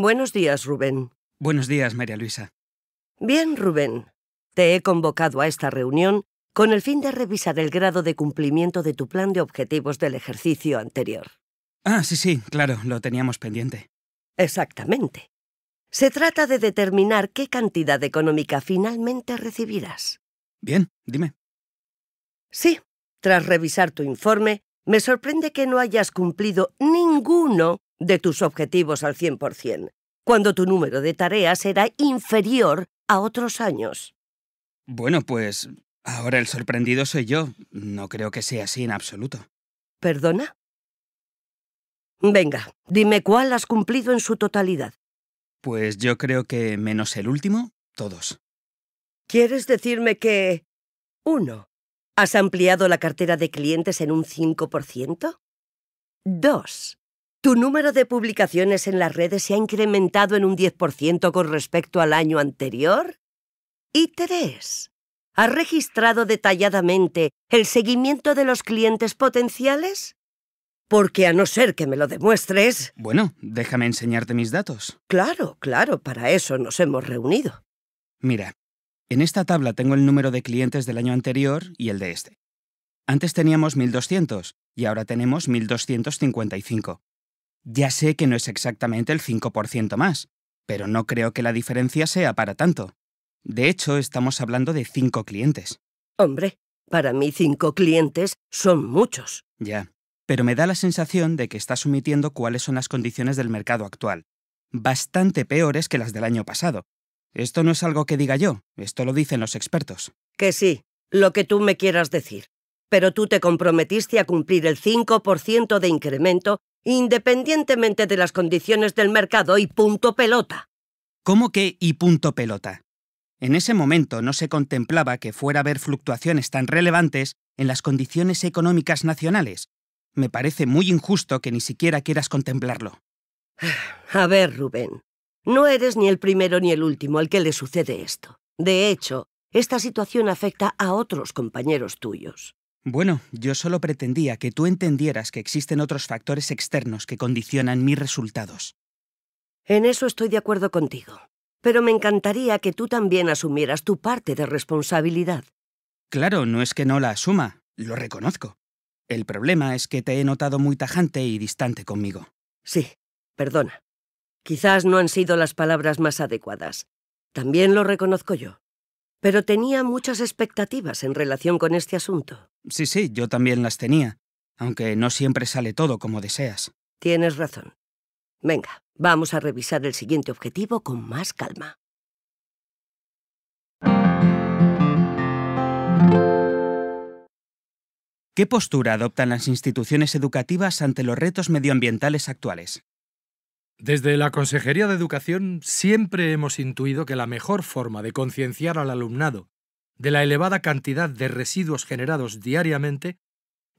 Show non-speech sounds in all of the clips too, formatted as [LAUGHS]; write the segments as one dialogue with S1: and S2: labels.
S1: Buenos días, Rubén. Buenos días, María Luisa. Bien, Rubén. Te he convocado a esta reunión con el fin de revisar el grado de cumplimiento de tu plan de objetivos del ejercicio anterior.
S2: Ah, sí, sí, claro, lo teníamos pendiente. Exactamente.
S1: Se trata de determinar qué cantidad económica finalmente recibirás. Bien, dime. Sí, tras revisar tu informe, me sorprende que no hayas cumplido ninguno de tus objetivos al 100%, cuando tu número de tareas era inferior a otros años.
S2: Bueno, pues ahora el sorprendido soy yo. No creo que sea así en absoluto.
S1: ¿Perdona? Venga, dime cuál has cumplido en su totalidad.
S2: Pues yo creo que menos el último, todos.
S1: ¿Quieres decirme que... Uno, Has ampliado la cartera de clientes en un 5%? Dos... Tu número de publicaciones en las redes se ha incrementado en un 10% con respecto al año anterior. Y tres, ¿has registrado detalladamente el seguimiento de los clientes potenciales? Porque a no ser que me lo demuestres...
S2: Bueno, déjame
S1: enseñarte mis datos. Claro,
S2: claro, para eso nos hemos reunido. Mira, en esta tabla tengo el número de clientes del año anterior y el de este. Antes teníamos 1.200 y ahora tenemos 1.255. Ya sé que no es exactamente el 5% más, pero no creo que la diferencia sea para tanto. De hecho, estamos hablando de cinco clientes.
S1: Hombre, para mí cinco clientes
S2: son muchos. Ya, pero me da la sensación de que estás omitiendo cuáles son las condiciones del mercado actual. Bastante peores que las del año pasado. Esto no es algo que diga yo, esto lo dicen los expertos. Que sí, lo que tú me quieras decir. Pero tú te comprometiste a cumplir el
S1: 5% de incremento independientemente de las condiciones del mercado y punto
S2: pelota. ¿Cómo que y punto pelota? En ese momento no se contemplaba que fuera a haber fluctuaciones tan relevantes en las condiciones económicas nacionales. Me parece muy injusto que ni siquiera quieras contemplarlo. A ver, Rubén,
S1: no eres ni el primero ni el último al que le sucede esto. De hecho, esta situación
S2: afecta a otros compañeros tuyos. Bueno, yo solo pretendía que tú entendieras que existen otros factores externos que condicionan mis resultados. En eso estoy de acuerdo contigo,
S1: pero me encantaría que tú también asumieras tu parte de responsabilidad.
S2: Claro, no es que no la asuma, lo reconozco. El problema es que te he notado muy tajante y distante conmigo. Sí, perdona. Quizás no han sido
S1: las palabras más adecuadas. También lo reconozco yo. Pero tenía muchas expectativas en
S2: relación con este asunto. Sí, sí, yo también las tenía, aunque no siempre sale todo como deseas.
S1: Tienes razón. Venga, vamos a revisar el siguiente objetivo con más calma.
S2: ¿Qué postura adoptan las instituciones educativas ante los retos medioambientales actuales?
S3: Desde la Consejería de Educación siempre hemos intuido que la mejor forma de concienciar al alumnado de la elevada cantidad de residuos generados diariamente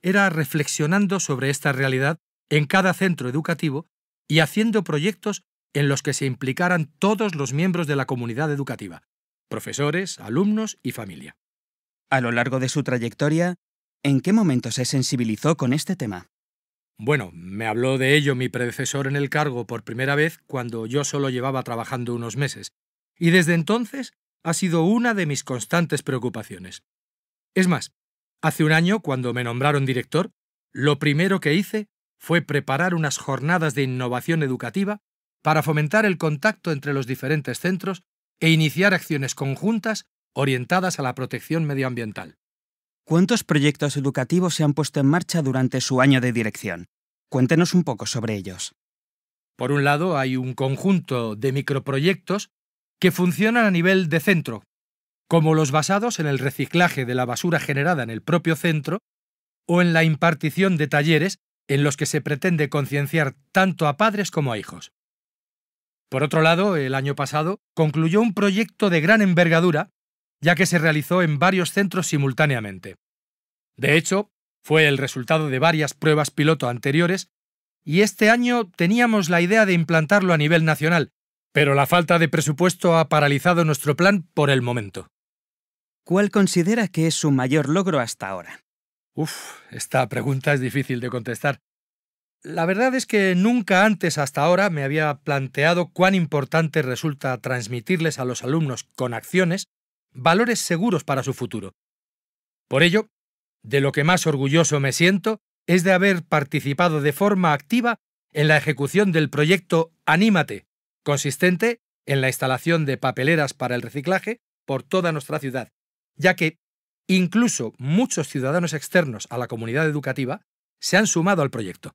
S3: era reflexionando sobre esta realidad en cada centro educativo y haciendo proyectos en los que se
S2: implicaran todos los miembros de la comunidad educativa, profesores, alumnos y familia. A lo largo de su trayectoria, ¿en qué momento se sensibilizó con este tema?
S3: Bueno, me habló de ello mi predecesor en el cargo por primera vez cuando yo solo llevaba trabajando unos meses, y desde entonces ha sido una de mis constantes preocupaciones. Es más, hace un año, cuando me nombraron director, lo primero que hice fue preparar unas jornadas de innovación educativa para fomentar el contacto entre los diferentes centros e iniciar acciones conjuntas orientadas a la protección
S2: medioambiental. ¿Cuántos proyectos educativos se han puesto en marcha durante su año de dirección? Cuéntenos un poco sobre ellos.
S3: Por un lado, hay un conjunto de microproyectos que funcionan a nivel de centro, como los basados en el reciclaje de la basura generada en el propio centro o en la impartición de talleres en los que se pretende concienciar tanto a padres como a hijos. Por otro lado, el año pasado concluyó un proyecto de gran envergadura, ya que se realizó en varios centros simultáneamente. De hecho, fue el resultado de varias pruebas piloto anteriores, y este año teníamos la idea de implantarlo a nivel nacional, pero la falta de presupuesto ha paralizado nuestro plan por el momento.
S2: ¿Cuál considera que es su mayor logro hasta ahora? Uf, esta pregunta es difícil de contestar.
S3: La verdad es que nunca antes hasta ahora me había planteado cuán importante resulta transmitirles a los alumnos con acciones valores seguros para su futuro. Por ello, de lo que más orgulloso me siento es de haber participado de forma activa en la ejecución del proyecto Anímate, consistente en la instalación de papeleras para el reciclaje por toda nuestra ciudad, ya que incluso muchos ciudadanos externos a la comunidad educativa se han sumado al proyecto.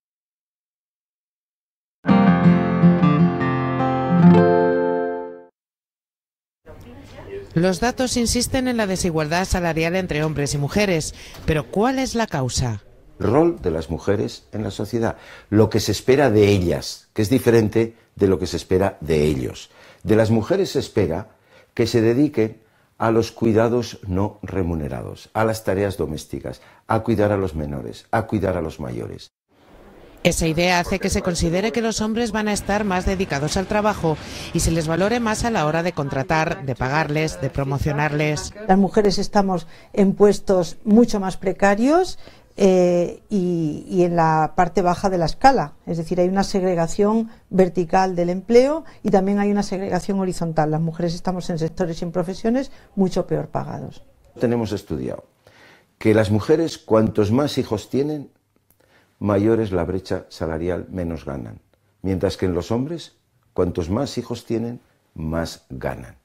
S4: Los datos insisten en la desigualdad salarial entre hombres y mujeres, pero ¿cuál es la causa?
S5: rol de las mujeres en la sociedad, lo que se espera de ellas, que es diferente de lo que se espera de ellos. De las mujeres se espera que se dediquen a los cuidados no remunerados, a las tareas domésticas, a cuidar a los menores, a cuidar a los mayores.
S4: Esa idea hace que se considere que los hombres van a estar más dedicados al trabajo y se les valore más a la hora de contratar, de pagarles, de promocionarles.
S6: Las mujeres estamos en puestos mucho más precarios, eh, y, y, en la parte baja de la escala. Es decir, hay una segregación vertical del empleo y también hay una segregación horizontal. Las mujeres estamos en sectores y en profesiones mucho peor pagados.
S5: Tenemos estudiado que las mujeres, cuantos más hijos tienen, mayor es la brecha salarial, menos ganan. Mientras que en los hombres, cuantos más hijos tienen, más ganan.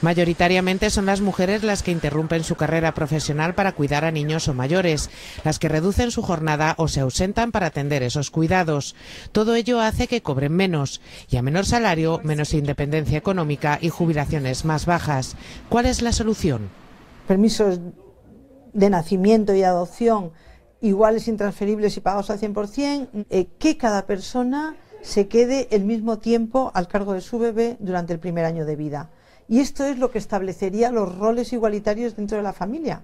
S4: Mayoritariamente son las mujeres las que interrumpen su carrera profesional para cuidar a niños o mayores, las que reducen su jornada o se ausentan para atender esos cuidados. Todo ello hace que cobren menos y a menor salario, menos independencia económica y jubilaciones más bajas. ¿Cuál es la solución?
S6: Permisos de nacimiento y adopción iguales, intransferibles y pagados al 100%, eh, que cada persona se quede el mismo tiempo al cargo de su bebé durante el primer año de vida. Y esto es lo que establecería los roles igualitarios dentro de la familia.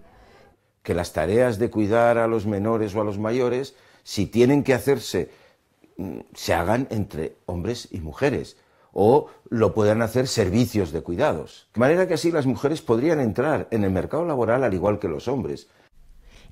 S5: Que las tareas de cuidar a los menores o a los mayores, si tienen que hacerse, mm, se hagan entre hombres y mujeres o lo puedan hacer servicios de cuidados. De manera que así las mujeres podrían entrar en el mercado laboral al igual que los hombres.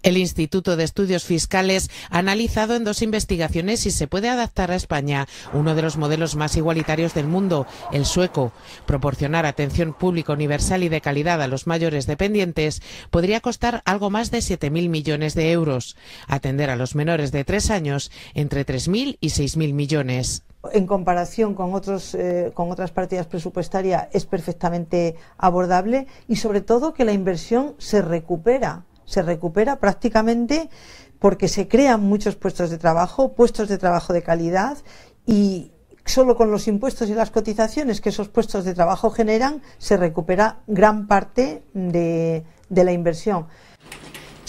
S4: El Instituto de Estudios Fiscales ha analizado en dos investigaciones si se puede adaptar a España uno de los modelos más igualitarios del mundo, el sueco. Proporcionar atención pública universal y de calidad a los mayores dependientes podría costar algo más de 7.000 millones de euros. Atender a los menores de tres años entre 3.000 y 6.000 millones
S6: en comparación con, otros, eh, con otras partidas presupuestarias es perfectamente abordable y sobre todo que la inversión se recupera se recupera prácticamente porque se crean muchos puestos de trabajo, puestos de trabajo de calidad y solo con los impuestos y las cotizaciones que esos puestos de trabajo generan se recupera gran parte de, la inversión.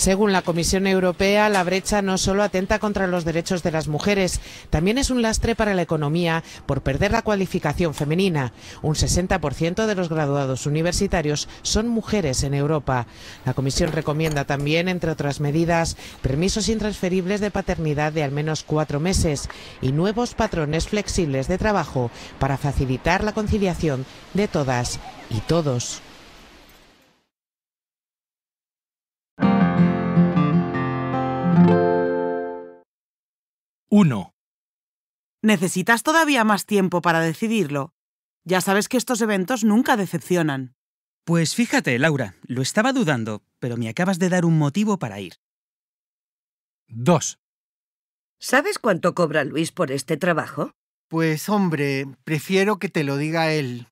S4: Según la Comisión Europea, la brecha no solo atenta contra los derechos de las mujeres, también es un lastre para la economía por perder la cualificación femenina. Un 60% de los graduados universitarios son mujeres en Europa. La Comisión recomienda también, entre otras medidas, permisos intransferibles de paternidad de al menos cuatro meses y nuevos patrones flexibles de trabajo para facilitar la conciliación de todas y todos.
S7: 1. ¿Necesitas todavía más tiempo para decidirlo? Ya sabes que estos eventos nunca decepcionan. Pues fíjate, Laura, lo estaba dudando, pero me acabas de dar un motivo para ir. 2.
S2: ¿Sabes cuánto cobra Luis por este trabajo? Pues hombre, prefiero
S1: que
S8: te lo diga él.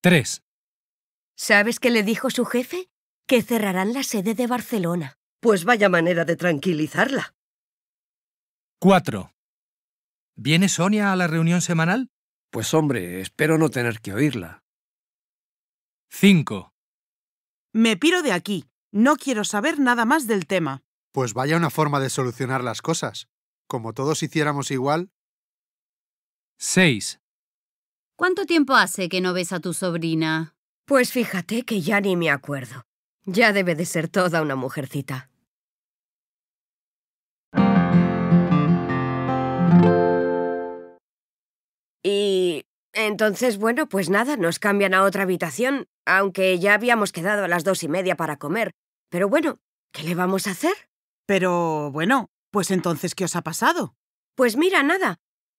S8: 3. ¿Sabes qué le dijo su jefe? Que cerrarán la sede de Barcelona. Pues vaya manera de tranquilizarla.
S3: 4. ¿Viene Sonia a la reunión semanal?
S9: Pues hombre,
S3: espero no tener que oírla. 5.
S7: Me piro de aquí. No quiero saber nada más del tema.
S10: Pues vaya una forma de solucionar las cosas. Como todos hiciéramos igual. 6.
S8: ¿Cuánto tiempo hace que no ves a tu sobrina? Pues fíjate que ya ni me acuerdo. Ya debe de ser toda una mujercita. Y... Entonces, bueno, pues nada, nos cambian a otra habitación, aunque ya habíamos quedado a las dos y media para comer. Pero bueno, ¿qué le vamos a hacer? Pero bueno, pues entonces,
S7: ¿qué os ha pasado?
S8: Pues mira, nada.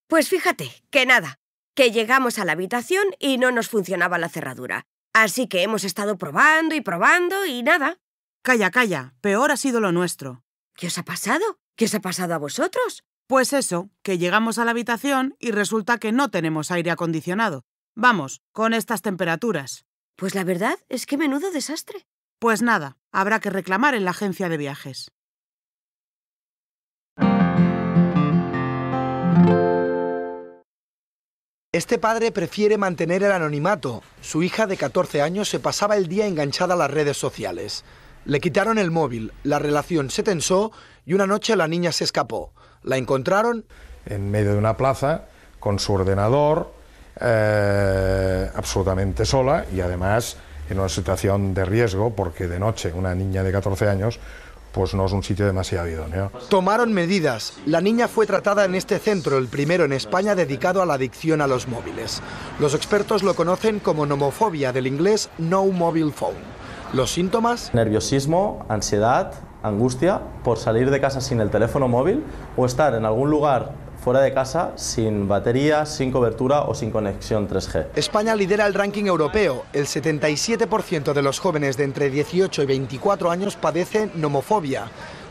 S8: Pues fíjate, que nada. Que llegamos a la habitación y no nos funcionaba la cerradura. Así que hemos estado probando y
S7: probando y nada. Calla, calla. Peor ha sido lo nuestro. ¿Qué os ha pasado? ¿Qué os ha pasado a vosotros? Pues eso, que llegamos a la habitación y resulta que no tenemos aire acondicionado. Vamos, con estas temperaturas. Pues la verdad es que menudo desastre. Pues nada, habrá que reclamar en la agencia de viajes.
S2: Este
S11: padre prefiere mantener el anonimato. Su hija de 14 años se pasaba el día enganchada a las redes sociales. Le quitaron el móvil, la relación se tensó y una noche la niña se escapó.
S12: ¿La encontraron? En medio de una plaza, con su ordenador, eh, absolutamente sola y además en una situación de riesgo, porque de noche una niña de 14 años pues no es un sitio demasiado idóneo.
S11: Tomaron medidas. La niña fue tratada en este centro, el primero en España dedicado a la adicción a los móviles. Los expertos lo conocen como nomofobia, del inglés no mobile phone. Los síntomas... Nerviosismo, ansiedad, angustia por salir de casa sin el teléfono móvil o estar en algún lugar fuera de casa sin batería, sin cobertura o sin
S5: conexión 3G.
S11: España lidera el ranking europeo. El 77% de los jóvenes de entre 18 y 24 años padecen nomofobia.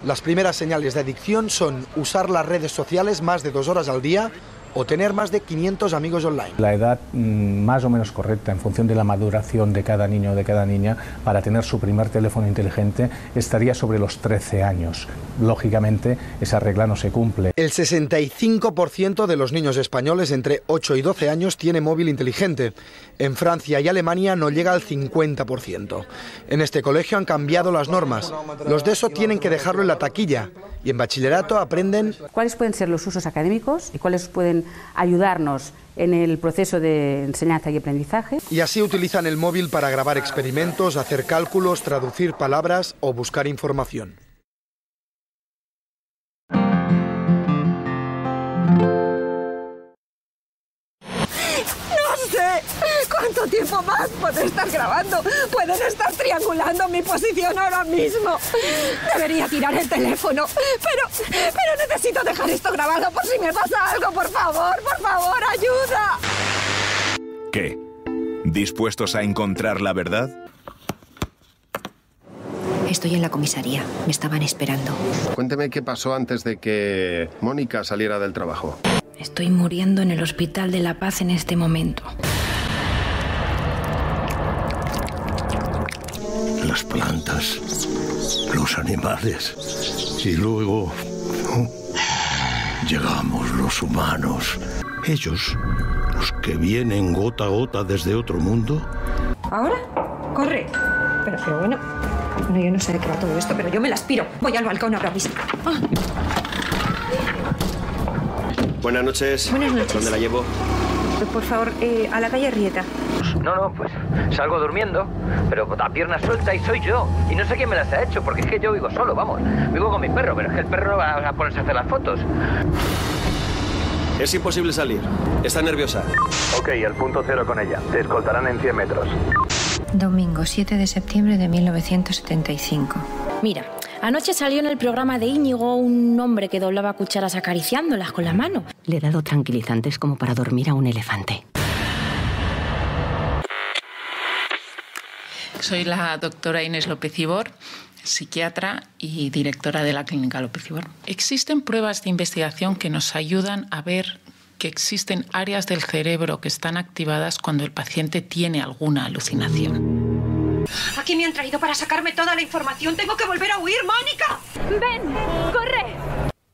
S11: Las primeras señales de adicción son usar las redes sociales más de dos horas al día, o tener más de 500 amigos online.
S3: La edad mm, más o menos correcta en función de la maduración de cada niño o de cada niña para tener su primer teléfono inteligente estaría sobre los 13 años. Lógicamente, esa
S13: regla no se cumple.
S11: El 65% de los niños españoles entre 8 y 12 años tiene móvil inteligente. En Francia y Alemania no llega al 50%. En este colegio han cambiado las normas. Los de eso tienen que dejarlo en la taquilla y en bachillerato
S7: aprenden... ¿Cuáles pueden ser los usos académicos y cuáles pueden ayudarnos en el proceso de enseñanza y aprendizaje.
S11: Y así utilizan el móvil para grabar experimentos, hacer cálculos, traducir palabras o buscar información.
S14: Puedes más. Pueden estar grabando, pueden estar triangulando mi
S15: posición ahora mismo. Debería tirar el teléfono, pero, pero necesito dejar esto grabado por si me pasa algo. Por favor, por favor, ayuda.
S16: ¿Qué? ¿Dispuestos a encontrar la verdad?
S15: Estoy en la comisaría. Me estaban esperando.
S12: Cuénteme qué pasó antes de que Mónica saliera del trabajo.
S15: Estoy muriendo en el Hospital de la Paz en este momento.
S5: las plantas, los animales y luego llegamos los humanos. Ellos, los que
S12: vienen gota a gota desde otro mundo.
S15: Ahora, corre. Pero, bueno, yo no sé de qué va todo esto, pero yo me las piro. Voy al balcón ahora mismo. Ah.
S17: Buenas noches. Buenas noches. ¿Dónde la llevo?
S15: Pues, por favor, eh, a la calle Rieta.
S18: No, no, pues salgo durmiendo, pero a pierna suelta y
S13: soy yo. Y no sé quién me las ha hecho, porque es que yo vivo solo, vamos. Vivo con mi perro, pero es que el perro va a ponerse a
S19: hacer las fotos. Es imposible salir. Está nerviosa. Ok, al punto cero con ella. Te escoltarán en 100 metros.
S15: Domingo 7 de septiembre de 1975. Mira, Anoche salió en el programa de Íñigo un hombre
S20: que doblaba cucharas acariciándolas con la mano.
S8: Le he dado tranquilizantes como para dormir a un elefante.
S4: Soy la doctora Inés López Ibor, psiquiatra y directora de la Clínica López Ibor. Existen pruebas de investigación que nos ayudan a ver que existen áreas del cerebro que están activadas cuando el paciente tiene alguna alucinación.
S15: Aquí me han traído para sacarme toda la información. Tengo que volver a huir, Mónica. Ven, corre.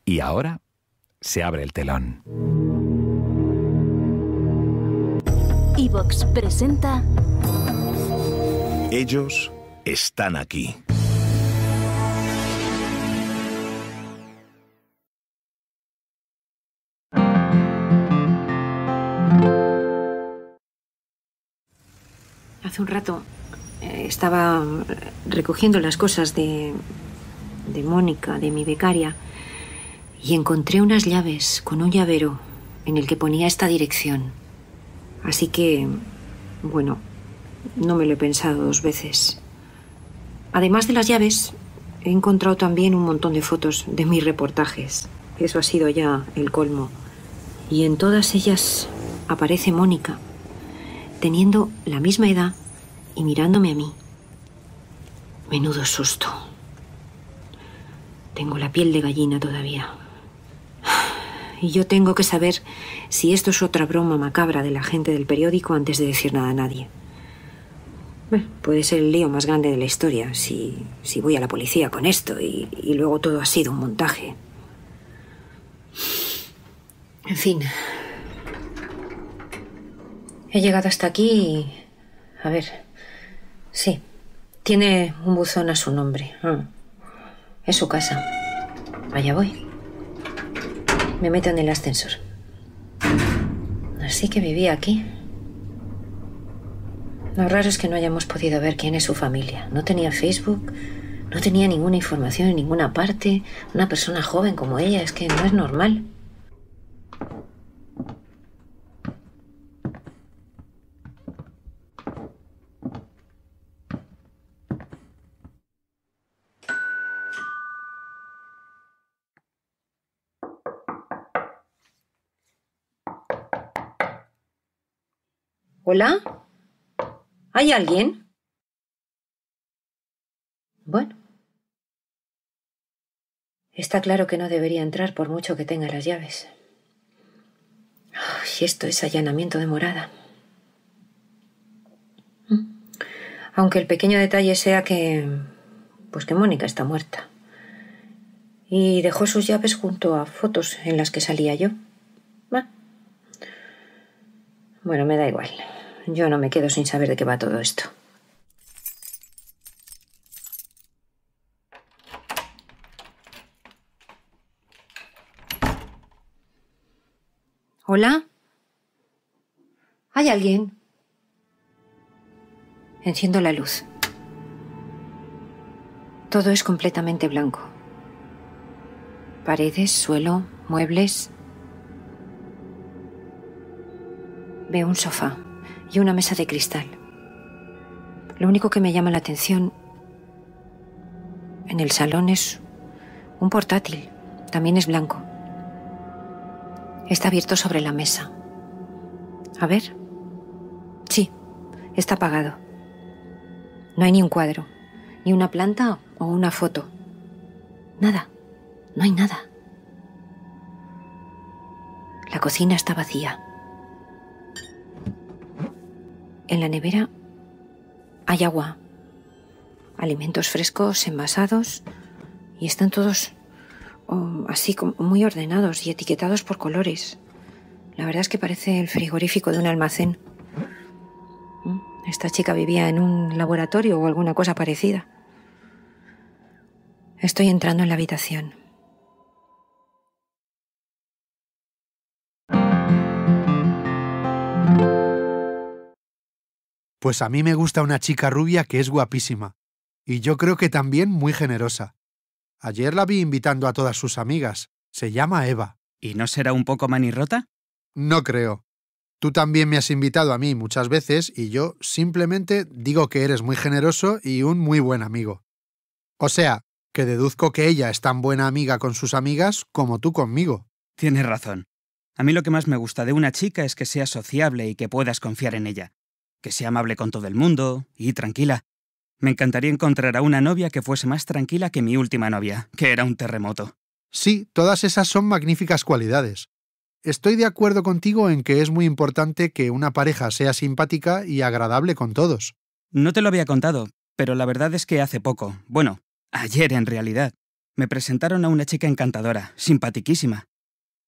S13: Y ahora se abre el telón.
S20: Evox presenta...
S13: Ellos
S5: están aquí.
S15: Hace un rato eh, estaba recogiendo las cosas de, Mónica, de mi becaria, y encontré unas llaves con un llavero en el que ponía esta dirección. Así que, bueno, no me lo he pensado dos veces. Además de las llaves, he encontrado también un montón de fotos de mis reportajes. Eso ha sido ya el colmo. Y en todas ellas aparece Mónica, teniendo la misma edad y mirándome a mí. Menudo susto. Tengo la piel de gallina todavía. Y yo tengo que saber si esto es otra broma macabra de la gente del periódico antes de decir nada a nadie. puede ser el lío más grande de la historia si, voy a la policía con esto y, y luego todo ha sido un montaje. En fin. He llegado hasta aquí y... A ver, Sí, tiene un buzón a su nombre. Mm. es su casa. Allá voy. Me meto en el ascensor. Así que vivía aquí. Lo raro es que no hayamos podido ver quién es su familia. No tenía Facebook, no tenía ninguna información en ninguna parte. Una persona joven como ella es que no es normal. ¿Hola? ¿Hay alguien? Bueno. Está claro que no debería entrar por mucho que tenga las llaves. Y esto es allanamiento de morada. Mm. Aunque el pequeño detalle sea que... pues que Mónica está muerta. Y dejó sus llaves junto a fotos en las que salía yo. Bueno, me da igual. Yo no me quedo sin saber de qué va todo esto. ¿Hola? ¿Hay alguien? Enciendo la luz. Todo es completamente blanco. Paredes, suelo, muebles, Veo un sofá y una mesa de cristal. Lo único que me llama la atención en el salón es un portátil, también es blanco. Está abierto sobre la mesa. A ver. Sí, está apagado. No hay ni un cuadro, ni una planta o una foto. Nada, no hay nada. La cocina está vacía. En la nevera hay agua, alimentos frescos, envasados, y están todos oh, así como muy ordenados y etiquetados por colores. La verdad es que parece el frigorífico de un almacén. Esta chica vivía en un laboratorio o alguna cosa parecida. Estoy entrando en la habitación.
S10: Pues a mí me gusta una chica rubia que es guapísima. Y yo creo que también muy generosa. Ayer la vi invitando a todas sus amigas. Se llama Eva. ¿Y no será un poco manirrota? No creo. Tú también me has invitado a mí muchas veces y yo simplemente digo que eres muy generoso y un muy buen amigo. O sea, que deduzco que ella es tan buena amiga con sus amigas como tú
S2: conmigo. Tienes razón. A mí lo que más me gusta de una chica es que sea sociable y que puedas confiar en ella que sea amable con todo el mundo y tranquila. Me encantaría encontrar a una novia que fuese más tranquila que mi última novia, que era un terremoto. Sí, todas esas
S10: son magníficas cualidades. Estoy de acuerdo contigo en que es muy importante que una
S2: pareja sea simpática y agradable con todos. No te lo había contado, pero la verdad es que hace poco, bueno, ayer en realidad, me presentaron a una chica encantadora, simpatiquísima.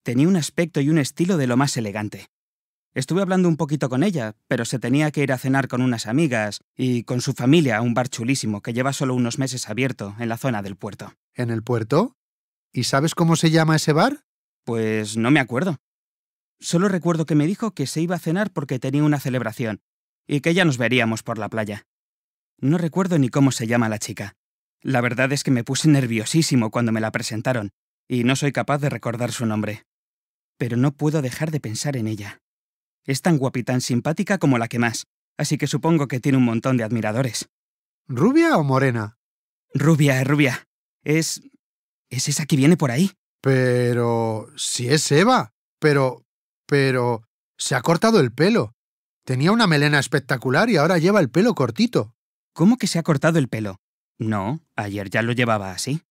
S2: Tenía un aspecto y un estilo de lo más elegante. Estuve hablando un poquito con ella, pero se tenía que ir a cenar con unas amigas y con su familia a un bar chulísimo que lleva solo unos meses abierto en la zona del puerto. ¿En el puerto? ¿Y sabes cómo se llama ese bar? Pues no me acuerdo. Solo recuerdo que me dijo que se iba a cenar porque tenía una celebración y que ya nos veríamos por la playa. No recuerdo ni cómo se llama la chica. La verdad es que me puse nerviosísimo cuando me la presentaron y no soy capaz de recordar su nombre. Pero no puedo dejar de pensar en ella. Es tan guapa y tan simpática como la que más, así que supongo que tiene un montón de admiradores. ¿Rubia o morena? Rubia, rubia. Es... ¿Es esa que viene por ahí?
S10: Pero... si es Eva. Pero... pero... se ha cortado el pelo. Tenía una melena espectacular y ahora lleva el pelo cortito. ¿Cómo que se ha cortado el pelo?
S2: No, ayer ya lo llevaba así.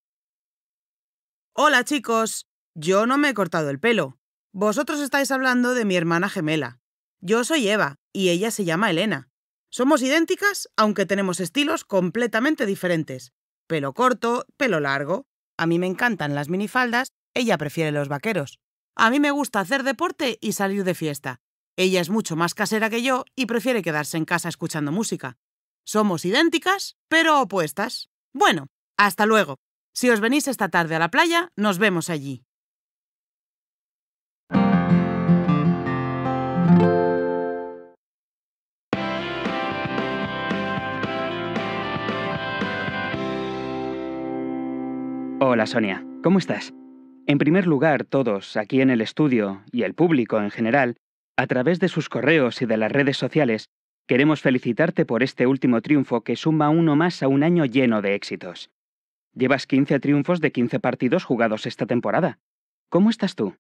S7: Hola chicos, yo no me he cortado el pelo. Vosotros estáis hablando de mi hermana gemela. Yo soy Eva y ella se llama Elena. Somos idénticas, aunque tenemos estilos completamente diferentes. Pelo corto, pelo largo. A mí me encantan las minifaldas, ella prefiere los vaqueros. A mí me gusta hacer deporte y salir de fiesta. Ella es mucho más casera que yo y prefiere quedarse en casa escuchando música. Somos idénticas, pero opuestas. Bueno, hasta luego. Si os venís esta tarde a la playa, nos vemos allí.
S2: Hola Sonia, ¿cómo estás? En primer lugar, todos, aquí en el estudio y el público en general, a través de sus correos y de las redes sociales, queremos felicitarte por este último triunfo que suma uno más a un año lleno de éxitos. Llevas 15 triunfos de 15 partidos jugados esta temporada. ¿Cómo estás tú?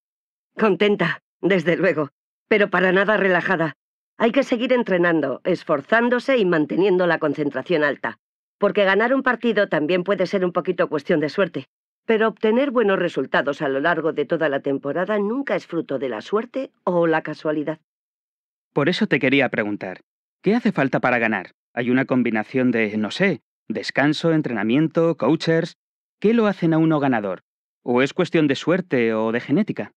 S2: Contenta, desde luego, pero para nada relajada.
S1: Hay que seguir entrenando, esforzándose y manteniendo la concentración alta, porque ganar un partido también puede ser un poquito cuestión de suerte. Pero obtener buenos resultados a lo largo de toda la temporada nunca es fruto de la suerte o la casualidad.
S2: Por eso te quería preguntar, ¿qué hace falta para ganar? Hay una combinación de, no sé, descanso, entrenamiento, coaches... ¿Qué lo hacen a uno ganador? ¿O es cuestión de suerte o de genética?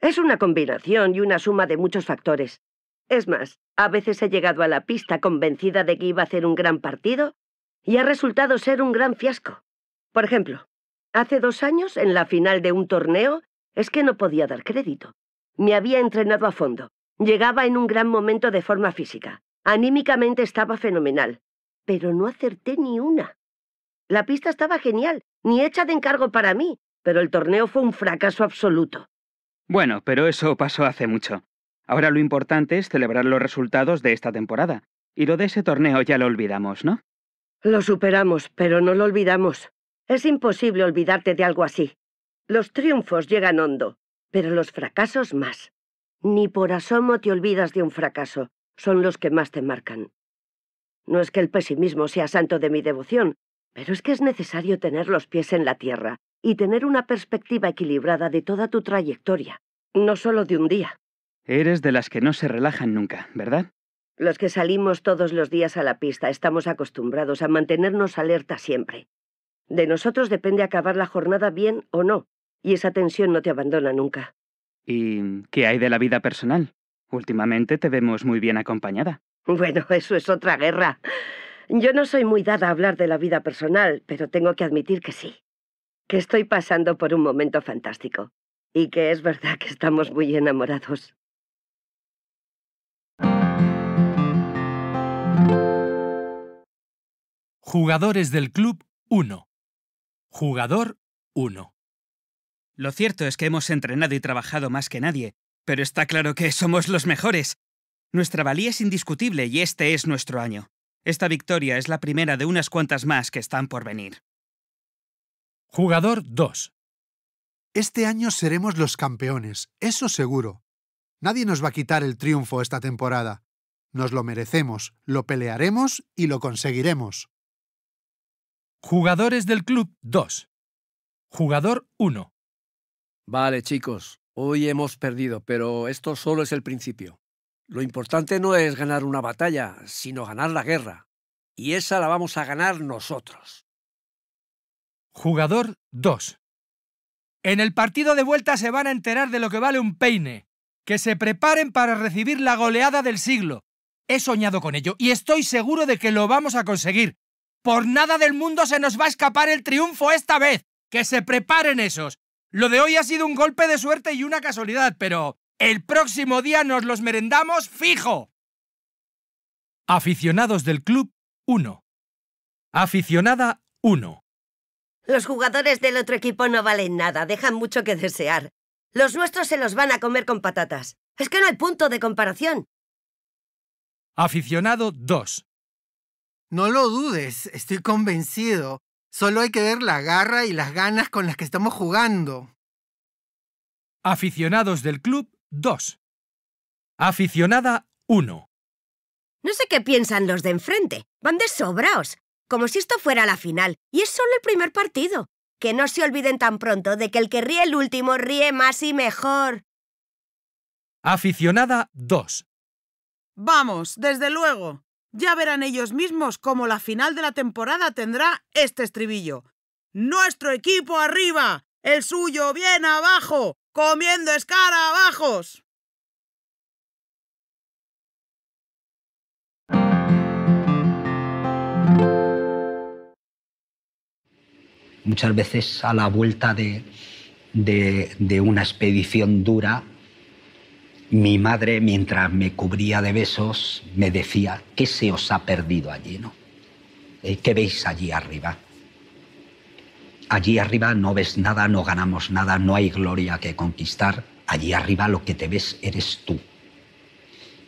S1: Es una combinación y una suma de muchos factores. Es más, a veces he llegado a la pista convencida de que iba a hacer un gran partido y ha resultado ser un gran fiasco. Por ejemplo, Hace dos años, en la final de un torneo, es que no podía dar crédito. Me había entrenado a fondo. Llegaba en un gran momento de forma física. Anímicamente estaba fenomenal. Pero no acerté ni una. La pista estaba genial, ni hecha de encargo para mí, pero el torneo fue un fracaso
S2: absoluto. Bueno, pero eso pasó hace mucho. Ahora lo importante es celebrar los resultados de esta temporada. Y lo de ese torneo ya lo olvidamos, ¿no?
S1: Lo superamos, pero no lo olvidamos. Es imposible olvidarte de algo así. Los triunfos llegan hondo, pero los fracasos más. Ni por asomo te olvidas de un fracaso, son los que más te marcan. No es que el pesimismo sea santo de mi devoción, pero es que es necesario tener los pies en la tierra y tener una perspectiva equilibrada de toda
S2: tu trayectoria, no solo de un día. Eres de las que no se relajan nunca, ¿verdad?
S1: Los que salimos todos los días a la pista estamos acostumbrados a mantenernos alerta siempre. De nosotros depende acabar la jornada bien o no, y esa tensión no te abandona nunca.
S2: ¿Y qué hay de la vida personal? Últimamente te vemos muy bien acompañada.
S1: Bueno, [LAUGHS] eso es otra guerra. Yo no soy muy dada a hablar de la vida personal, pero tengo que admitir que sí. Que estoy pasando por un momento fantástico. Y que es verdad que estamos muy enamorados.
S3: Jugadores del Club 1
S2: Jugador 1. Lo cierto es que hemos entrenado y trabajado más que nadie, pero está claro que somos los mejores. Nuestra valía es indiscutible y este es nuestro año. Esta victoria es la primera de unas cuantas más que están por venir. Jugador 2. Este año
S10: seremos los campeones, eso seguro. Nadie nos va a quitar el triunfo esta temporada. Nos lo merecemos, lo pelearemos y lo conseguiremos.
S3: Jugadores del Club 2. Jugador 1. Vale, chicos, hoy hemos perdido, pero esto solo es el principio. Lo importante no es ganar una batalla, sino ganar la guerra. Y esa la vamos a ganar nosotros. Jugador 2. En el partido de vuelta se van a enterar de lo que vale un peine. Que se preparen para recibir la goleada del siglo. He soñado con ello y estoy seguro de que lo vamos a conseguir. Por nada del mundo se nos va a escapar el triunfo esta vez. Que se preparen esos. Lo de hoy ha sido un golpe de suerte y una casualidad, pero el próximo día nos los merendamos fijo. Aficionados del club 1. Aficionada 1.
S1: Los jugadores del otro equipo no valen nada, dejan mucho que desear. Los nuestros se los van a comer con patatas. Es que no hay punto de comparación.
S3: Aficionado 2. No lo dudes, estoy convencido.
S10: Solo hay que ver la garra y las ganas con las que estamos jugando.
S3: Aficionados del club 2. Aficionada 1.
S8: No sé qué piensan los de enfrente. Van de sobraos. Como si esto fuera la final. Y es solo el primer partido. Que no se olviden tan pronto de que el que ríe el último ríe
S7: más y mejor.
S3: Aficionada 2.
S7: Vamos, desde luego. Ya verán ellos mismos cómo la final de la temporada tendrá este estribillo. Nuestro equipo arriba, el suyo bien abajo, comiendo escarabajos.
S21: Muchas veces a la vuelta de, de una expedición dura mi madre, mientras me cubría de besos, me decía, ¿qué se os ha perdido allí? No? Eh, ¿Qué veis allí arriba? Allí arriba no ves nada, no ganamos nada, no hay gloria que conquistar. Allí arriba lo que te ves eres tú.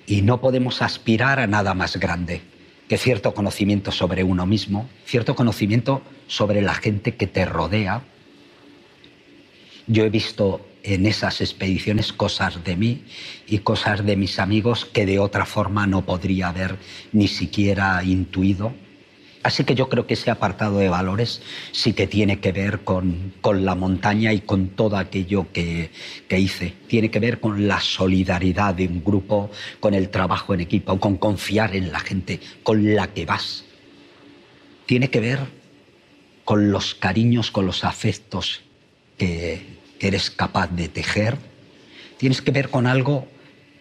S21: Y no podemos aspirar a nada más grande que cierto conocimiento sobre uno mismo, cierto conocimiento sobre la gente que te rodea. Yo he visto en esas expediciones cosas de mí y cosas de mis amigos que de otra forma no podría haber ni siquiera intuido. Así que yo creo que ese apartado de valores sí que tiene que ver con, la montaña y con todo aquello que, que, hice. Tiene que ver con la solidaridad de un grupo, con el trabajo en equipo, con confiar en la gente con la que vas. Tiene que ver con los cariños, con los afectos que, que eres capaz de tejer, tienes que ver con algo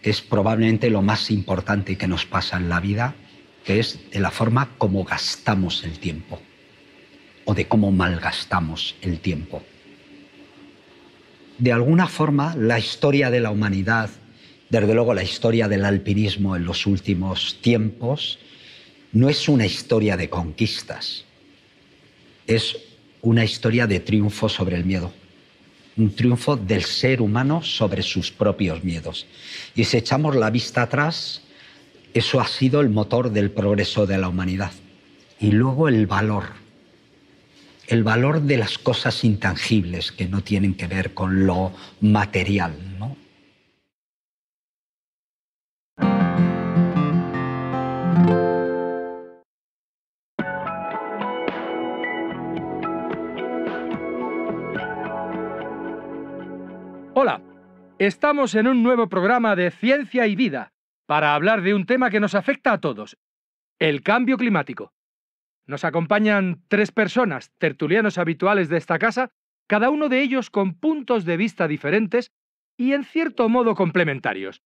S21: que es probablemente lo más importante que nos pasa en la vida, que es de la forma como gastamos el tiempo o de cómo malgastamos el tiempo. De alguna forma, la historia de la humanidad, desde luego la historia del alpinismo en los últimos tiempos, no es una historia de conquistas, es una historia de triunfo sobre el miedo un triunfo del ser humano sobre sus propios miedos. Y si echamos la vista atrás, eso ha sido el motor del progreso de la humanidad. Y luego el valor, el valor de las cosas intangibles que no tienen que ver con lo material,
S3: Hola, estamos en un nuevo programa de Ciencia y Vida para hablar de un tema que nos afecta a todos, el cambio climático. Nos acompañan tres personas, tertulianos habituales de esta casa, cada uno de ellos con puntos de vista diferentes y en cierto modo complementarios.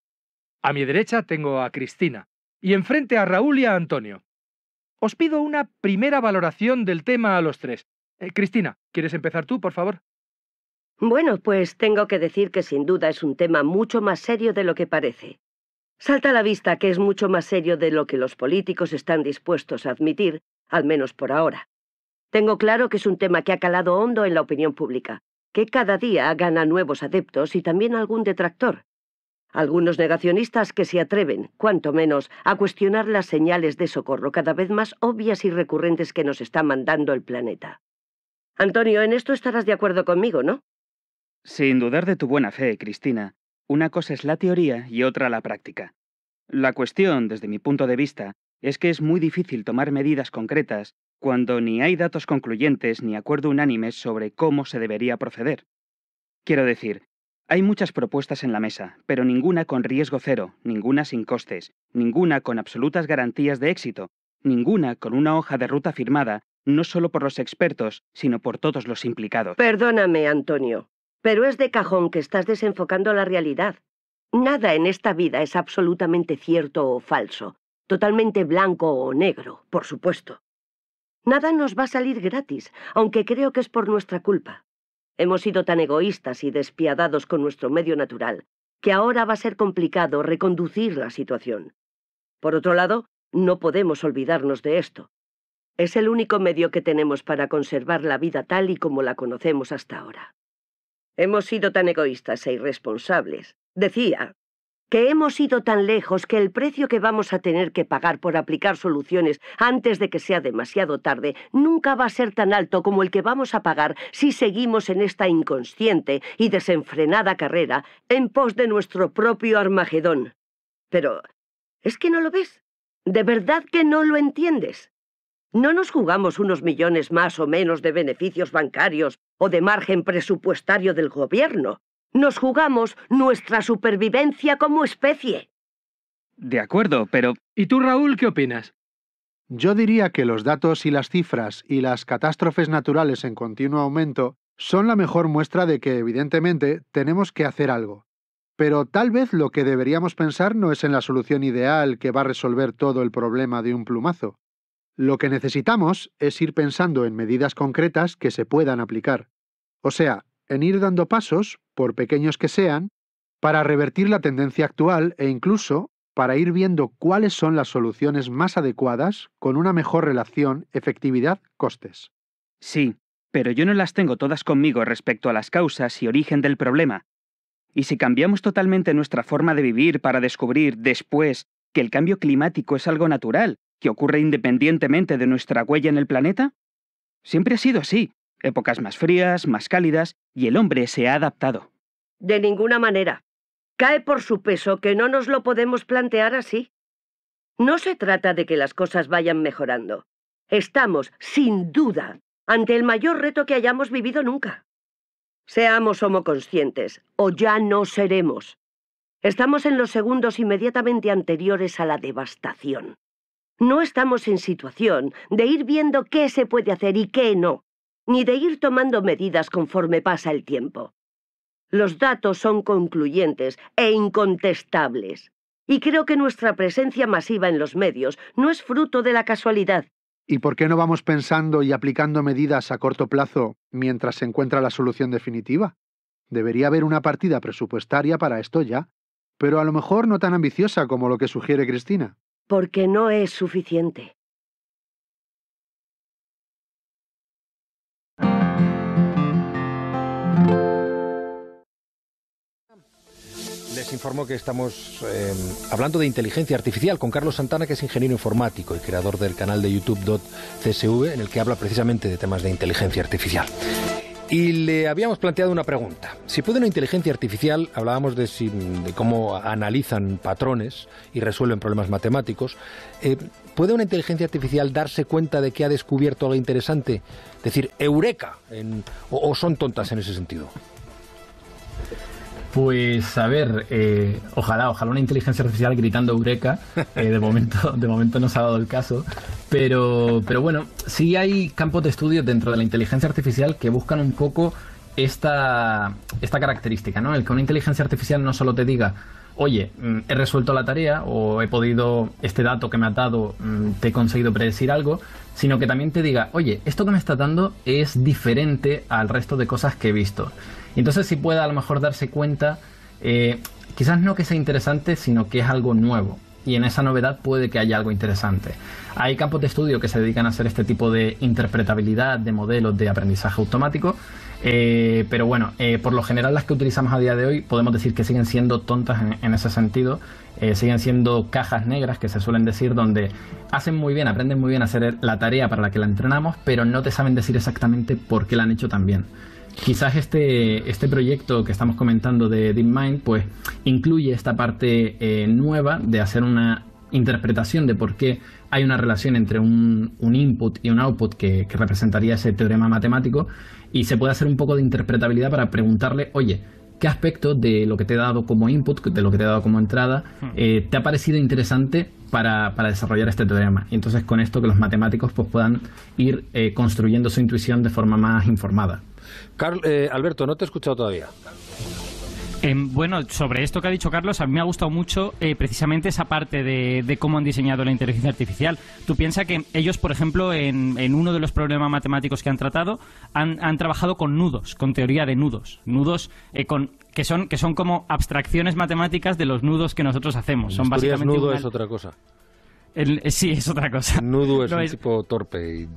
S3: A mi derecha tengo a Cristina y enfrente a Raúl y a Antonio. Os pido una primera valoración del tema a los tres. Eh, Cristina, ¿quieres empezar tú, por favor?
S1: Bueno, pues tengo que decir que sin duda es un tema mucho más serio de lo que parece. Salta a la vista que es mucho más serio de lo que los políticos están dispuestos a admitir, al menos por ahora. Tengo claro que es un tema que ha calado hondo en la opinión pública, que cada día gana nuevos adeptos y también algún detractor. Algunos negacionistas que se atreven, cuanto menos, a cuestionar las señales de socorro cada vez más obvias y recurrentes que nos está mandando el planeta. Antonio, en esto estarás de acuerdo conmigo, ¿no?
S2: Sin dudar de tu buena fe, Cristina, una cosa es la teoría y otra la práctica. La cuestión, desde mi punto de vista, es que es muy difícil tomar medidas concretas cuando ni hay datos concluyentes ni acuerdo unánime sobre cómo se debería proceder. Quiero decir, hay muchas propuestas en la mesa, pero ninguna con riesgo cero, ninguna sin costes, ninguna con absolutas garantías de éxito, ninguna con una hoja de ruta firmada no solo por los expertos, sino por todos los implicados.
S1: Perdóname, Antonio, pero es de cajón que estás desenfocando la realidad. Nada en esta vida es absolutamente cierto o falso, totalmente blanco o negro, por supuesto. Nada nos va a salir gratis, aunque creo que es por nuestra culpa. Hemos sido tan egoístas y despiadados con nuestro medio natural, que ahora va a ser complicado reconducir la situación. Por otro lado, no podemos olvidarnos de esto. Es el único medio que tenemos para conservar la vida tal y como la conocemos hasta ahora. Hemos sido tan egoístas e irresponsables. Decía que hemos ido tan lejos que el precio que vamos a tener que pagar por aplicar soluciones antes de que sea demasiado tarde nunca va a ser tan alto como el que vamos a pagar si seguimos en esta inconsciente y desenfrenada carrera en pos de nuestro propio Armagedón. Pero, ¿es que no lo ves? ¿De verdad que no lo entiendes? No nos jugamos unos millones más o menos de beneficios bancarios o de margen presupuestario del gobierno. Nos jugamos nuestra supervivencia como especie.
S2: De acuerdo, pero
S3: ¿y tú, Raúl, qué opinas?
S10: Yo diría que los datos y las cifras y las catástrofes naturales en continuo aumento son la mejor muestra de que, evidentemente, tenemos que hacer algo. Pero tal vez lo que deberíamos pensar no es en la solución ideal que va a resolver todo el problema de un plumazo, lo que necesitamos es ir pensando en medidas concretas que se puedan aplicar, o sea, en ir dando pasos, por pequeños que sean, para revertir la tendencia actual e incluso para ir viendo cuáles son las soluciones más adecuadas con una mejor relación efectividad-costes.
S2: Sí, pero yo no las tengo todas conmigo respecto a las causas y origen del problema. Y si cambiamos totalmente nuestra forma de vivir para descubrir después que el cambio climático es algo natural que ocurre independientemente de nuestra huella en el planeta? Siempre ha sido así, épocas más frías, más cálidas, y el hombre se ha adaptado.
S1: De ninguna manera. Cae por su peso que no nos lo podemos plantear así. No se trata de que las cosas vayan mejorando. Estamos, sin duda, ante el mayor reto que hayamos vivido nunca. Seamos homoconscientes, o ya no seremos. Estamos en los segundos inmediatamente anteriores a la devastación no estamos en situación de ir viendo qué se puede hacer y qué no, ni de ir tomando medidas conforme pasa el tiempo. Los datos son concluyentes e incontestables. Y creo que nuestra presencia masiva en los medios no es fruto de la casualidad.
S10: ¿Y por qué no vamos pensando y aplicando medidas a corto plazo mientras se encuentra la solución definitiva? Debería haber una partida presupuestaria para esto ya, pero a lo mejor no tan ambiciosa como lo que sugiere Cristina porque no es suficiente.
S12: Les informo que estamos eh, hablando de inteligencia artificial con Carlos Santana, que es ingeniero informático y creador del canal de YouTube.csv, en el que habla precisamente de temas de inteligencia artificial y le habíamos planteado una pregunta. Si puede una inteligencia artificial, hablábamos de, cómo analizan patrones y resuelven problemas matemáticos, eh, ¿puede una inteligencia artificial darse cuenta de que ha descubierto algo interesante? Es
S22: decir, eureka, o son tontas en ese sentido. Pues a ver, eh, ojalá, ojalá una inteligencia artificial gritando eureka. Eh, de momento, de momento no se ha dado el caso, pero, pero bueno, sí hay campos de estudio dentro de la inteligencia artificial que buscan un poco esta, característica, ¿no? El que una inteligencia artificial no solo te diga oye, mm, he resuelto la tarea o he podido, este dato que me ha dado, mm, te he conseguido predecir algo, sino que también te diga, oye, esto que me está dando es diferente al resto de cosas que he visto. Entonces si puede a lo mejor darse cuenta, eh, quizás no que sea interesante, sino que es algo nuevo. Y en esa novedad puede que haya algo interesante. Hay campos de estudio que se dedican a hacer este tipo de interpretabilidad de modelos de aprendizaje automático, eh, pero bueno, eh, por lo general las que utilizamos a día de hoy podemos decir que siguen siendo tontas en, ese sentido, siguen siendo cajas negras que se suelen decir donde hacen muy bien, aprenden muy bien a hacer la tarea para la que la entrenamos, pero no te saben decir exactamente por qué la han hecho tan bien quizás este, este proyecto que estamos comentando de DeepMind, pues incluye esta parte eh, nueva de hacer una interpretación de por qué hay una relación entre un, input y un output que, representaría ese teorema matemático y se puede hacer un poco de interpretabilidad para preguntarle, oye, ¿qué aspecto de lo que te he dado como input, de lo que te he dado como entrada, hmm. eh, te ha parecido interesante para, desarrollar este teorema? Y entonces con esto que los matemáticos pues, puedan ir eh, construyendo su intuición de forma más informada.
S12: Eh, Alberto, no te he escuchado todavía.
S18: Em, bueno, sobre esto que ha dicho Carlos, a mí me ha gustado mucho eh, precisamente esa parte de, cómo han diseñado la inteligencia artificial. Tú piensas que ellos, por ejemplo, en, uno de los problemas matemáticos que han tratado, han, trabajado con nudos, con teoría de nudos. Nudos eh, con, que, son, que son como abstracciones matemáticas de los nudos que nosotros hacemos. Son básicamente nudo es otra
S12: cosa. sí, es otra cosa. Nudo es [LAUGHS] un tipo torpe y...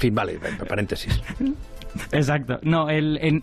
S12: fin, vale, paréntesis. [LAUGHS]
S18: Exacto. No,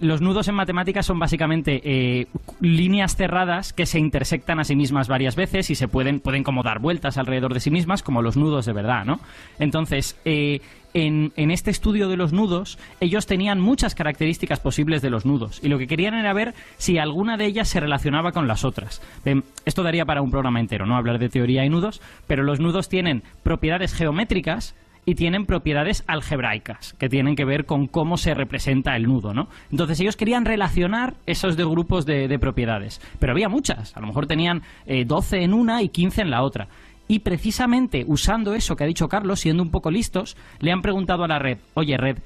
S18: los nudos en matemáticas son básicamente eh, líneas cerradas que se intersectan a sí mismas varias veces y se pueden, pueden como dar vueltas alrededor de sí mismas, como los nudos de verdad, ¿no? Entonces, eh, en, este estudio de los nudos, ellos tenían muchas características posibles de los nudos y lo que querían era ver si alguna de ellas se relacionaba con las otras. Em, esto daría para un programa entero, ¿no? Hablar de teoría y nudos, pero los nudos tienen propiedades geométricas y tienen propiedades algebraicas que tienen que ver con cómo se representa el nudo, ¿no? Entonces ellos querían relacionar esos dos grupos de, propiedades, pero había muchas, a lo mejor tenían 12 eh, en una y 15 en la otra. Y precisamente usando eso que ha dicho Carlos, siendo un poco listos, le han preguntado a la red, oye red,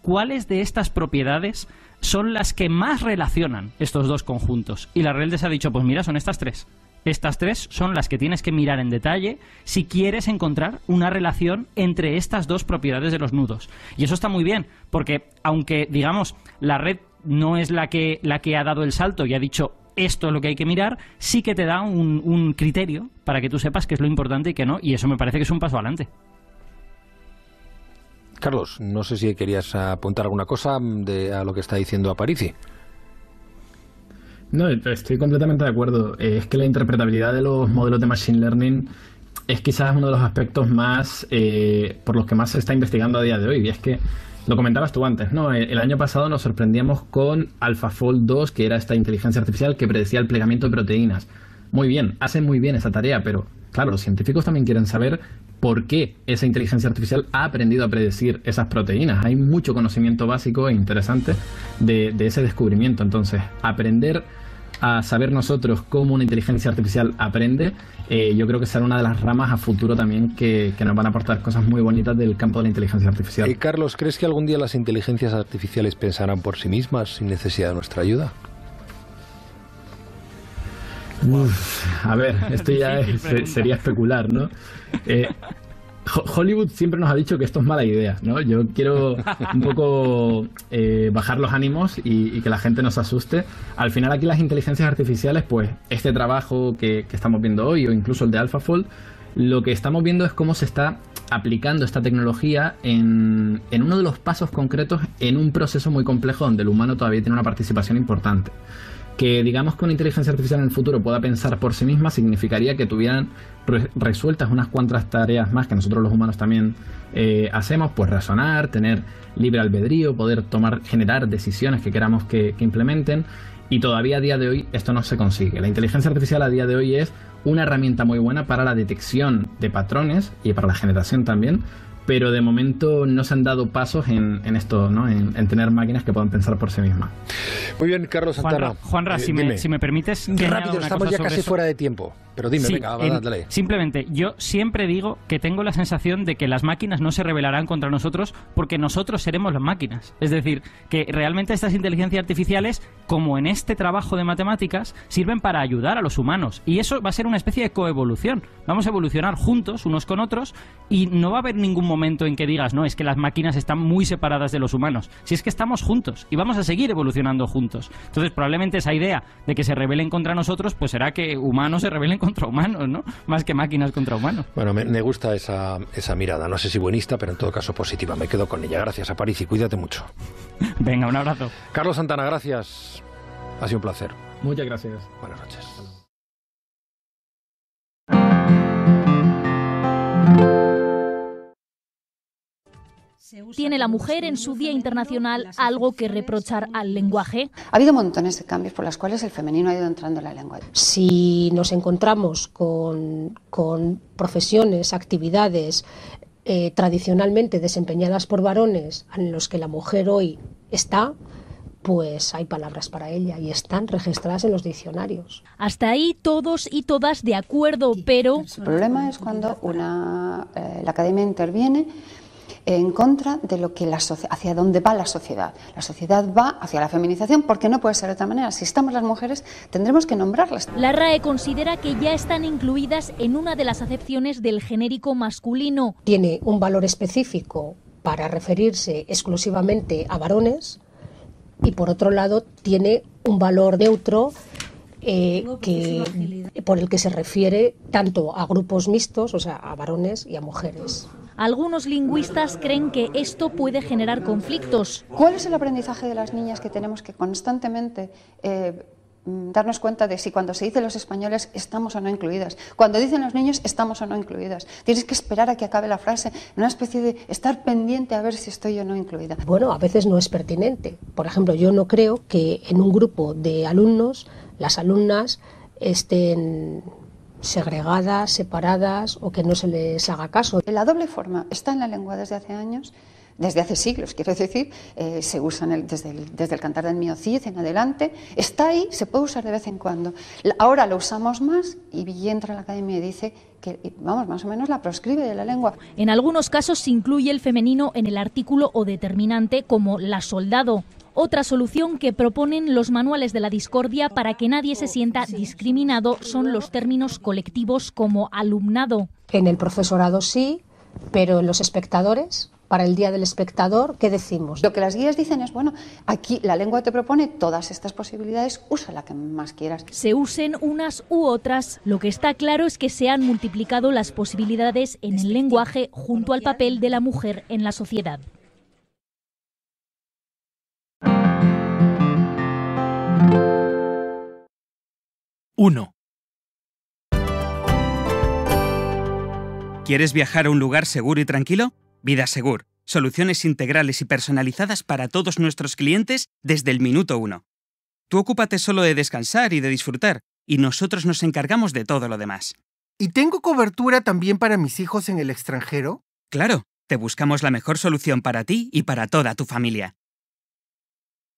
S18: ¿cuáles de estas propiedades son las que más relacionan estos dos conjuntos? Y la red les ha dicho, pues mira, son estas tres. Estas tres son las que tienes que mirar en detalle si quieres encontrar una relación entre estas dos propiedades de los nudos. Y eso está muy bien, porque aunque, digamos, la red no es la que, la que ha dado el salto y ha dicho esto es lo que hay que mirar, sí que te da un, criterio para que tú sepas qué es lo importante y qué no, y eso me parece que es un paso adelante.
S12: Carlos, no sé si querías apuntar alguna cosa de, a lo que está diciendo Aparici.
S22: No, estoy completamente de acuerdo. Eh, es que la interpretabilidad de los modelos de Machine Learning es quizás uno de los aspectos más eh, por los que más se está investigando a día de hoy. Y es que lo comentabas tú antes, ¿no? Eh, el, año pasado nos sorprendíamos con AlphaFold 2, que era esta inteligencia artificial que predecía el plegamiento de proteínas. Muy bien, hacen muy bien esa tarea, pero claro, los científicos también quieren saber por qué esa inteligencia artificial ha aprendido a predecir esas proteínas. Hay mucho conocimiento básico e interesante de ese descubrimiento. Entonces, aprender a saber nosotros cómo una inteligencia artificial aprende, eh, yo creo que será una de las ramas a futuro también que, nos van a aportar cosas muy bonitas del campo de la inteligencia artificial.
S12: Y eh, Carlos, ¿crees que algún día las inteligencias artificiales pensarán por sí mismas sin necesidad de nuestra ayuda?
S22: a ver, esto ya sería especular, ¿no? Eh, Hollywood siempre nos ha dicho que esto es mala idea, ¿no? Yo quiero un poco eh, bajar los ánimos y, que la gente nos asuste. Al final aquí las inteligencias artificiales, pues este trabajo que, estamos viendo hoy o incluso el de AlphaFold, lo que estamos viendo es cómo se está aplicando esta tecnología en, uno de los pasos concretos en un proceso muy complejo donde el humano todavía tiene una participación importante que digamos que una inteligencia artificial en el futuro pueda pensar por sí misma significaría que tuvieran resueltas unas cuantas tareas más que nosotros los humanos también eh, hacemos, pues razonar, tener libre albedrío, poder tomar, generar decisiones que queramos que implementen. Y todavía a día de hoy esto no se consigue. La inteligencia artificial a día de hoy es una herramienta muy buena para la detección de patrones y para la generación también pero de momento no se han dado pasos en, esto, ¿no? En, tener máquinas que puedan pensar por sí mismas. Muy bien, Carlos Santana. Juan eh, si, me, permites me, permites... Rápido, estamos ya casi fuera
S18: de
S12: tiempo,
S22: pero dime, venga,
S18: Simplemente, yo siempre digo que tengo la sensación de que las máquinas no se rebelarán contra nosotros porque nosotros seremos las máquinas. Es decir, que realmente estas inteligencias artificiales, como en este trabajo de matemáticas, sirven para ayudar a los humanos. Y eso va a ser una especie de coevolución. Vamos a evolucionar juntos, unos con otros, y no va a haber ningún momento momento en que digas, no, es que las máquinas están muy separadas de los humanos. Si es que estamos juntos y vamos a seguir evolucionando juntos. Entonces, probablemente esa idea de que se rebelen contra nosotros, pues será que humanos se rebelen contra humanos, ¿no? Más que máquinas contra humanos.
S12: Bueno, me, gusta esa, esa mirada. No sé si buenista, pero en todo caso positiva. Me quedo con ella. Gracias, y Cuídate mucho. [LAUGHS] Venga, un abrazo. Carlos Santana, gracias. Ha sido un placer.
S22: Muchas gracias.
S14: Buenas noches.
S20: ¿Tiene la mujer en su Día
S23: Internacional algo que reprochar al lenguaje? Ha habido montones de cambios por los cuales el femenino ha ido entrando en la lengua.
S24: Si nos encontramos con, profesiones, actividades eh, tradicionalmente desempeñadas por varones en los que la mujer hoy está, pues hay palabras para ella y están registradas en los
S20: diccionarios. Hasta ahí todos y todas de acuerdo, pero... El problema es cuando eh,
S23: la academia interviene en contra de lo que la hacia dónde va la sociedad. La sociedad va hacia la feminización porque no puede ser de otra manera. Si estamos las mujeres, tendremos que nombrarlas.
S20: La RAE considera que ya están incluidas en una de las acepciones del genérico masculino. Tiene un valor específico para referirse exclusivamente
S24: a varones y por otro lado tiene un valor neutro eh, que, por el que se refiere tanto a grupos mixtos, o sea, a
S23: varones y a mujeres. Algunos lingüistas creen que esto puede generar conflictos. ¿Cuál es el aprendizaje de las niñas que tenemos que constantemente eh, mm, darnos cuenta de si cuando se dice los españoles estamos o no incluidas? Cuando dicen los niños estamos o no incluidas. Tienes que esperar a que acabe la frase, una especie de estar pendiente a ver si estoy o no incluida. Bueno, a veces no es pertinente.
S24: Por ejemplo, yo no creo que en un grupo de alumnos las
S23: alumnas estén segregadas, separadas o que no se les haga caso. La doble forma está en la lengua desde hace años, desde hace siglos, quiero decir, eh, se usa desde, el, desde, el, cantar del Cid en adelante, está ahí, se puede usar de vez en cuando. Ahora lo usamos más y entra a la academia y dice que, vamos, más o menos la proscribe de la lengua. En algunos
S20: casos se incluye
S23: el femenino en el artículo o determinante como
S20: la soldado, otra solución que proponen los manuales de la discordia para que nadie se sienta discriminado son los términos colectivos como alumnado. En el profesorado
S23: sí, pero en los espectadores, para el Día del Espectador, ¿qué decimos? Lo que las guías dicen es, bueno, aquí la lengua te propone todas estas posibilidades, usa la que más quieras.
S20: Se usen unas u otras, lo que está claro es que se han multiplicado las posibilidades en el lenguaje junto al papel de la mujer en la sociedad.
S3: 1.
S2: ¿Quieres viajar a un lugar seguro y tranquilo? Vida Segur. Soluciones integrales y personalizadas para todos nuestros clientes desde el minuto 1. Tú ocúpate solo de descansar y de disfrutar, y nosotros nos encargamos de todo lo demás. ¿Y tengo cobertura también para mis hijos en el extranjero? Claro, te buscamos la mejor solución para ti y para toda tu familia.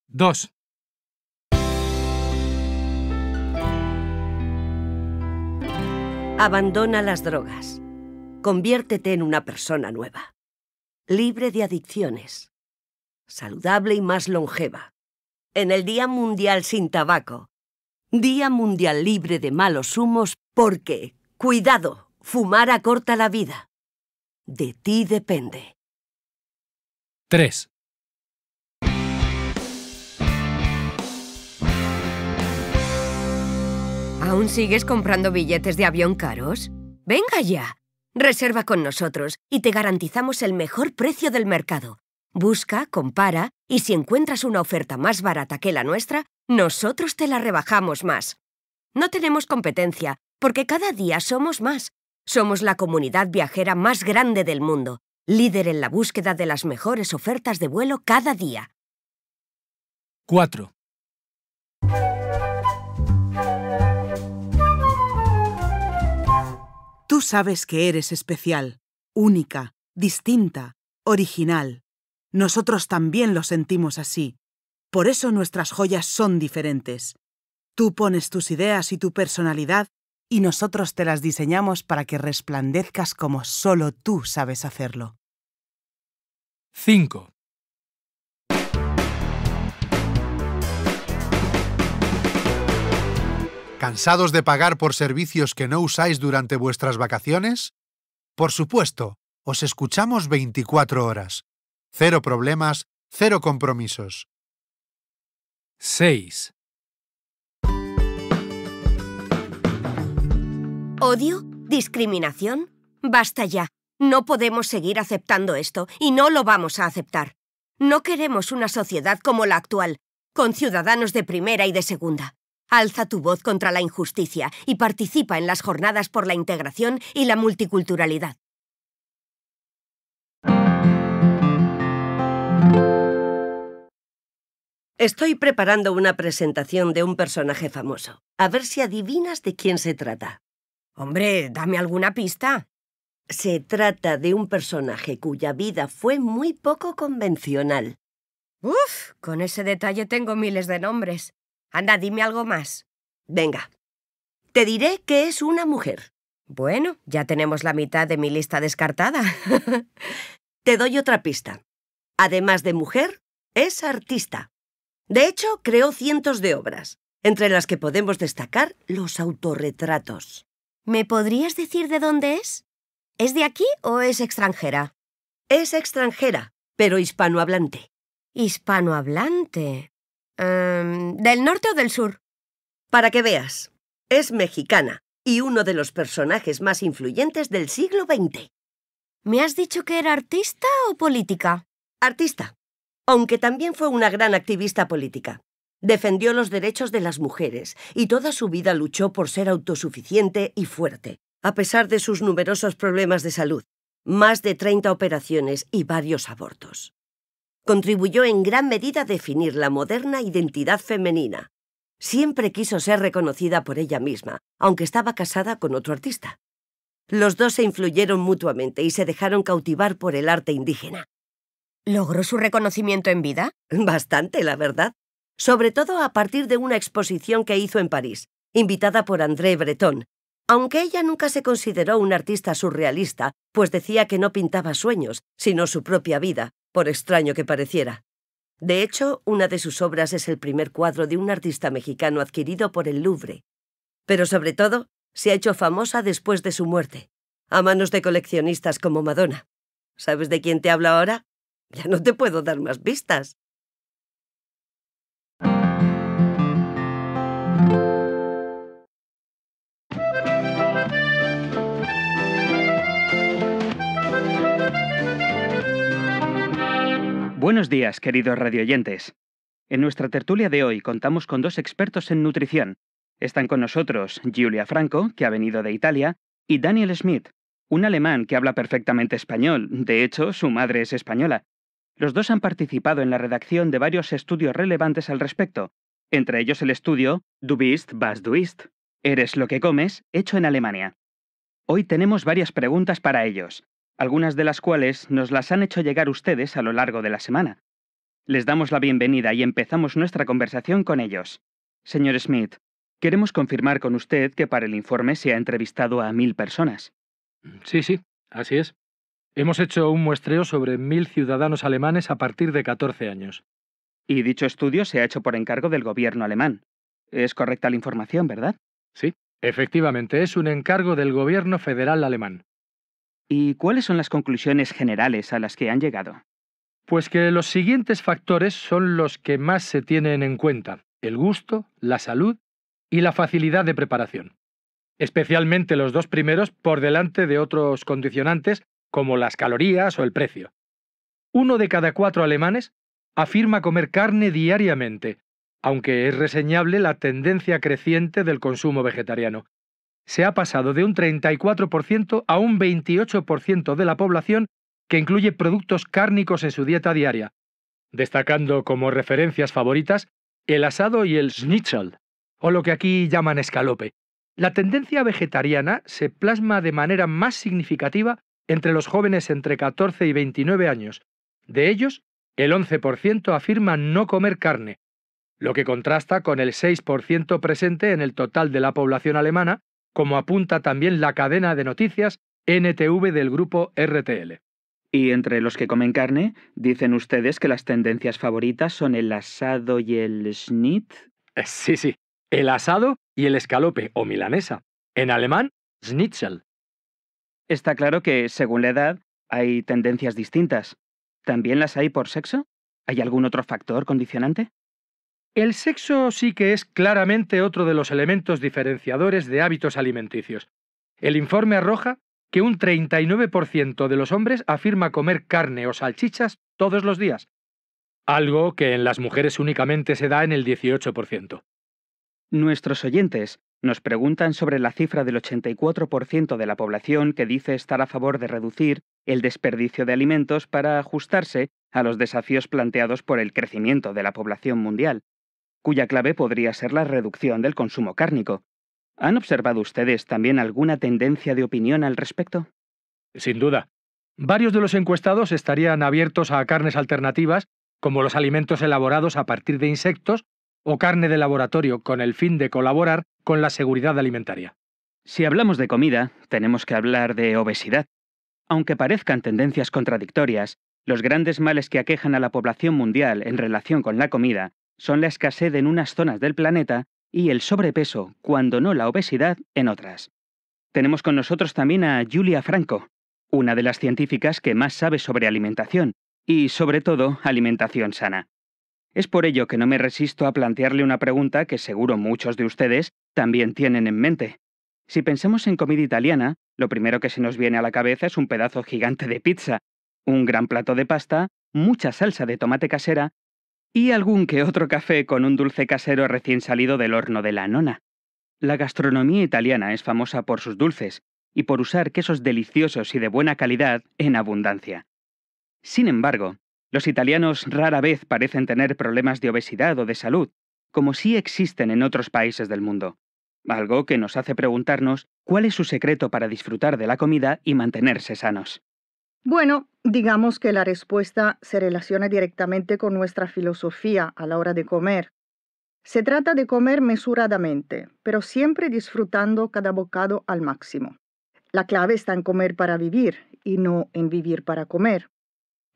S2: 2.
S1: Abandona las drogas. Conviértete en una persona nueva. Libre de adicciones. Saludable y más longeva. En el Día Mundial sin Tabaco. Día Mundial Libre de Malos Humos porque, cuidado, fumar acorta la vida. De ti depende.
S3: 3.
S8: ¿Aún sigues comprando billetes de avión caros? Venga ya. Reserva con nosotros y te garantizamos el mejor precio del mercado. Busca, compara y si encuentras una oferta más barata que la nuestra, nosotros te la rebajamos más. No tenemos competencia, porque cada día somos más. Somos la comunidad viajera más grande del mundo, líder en la búsqueda de las mejores ofertas de vuelo cada día.
S7: 4. sabes que eres especial, única, distinta, original. Nosotros también lo sentimos así. Por eso nuestras joyas son diferentes. Tú pones tus ideas y tu personalidad y nosotros te las diseñamos para que resplandezcas como solo tú sabes hacerlo. 5.
S10: ¿Cansados de pagar por servicios que no usáis durante vuestras vacaciones? Por supuesto, os escuchamos 24 horas. Cero problemas, cero compromisos. 6.
S8: Odio, discriminación. Basta ya. No podemos seguir aceptando esto y no lo vamos a aceptar. No queremos una sociedad como la actual, con ciudadanos de primera y de segunda. Alza tu voz contra la injusticia y participa en las jornadas por la integración y la multiculturalidad.
S1: Estoy preparando una presentación de un personaje famoso. A ver si adivinas de quién se trata. Hombre, dame alguna pista. Se trata de un personaje cuya vida fue muy poco convencional.
S8: Uf, con ese detalle tengo miles de nombres. Anda, dime algo más. Venga. Te diré que es una mujer. Bueno, ya tenemos la mitad de mi lista descartada. [LAUGHS] Te doy otra pista. Además de mujer,
S1: es artista. De hecho, creó cientos de obras, entre las que podemos destacar los autorretratos. ¿Me
S8: podrías decir de dónde es? ¿Es de aquí o es extranjera? Es extranjera, pero hispanohablante. Hispanohablante. ¿Del norte o del sur? Para que veas,
S1: es mexicana y uno de los personajes más influyentes del siglo XX. ¿Me has dicho que era artista o política? Artista, aunque también fue una gran activista política. Defendió los derechos de las mujeres y toda su vida luchó por ser autosuficiente y fuerte, a pesar de sus numerosos problemas de salud, más de 30 operaciones y varios abortos contribuyó en gran medida a definir la moderna identidad femenina. Siempre quiso ser reconocida por ella misma, aunque estaba casada con otro artista. Los dos se influyeron mutuamente y se dejaron cautivar por el arte indígena. ¿Logró su reconocimiento en vida? Bastante, la verdad. Sobre todo a partir de una exposición que hizo en París, invitada por André Breton. Aunque ella nunca se consideró una artista surrealista, pues decía que no pintaba sueños, sino su propia vida, por extraño que pareciera. De hecho, una de sus obras es el primer cuadro de un artista mexicano adquirido por el Louvre. Pero sobre todo, se ha hecho famosa después de su muerte, a manos de coleccionistas como Madonna. ¿Sabes de quién te hablo ahora? Ya no te puedo dar más pistas.
S2: Buenos días, queridos radioyentes. En nuestra tertulia de hoy contamos con dos expertos en nutrición. Están con nosotros Giulia Franco, que ha venido de Italia, y Daniel Schmidt, un alemán que habla perfectamente español, de hecho, su madre es española. Los dos han participado en la redacción de varios estudios relevantes al respecto, entre ellos el estudio Du bist, was du Eres lo que comes, hecho en Alemania. Hoy tenemos varias preguntas para ellos algunas de las cuales nos las han hecho llegar ustedes a lo largo de la semana. Les damos la bienvenida y empezamos nuestra conversación con ellos. Señor Smith, queremos confirmar con usted que para el informe se ha entrevistado a mil personas. Sí, sí, así
S3: es. Hemos hecho un muestreo sobre mil ciudadanos alemanes a partir de 14 años.
S2: Y dicho estudio se ha hecho por encargo del gobierno alemán. Es correcta la información, ¿verdad? Sí, efectivamente, es un encargo del gobierno federal alemán. ¿Y cuáles son las conclusiones generales a las que han llegado?
S3: Pues que los siguientes factores son los que más se tienen en cuenta. El gusto, la salud y la facilidad de preparación. Especialmente los dos primeros por delante de otros condicionantes como las calorías o el precio. Uno de cada cuatro alemanes afirma comer carne diariamente, aunque es reseñable la tendencia creciente del consumo vegetariano, se ha pasado de un 34% a un 28% de la población que incluye productos cárnicos en su dieta diaria, destacando como referencias favoritas el asado y el schnitzel, o lo que aquí llaman escalope. La tendencia vegetariana se plasma de manera más significativa entre los jóvenes entre 14 y 29 años. De ellos, el 11% afirma no comer carne, lo que contrasta con el 6% presente en el total de la población alemana, como apunta también la cadena de noticias NTV del grupo
S2: RTL. Y entre los que comen carne, dicen ustedes que las tendencias favoritas son el asado y el schnitz. Eh, sí, sí, el asado y el escalope o milanesa. En alemán, schnitzel. Está claro que, según la edad, hay tendencias distintas. ¿También las hay por sexo? ¿Hay algún otro factor condicionante?
S3: El sexo sí que es claramente otro de los elementos diferenciadores de hábitos alimenticios. El informe arroja que un 39% de los hombres afirma comer carne o salchichas todos los días, algo que
S2: en las mujeres
S3: únicamente se da en el 18%.
S2: Nuestros oyentes nos preguntan sobre la cifra del 84% de la población que dice estar a favor de reducir el desperdicio de alimentos para ajustarse a los desafíos planteados por el crecimiento de la población mundial cuya clave podría ser la reducción del consumo cárnico. ¿Han observado ustedes también alguna tendencia de opinión al respecto?
S3: Sin duda. Varios de los encuestados estarían abiertos a carnes alternativas, como los alimentos elaborados a partir de insectos o carne de laboratorio, con el fin de colaborar con la
S2: seguridad alimentaria. Si hablamos de comida, tenemos que hablar de obesidad. Aunque parezcan tendencias contradictorias, los grandes males que aquejan a la población mundial en relación con la comida son la escasez en unas zonas del planeta y el sobrepeso, cuando no la obesidad, en otras. Tenemos con nosotros también a Julia Franco, una de las científicas que más sabe sobre alimentación y, sobre todo, alimentación sana. Es por ello que no me resisto a plantearle una pregunta que seguro muchos de ustedes también tienen en mente. Si pensemos en comida italiana, lo primero que se nos viene a la cabeza es un pedazo gigante de pizza, un gran plato de pasta, mucha salsa de tomate casera y algún que otro café con un dulce casero recién salido del horno de la nona. La gastronomía italiana es famosa por sus dulces y por usar quesos deliciosos y de buena calidad en abundancia. Sin embargo, los italianos rara vez parecen tener problemas de obesidad o de salud, como sí existen en otros países del mundo. Algo que nos hace preguntarnos cuál es su secreto para disfrutar de la comida y mantenerse sanos.
S25: Bueno, digamos que la respuesta se relaciona directamente con nuestra filosofía a la hora de comer. Se trata de comer mesuradamente, pero siempre disfrutando cada bocado al máximo. La clave está en comer para vivir y no en vivir para comer.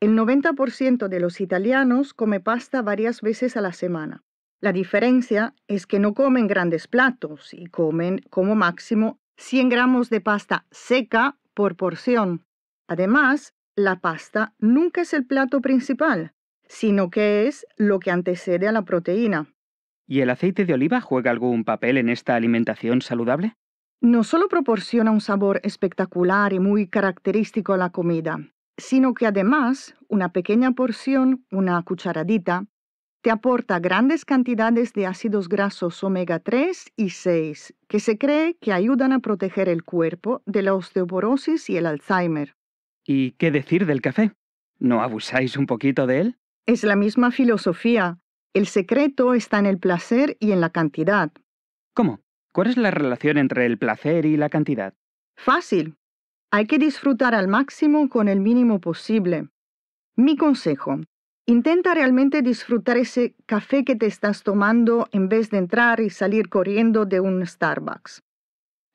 S25: El 90% de los italianos come pasta varias veces a la semana. La diferencia es que no comen grandes platos y comen como máximo 100 gramos de pasta seca por porción. Además, la pasta nunca es el plato principal, sino que es lo que antecede a la proteína.
S2: ¿Y el aceite de oliva juega algún papel en esta alimentación saludable?
S25: No solo proporciona un sabor espectacular y muy característico a la comida, sino que además una pequeña porción, una cucharadita, te aporta grandes cantidades de ácidos grasos omega 3 y 6, que se cree que ayudan a proteger el cuerpo de la osteoporosis y el Alzheimer.
S2: ¿Y qué decir del café? ¿No abusáis un poquito de él?
S25: Es la misma filosofía. El secreto está en el placer y en la cantidad. ¿Cómo? ¿Cuál es
S2: la relación entre el placer y la cantidad?
S25: Fácil. Hay que disfrutar al máximo con el mínimo posible. Mi consejo, Intenta realmente disfrutar ese café que te estás tomando en vez de entrar y salir corriendo de un Starbucks.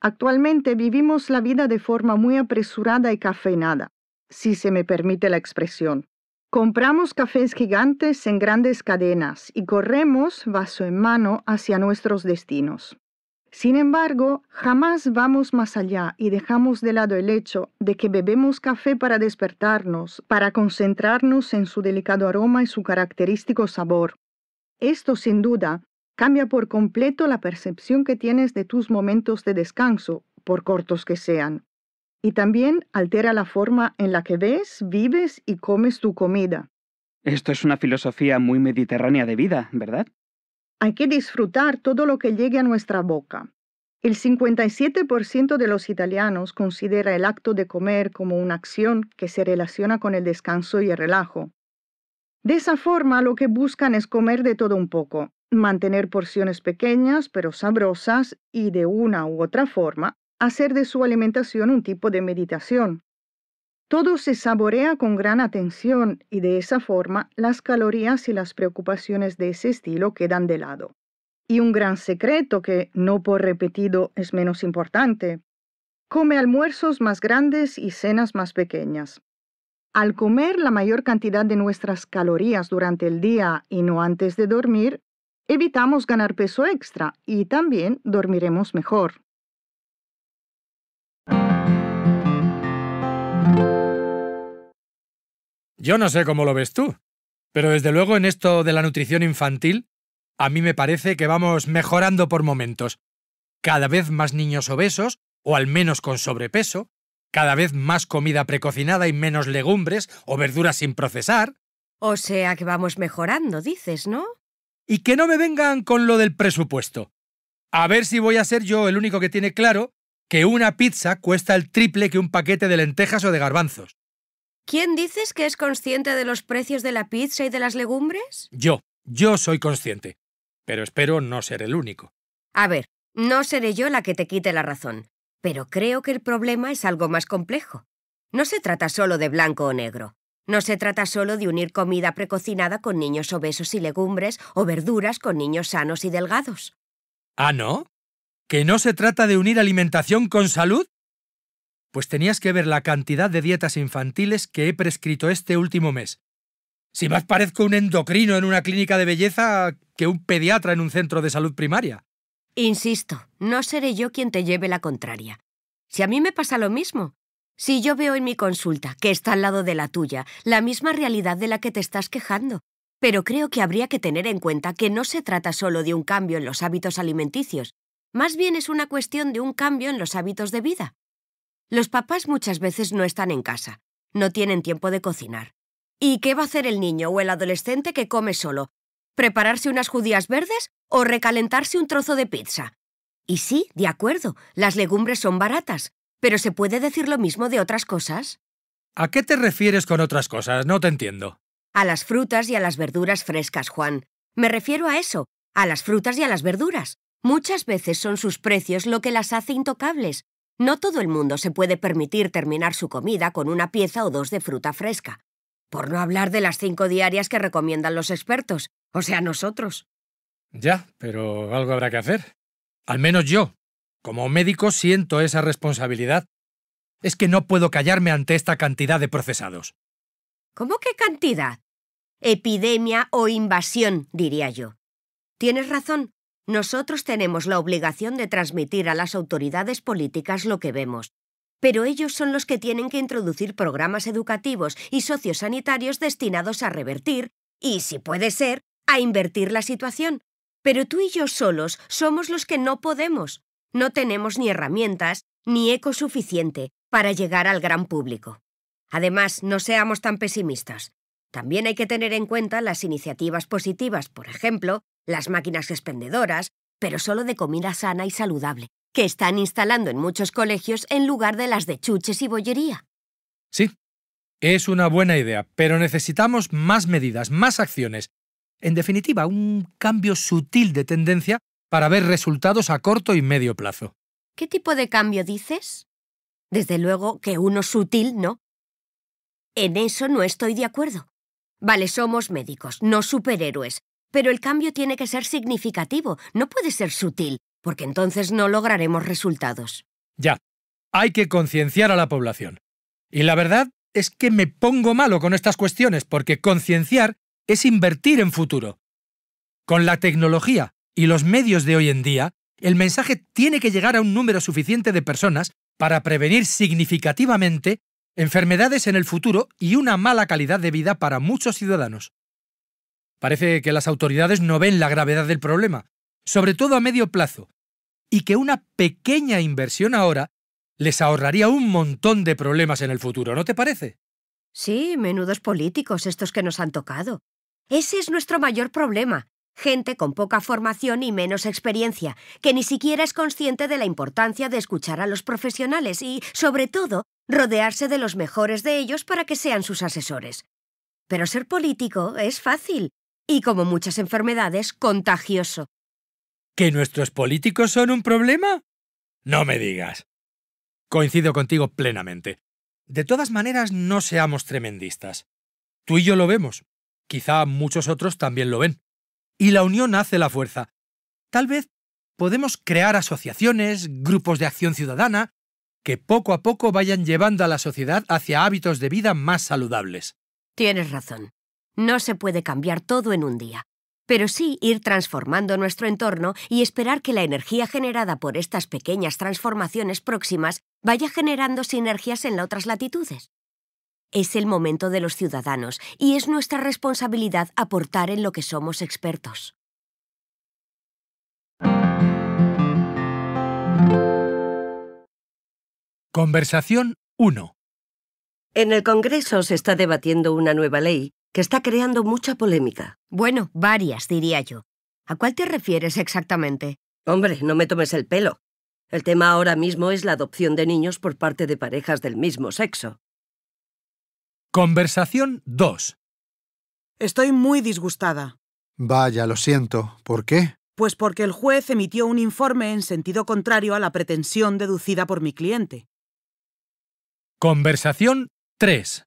S25: Actualmente vivimos la vida de forma muy apresurada y cafeinada si se me permite la expresión. Compramos cafés gigantes en grandes cadenas y corremos vaso en mano hacia nuestros destinos. Sin embargo, jamás vamos más allá y dejamos de lado el hecho de que bebemos café para despertarnos, para concentrarnos en su delicado aroma y su característico sabor. Esto, sin duda, cambia por completo la percepción que tienes de tus momentos de descanso, por cortos que sean y también altera la forma en la que ves, vives y comes tu comida.
S2: Esto es una filosofía muy
S25: mediterránea
S2: de vida, ¿verdad?
S25: Hay que disfrutar todo lo que llegue a nuestra boca. El 57% de los italianos considera el acto de comer como una acción que se relaciona con el descanso y el relajo. De esa forma, lo que buscan es comer de todo un poco, mantener porciones pequeñas pero sabrosas y de una u otra forma hacer de su alimentación un tipo de meditación. Todo se saborea con gran atención y de esa forma las calorías y las preocupaciones de ese estilo quedan de lado. Y un gran secreto que, no por repetido, es menos importante. Come almuerzos más grandes y cenas más pequeñas. Al comer la mayor cantidad de nuestras calorías durante el día y no antes de dormir, evitamos ganar peso extra y también dormiremos mejor.
S3: Yo no sé cómo lo ves tú, pero desde luego en esto de la nutrición infantil, a mí me parece que vamos mejorando por momentos. Cada vez más niños obesos, o al menos con sobrepeso, cada vez más comida precocinada y menos legumbres o verduras sin procesar.
S8: O sea que vamos mejorando, dices,
S3: ¿no? Y que no me vengan con lo del presupuesto. A ver si voy a ser yo el único que tiene claro que una pizza cuesta el triple que un paquete de lentejas o de garbanzos.
S8: ¿Quién dices que es consciente de los precios de la pizza y de las legumbres?
S3: Yo, yo soy consciente, pero espero no ser el único.
S8: A ver, no seré yo la que te quite la razón, pero creo que el problema es algo más complejo. No se trata solo de blanco o negro. No se trata solo de unir comida precocinada con niños obesos y legumbres o verduras con niños sanos y delgados.
S3: ¿Ah, no? ¿Que no se trata de unir alimentación con salud? pues tenías que ver la cantidad de dietas infantiles que he prescrito este último mes. Si más parezco un endocrino en una clínica de belleza que un pediatra en un centro de salud primaria. Insisto, no
S8: seré yo quien te lleve la contraria. Si a mí me pasa lo mismo, si yo veo en mi consulta, que está al lado de la tuya, la misma realidad de la que te estás quejando, pero creo que habría que tener en cuenta que no se trata solo de un cambio en los hábitos alimenticios, más bien es una cuestión de un cambio en los hábitos de vida. Los papás muchas veces no están en casa, no tienen tiempo de cocinar. ¿Y qué va a hacer el niño o el adolescente que come solo? ¿Prepararse unas judías verdes o recalentarse un trozo de pizza? Y sí, de acuerdo, las legumbres son baratas, pero ¿se puede decir lo mismo de otras cosas?
S3: ¿A qué te refieres con otras cosas? No te entiendo.
S8: A las frutas y a las verduras frescas, Juan. Me refiero a eso, a las frutas y a las verduras. Muchas veces son sus precios lo que las hace intocables, no todo el mundo se puede permitir terminar su comida con una pieza o dos de fruta fresca, por no hablar de las cinco diarias que recomiendan los expertos,
S3: o sea, nosotros. Ya, pero algo habrá que hacer. Al menos yo, como médico, siento esa responsabilidad. Es que no puedo callarme ante esta cantidad de procesados.
S8: ¿Cómo qué cantidad? Epidemia o invasión, diría yo. Tienes razón, nosotros tenemos la obligación de transmitir a las autoridades políticas lo que vemos, pero ellos son los que tienen que introducir programas educativos y sociosanitarios destinados a revertir, y si puede ser, a invertir la situación. Pero tú y yo solos somos los que no podemos. No tenemos ni herramientas ni eco suficiente para llegar al gran público. Además, no seamos tan pesimistas. También hay que tener en cuenta las iniciativas positivas, por ejemplo, las máquinas expendedoras, pero solo de comida sana y saludable, que están instalando en muchos colegios en lugar de las de chuches y bollería.
S3: Sí, es una buena idea, pero necesitamos más medidas, más acciones. En definitiva, un cambio sutil de tendencia para ver resultados a corto y medio plazo.
S8: ¿Qué tipo de cambio dices? Desde luego que uno sutil, ¿no? En eso no estoy de acuerdo. Vale, somos médicos, no superhéroes, pero el cambio tiene que ser significativo, no puede ser sutil, porque entonces no lograremos resultados.
S3: Ya, hay que concienciar a la población. Y la verdad es que me pongo malo con estas cuestiones, porque concienciar es invertir en futuro. Con la tecnología y los medios de hoy en día, el mensaje tiene que llegar a un número suficiente de personas para prevenir significativamente enfermedades en el futuro y una mala calidad de vida para muchos ciudadanos. Parece que las autoridades no ven la gravedad del problema, sobre todo a medio plazo, y que una pequeña inversión ahora les ahorraría un montón de problemas en el futuro, ¿no te parece?
S8: Sí, menudos políticos estos que nos han tocado. Ese es nuestro mayor problema. Gente con poca formación y menos experiencia, que ni siquiera es consciente de la importancia de escuchar a los profesionales y, sobre todo, rodearse de los mejores de ellos para que sean sus asesores. Pero ser político es fácil y, como muchas enfermedades, contagioso.
S3: ¿Que nuestros políticos son un problema? No me digas. Coincido contigo plenamente. De todas maneras, no seamos tremendistas. Tú y yo lo vemos. Quizá muchos otros también lo ven. Y la unión hace la fuerza. Tal vez podemos crear asociaciones, grupos de acción ciudadana, que poco a poco vayan llevando a la sociedad hacia hábitos de vida más saludables.
S8: Tienes razón. No se puede cambiar todo en un día, pero sí ir transformando nuestro entorno y esperar que la energía generada por estas pequeñas transformaciones próximas vaya generando sinergias en las otras latitudes. Es el momento de los ciudadanos y es nuestra responsabilidad aportar en lo que somos expertos.
S3: Conversación 1.
S8: En el
S1: Congreso se está debatiendo una nueva ley que está creando mucha polémica. Bueno, varias, diría yo. ¿A cuál te refieres exactamente? Hombre, no me tomes el pelo. El tema ahora mismo es la adopción de niños por parte de parejas del mismo sexo.
S7: Conversación 2. Estoy muy disgustada.
S10: Vaya, lo siento. ¿Por qué?
S7: Pues porque el juez emitió un informe en sentido contrario a la pretensión deducida por mi cliente.
S3: Conversación 3.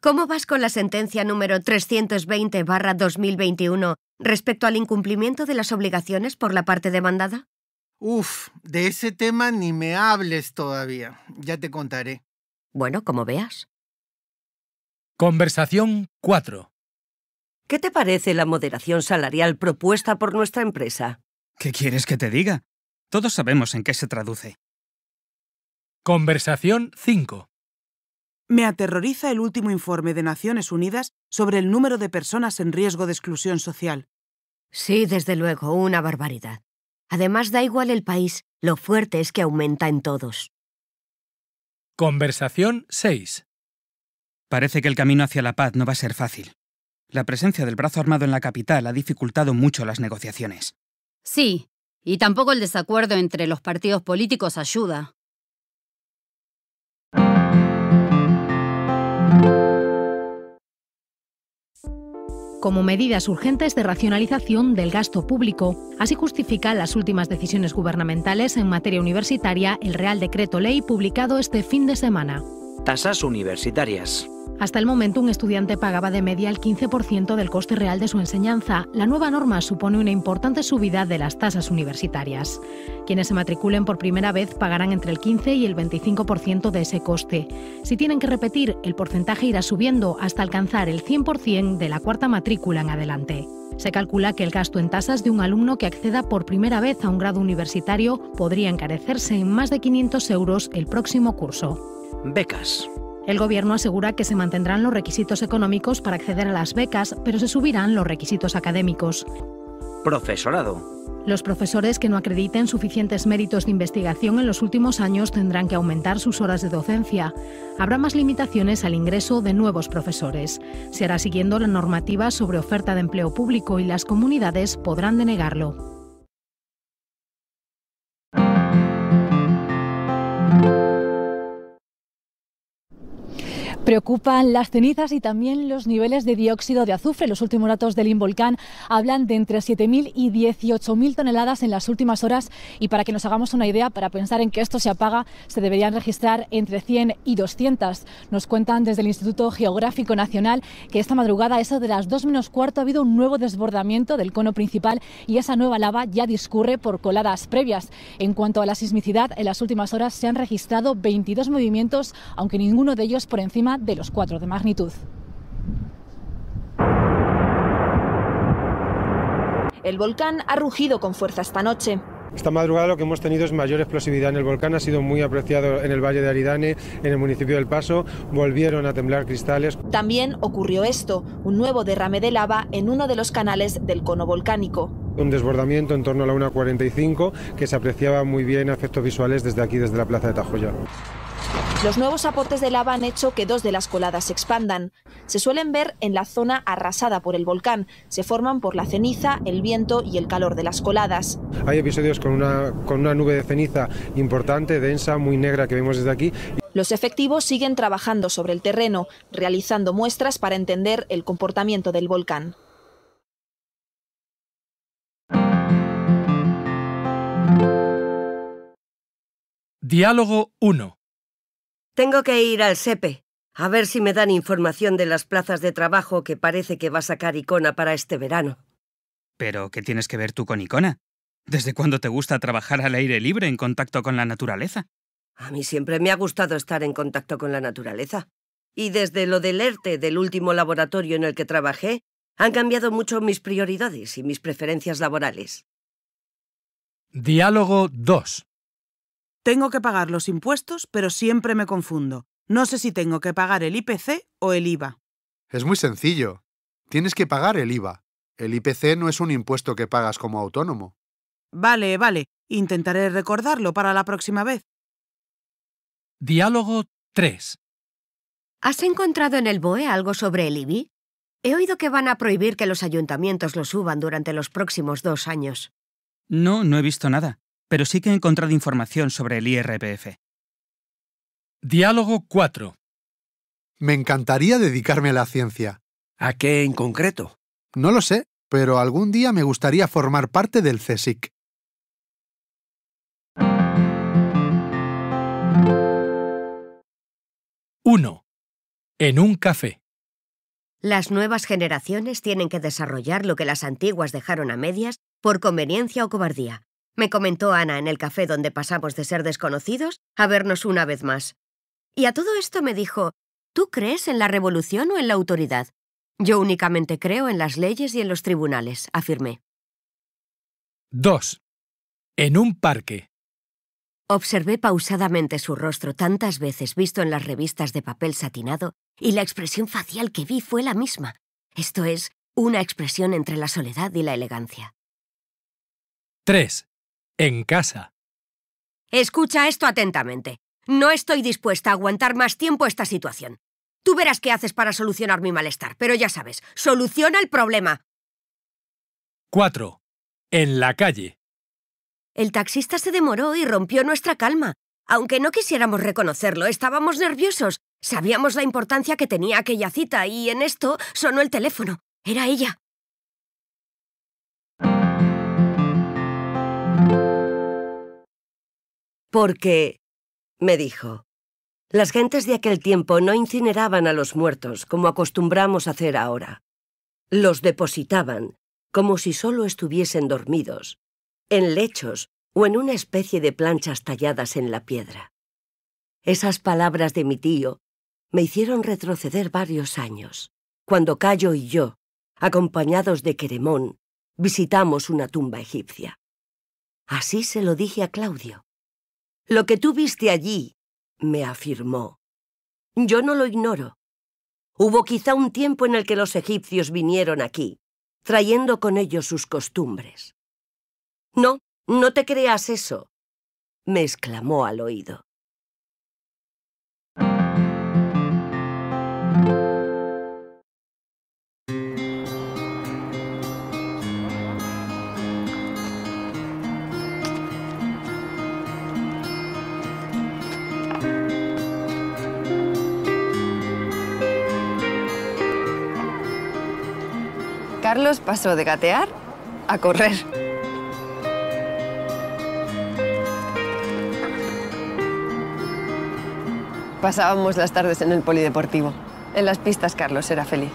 S8: ¿Cómo vas con la sentencia número 320-2021 respecto al incumplimiento de las obligaciones por la parte demandada? Uf,
S10: de ese tema ni me hables todavía. Ya te contaré. Bueno, como veas.
S2: Conversación 4.
S10: ¿Qué te parece la moderación
S1: salarial propuesta por nuestra empresa?
S2: ¿Qué quieres que te diga? Todos sabemos en qué se traduce. Conversación 5.
S7: Me aterroriza el último informe de Naciones Unidas sobre el número de personas en riesgo de exclusión social. Sí, desde luego, una barbaridad. Además, da igual el país, lo
S8: fuerte es que aumenta en todos.
S2: Conversación 6. Parece que el camino hacia la paz no va a ser fácil. La presencia del brazo armado en la capital ha dificultado mucho las negociaciones.
S23: Sí, y tampoco el desacuerdo entre los partidos políticos ayuda.
S24: como medidas urgentes de racionalización del gasto público. Así justifica las últimas decisiones gubernamentales en materia universitaria el Real Decreto Ley publicado este fin de semana.
S2: Tasas universitarias.
S24: Hasta el momento, un estudiante pagaba de media el 15% del coste real de su enseñanza. La nueva norma supone una importante subida de las tasas universitarias. Quienes se matriculen por primera vez pagarán entre el 15 y el 25% de ese coste. Si tienen que repetir, el porcentaje irá subiendo hasta alcanzar el 100% de la cuarta matrícula en adelante. Se calcula que el gasto en tasas de un alumno que acceda por primera vez a un grado universitario podría encarecerse en más de 500 euros el próximo curso. Becas. El Gobierno asegura que se mantendrán los requisitos económicos para acceder a las becas, pero se subirán los requisitos académicos.
S2: Profesorado.
S24: Los profesores que no acrediten suficientes méritos de investigación en los últimos años tendrán que aumentar sus horas de docencia. Habrá más limitaciones al ingreso de nuevos profesores. Se hará siguiendo la normativa sobre oferta de empleo público y las comunidades podrán denegarlo. Preocupan las cenizas y también los niveles de dióxido de azufre. Los últimos datos del Involcán hablan de entre 7.000 y 18.000 toneladas en las últimas horas y para que nos hagamos una idea, para pensar en que esto se apaga, se deberían registrar entre 100 y 200. Nos cuentan desde el Instituto Geográfico Nacional que esta madrugada, eso de las 2 menos cuarto, ha habido un nuevo desbordamiento del cono principal y esa nueva lava ya discurre por coladas previas. En cuanto a la sismicidad, en las últimas horas se han registrado 22 movimientos, aunque ninguno de ellos por encima
S20: de los cuatro de magnitud. El volcán ha rugido con fuerza esta noche.
S26: Esta madrugada lo que hemos tenido es mayor explosividad en el volcán, ha sido muy apreciado en el Valle de Aridane, en el municipio del Paso, volvieron a temblar cristales.
S20: También ocurrió esto, un nuevo derrame de lava en uno de los canales del cono volcánico.
S26: Un desbordamiento en torno a la 1.45 que se apreciaba muy bien a efectos visuales desde aquí, desde la Plaza de Tajoya.
S20: Los nuevos aportes de lava han hecho que dos de las coladas se expandan. Se suelen ver en la zona arrasada por el volcán. Se forman por la ceniza, el viento y el calor de las coladas.
S26: Hay episodios con una, nube de ceniza importante, densa, muy negra que vemos desde aquí.
S20: Los efectivos siguen trabajando sobre el terreno, realizando muestras para entender el comportamiento del volcán.
S3: Diálogo 1.
S1: Tengo que ir al SEPE, a ver si me dan información de las plazas de trabajo que parece que va a sacar Icona para este verano.
S2: Pero, ¿qué tienes que ver tú con Icona? ¿Desde cuándo te gusta trabajar al aire libre en contacto con la naturaleza?
S1: A mí siempre me ha gustado estar en contacto con la naturaleza. Y desde lo del ERTE del último laboratorio en el que trabajé, han cambiado mucho mis prioridades
S7: y mis preferencias laborales. Diálogo 2. Tengo que pagar los impuestos, pero siempre me confundo. No sé si tengo que pagar el IPC o el IVA.
S10: Es muy sencillo. Tienes que pagar el IVA. El IPC no es un impuesto que pagas como autónomo.
S7: Vale, vale. Intentaré recordarlo para la próxima vez. Diálogo 3. ¿Has
S8: encontrado en el BOE algo sobre el IBI? He oído que van a prohibir que los ayuntamientos lo suban durante los próximos dos años.
S2: No, no he visto nada pero sí que he encontrado información sobre el IRPF. Diálogo 4.
S10: Me encantaría dedicarme a la ciencia. ¿A qué en concreto? No lo sé, pero algún día me gustaría formar parte del CSIC.
S3: 1. En un café.
S8: Las nuevas generaciones tienen que desarrollar lo que las antiguas dejaron a medias por conveniencia o cobardía me comentó Ana en el café donde pasamos de ser desconocidos a vernos una vez más. Y a todo esto me dijo, ¿tú crees en la revolución o en la autoridad? Yo únicamente creo en las leyes y en los tribunales, afirmé.
S3: 2. En un parque.
S8: Observé pausadamente su rostro tantas veces visto en las revistas de papel satinado y la expresión facial que vi fue la misma, esto es, una expresión entre la soledad y la elegancia.
S3: 3 en casa.
S8: Escucha esto atentamente. No estoy dispuesta a aguantar más tiempo esta situación. Tú verás qué haces para solucionar mi malestar, pero ya sabes, soluciona el problema.
S3: 4. En la calle.
S8: El taxista se demoró y rompió nuestra calma. Aunque no quisiéramos reconocerlo, estábamos nerviosos. Sabíamos la importancia que tenía aquella cita y en esto sonó el teléfono. Era ella.
S1: Porque, me dijo, las gentes de aquel tiempo no incineraban a los muertos como acostumbramos hacer ahora. Los depositaban, como si solo estuviesen dormidos, en lechos o en una especie de planchas talladas en la piedra. Esas palabras de mi tío me hicieron retroceder varios años, cuando Cayo y yo, acompañados de Queremón, visitamos una tumba egipcia. Así se lo dije a Claudio, lo que tú viste allí, me afirmó, yo no lo ignoro. Hubo quizá un tiempo en el que los egipcios vinieron aquí, trayendo con ellos sus costumbres. No, no te creas eso, me exclamó al oído.
S23: Carlos pasó de gatear a correr. Pasábamos las tardes en el polideportivo. En las pistas Carlos era feliz.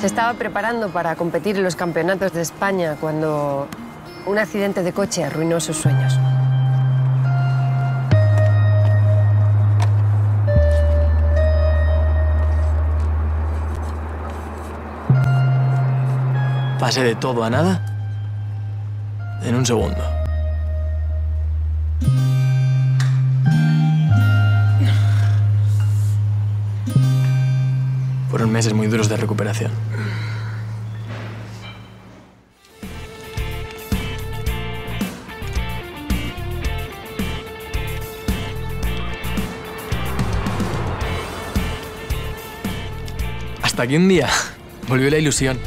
S23: Se estaba preparando para competir en los campeonatos de España cuando un accidente de coche arruinó sus sueños.
S13: Pasé de todo a nada en un segundo. Fueron meses muy duros de recuperación.
S3: Hasta que un día volvió la ilusión.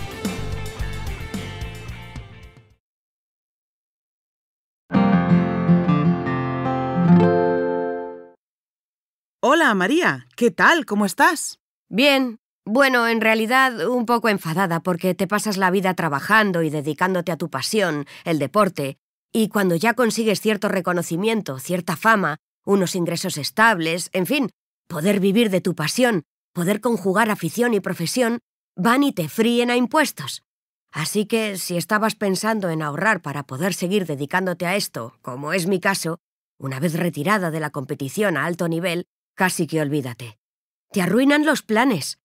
S7: María. ¿Qué tal? ¿Cómo estás? Bien. Bueno, en realidad un poco enfadada porque
S8: te pasas la vida trabajando y dedicándote a tu pasión, el deporte, y cuando ya consigues cierto reconocimiento, cierta fama, unos ingresos estables, en fin, poder vivir de tu pasión, poder conjugar afición y profesión, van y te fríen a impuestos. Así que si estabas pensando en ahorrar para poder seguir dedicándote a esto, como es mi caso, una vez retirada de la competición a alto nivel, Casi que olvídate. Te arruinan los planes.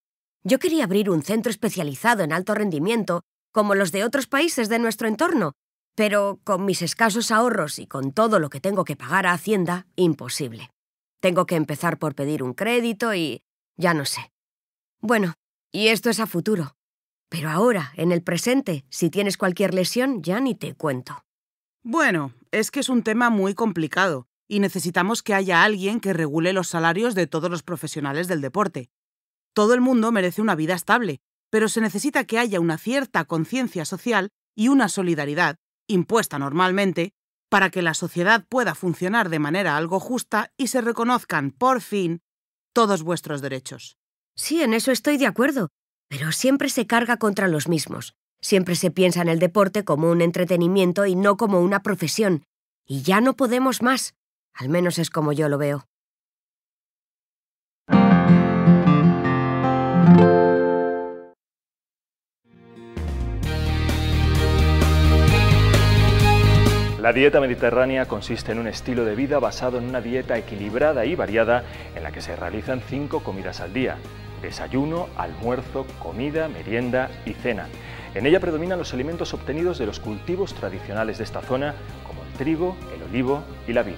S8: Yo quería abrir un centro especializado en alto rendimiento, como los de otros países de nuestro entorno, pero con mis escasos ahorros y con todo lo que tengo que pagar a Hacienda, imposible. Tengo que empezar por pedir un crédito y... ya no sé. Bueno, y esto es a futuro. Pero ahora, en el presente, si
S7: tienes cualquier lesión, ya ni te cuento. Bueno, es que es un tema muy complicado y necesitamos que haya alguien que regule los salarios de todos los profesionales del deporte. Todo el mundo merece una vida estable, pero se necesita que haya una cierta conciencia social y una solidaridad, impuesta normalmente, para que la sociedad pueda funcionar de manera algo justa y se reconozcan, por fin, todos vuestros derechos. Sí, en eso estoy de acuerdo, pero siempre se carga contra los
S8: mismos. Siempre se piensa en el deporte como un entretenimiento y no como una profesión. Y ya no podemos más. Al menos es como yo lo veo.
S19: La dieta mediterránea consiste en un estilo de vida basado en una dieta equilibrada y variada en la que se realizan cinco comidas al día. Desayuno, almuerzo, comida, merienda y cena. En ella predominan los alimentos obtenidos de los cultivos tradicionales de esta zona, como el trigo, el olivo y la vid.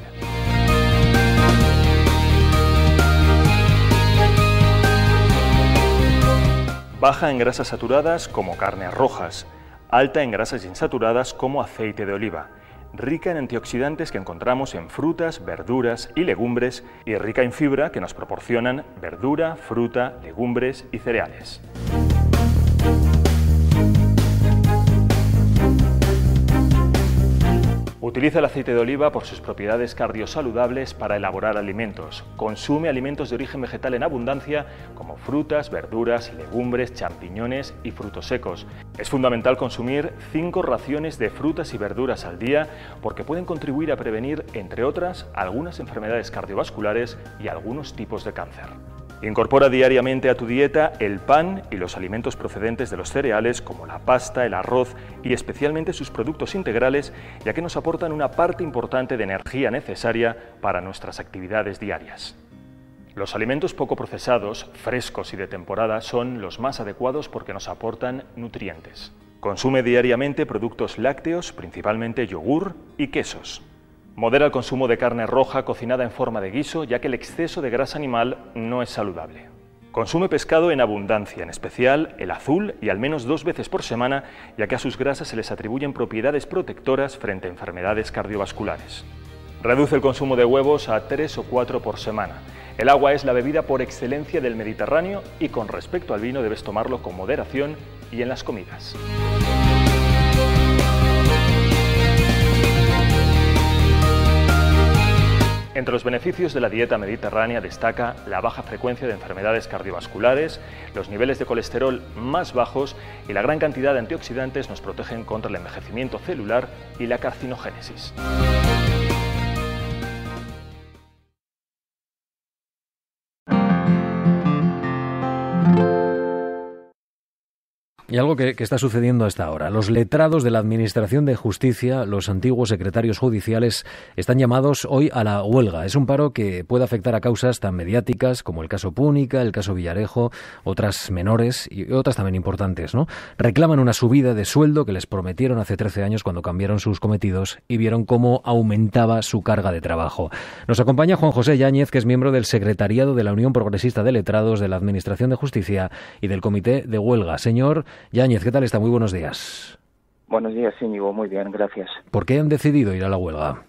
S19: baja en grasas saturadas como carnes rojas, alta en grasas insaturadas como aceite de oliva, rica en antioxidantes que encontramos en frutas, verduras y legumbres y rica en fibra que nos proporcionan verdura, fruta, legumbres y cereales. Utiliza el aceite de oliva por sus propiedades cardiosaludables para elaborar alimentos. Consume alimentos de origen vegetal en abundancia como frutas, verduras, legumbres, champiñones y frutos secos. Es fundamental consumir 5 raciones de frutas y verduras al día porque pueden contribuir a prevenir, entre otras, algunas enfermedades cardiovasculares y algunos tipos de cáncer. Incorpora diariamente a tu dieta el pan y los alimentos procedentes de los cereales como la pasta, el arroz y especialmente sus productos integrales, ya que nos aportan una parte importante de energía necesaria para nuestras actividades diarias. Los alimentos poco procesados, frescos y de temporada son los más adecuados porque nos aportan nutrientes. Consume diariamente productos lácteos, principalmente yogur y quesos. Modera el consumo de carne roja cocinada en forma de guiso, ya que el exceso de grasa animal no es saludable. Consume pescado en abundancia, en especial el azul y al menos dos veces por semana, ya que a sus grasas se les atribuyen propiedades protectoras frente a enfermedades cardiovasculares. Reduce el consumo de huevos a tres o cuatro por semana. El agua es la bebida por excelencia del Mediterráneo y con respecto al vino debes tomarlo con moderación y en las comidas. Entre los beneficios de la dieta mediterránea destaca la baja frecuencia de enfermedades cardiovasculares, los niveles de colesterol más bajos y la gran cantidad de antioxidantes nos protegen contra el envejecimiento celular y la carcinogénesis.
S13: Y algo que, está sucediendo hasta ahora. Los letrados de la Administración de Justicia, los antiguos secretarios judiciales, están llamados hoy a la huelga. Es un paro que puede afectar a causas tan mediáticas como el caso Púnica, el caso Villarejo, otras menores y otras también importantes. ¿no? Reclaman una subida de sueldo que les prometieron hace 13 años cuando cambiaron sus cometidos y vieron cómo aumentaba su carga de trabajo. Nos acompaña Juan José Yáñez, que es miembro del Secretariado de la Unión Progresista de Letrados de la Administración de Justicia y del Comité de Huelga. Señor Yáñez, ¿qué tal está? Muy buenos
S27: días. Buenos días, Íñigo. Muy bien, gracias.
S13: ¿Por qué han decidido ir a la huelga?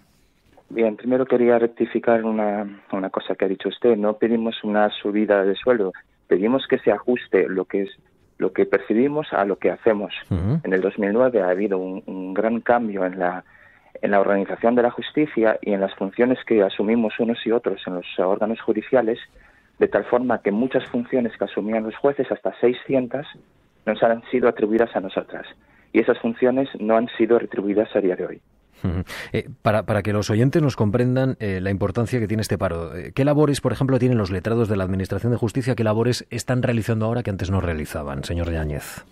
S27: Bien, primero quería rectificar una, cosa que ha dicho usted. No pedimos una subida de sueldo, pedimos que se ajuste lo que es lo que percibimos a lo que hacemos. En el 2009 ha habido un, gran cambio en la en la organización de la justicia y en las funciones que asumimos unos y otros en los órganos judiciales, de tal forma que muchas funciones que asumían los jueces, hasta 600, nos han sido atribuidas a nosotras y esas funciones no han sido retribuidas a día de hoy.
S13: Eh, para, que los oyentes nos comprendan eh, la importancia que tiene este paro, eh, ¿qué labores, por ejemplo, tienen los letrados de la Administración de Justicia? ¿Qué labores están realizando ahora que antes no realizaban, señor Yáñez?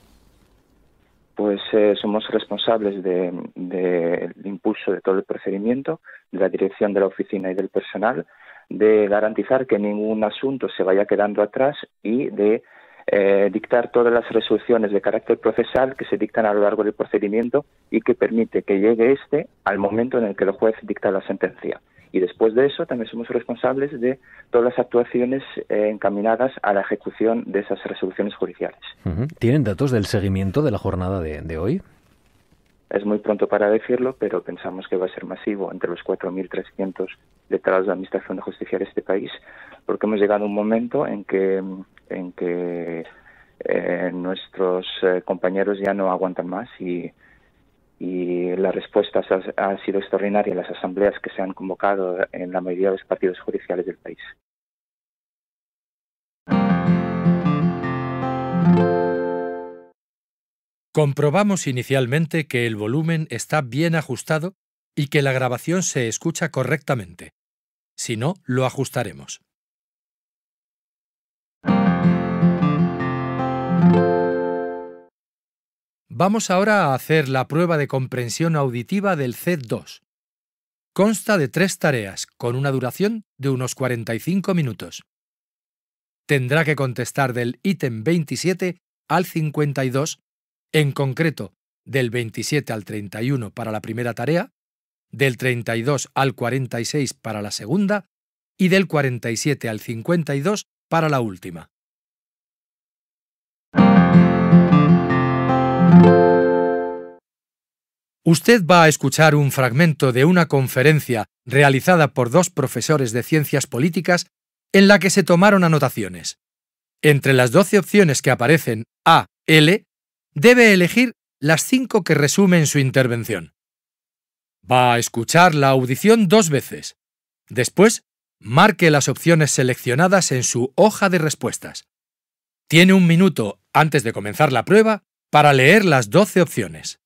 S27: Pues somos responsables del de impulso de todo el procedimiento, de la dirección de la oficina y del personal, de garantizar que ningún asunto se vaya quedando atrás y de eh, dictar todas las resoluciones de carácter procesal que se dictan a lo largo del procedimiento y que permite que llegue este al momento en el que el juez dicta la sentencia. Y después de eso también somos responsables de todas las actuaciones eh, encaminadas a la ejecución de esas resoluciones judiciales.
S13: ¿Tienen datos del seguimiento de la jornada de, hoy?
S27: Es muy pronto para decirlo, pero pensamos que va a ser masivo, entre los 4.300 letrados de Administración de Justicia de este país, porque hemos llegado a un momento en que mm, en que eh, nuestros eh, compañeros ya no aguantan más y, la respuesta ha, sido extraordinaria. en Las asambleas que se han convocado en la mayoría de los partidos judiciales del país.
S3: Comprobamos inicialmente que el volumen está bien ajustado y que la grabación se escucha correctamente. Si no, lo ajustaremos. Vamos ahora a hacer la prueba de comprensión auditiva del C2. Consta de tres tareas, con una duración de unos 45 minutos. Tendrá que contestar del ítem 27 al 52, en concreto del 27 al 31 para la primera tarea, del 32 al 46 para la segunda y del 47 al 52 para la última. Usted va a escuchar un fragmento de una conferencia realizada por dos profesores de ciencias políticas en la que se tomaron anotaciones. Entre las 12 opciones que aparecen A, L, debe elegir las cinco que resumen su intervención. Va a escuchar la audición dos veces. Después, marque las opciones seleccionadas en su hoja de respuestas. Tiene un minuto antes de comenzar la prueba para leer las 12 opciones.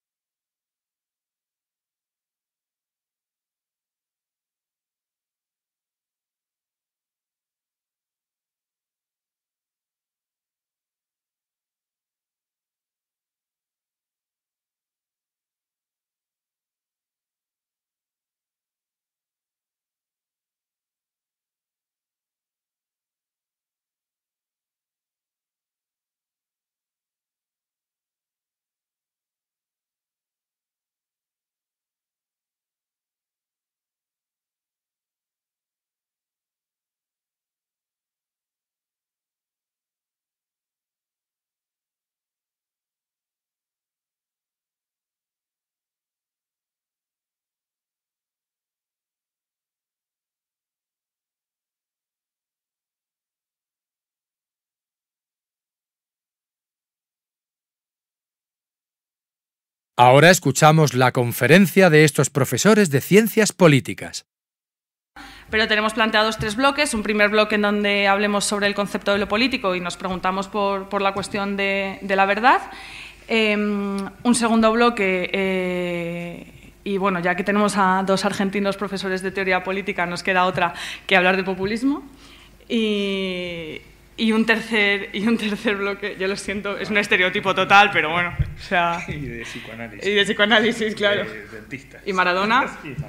S3: Ahora escuchamos la conferencia de estos profesores de ciencias políticas.
S28: Pero tenemos planteados tres bloques. Un primer bloque en donde hablemos sobre el concepto de lo político y nos preguntamos por, la cuestión de, la verdad. Em, un segundo bloque, eh, y bueno, ya que tenemos a dos argentinos profesores de teoría política, nos queda otra que hablar de populismo. Y, y un tercer, y un tercer bloque, yo lo siento, es un estereotipo total, pero bueno. [LAUGHS]
S29: y de psicoanálisis. Y de psicoanálisis, claro. De
S28: Y Maradona. [LAUGHS]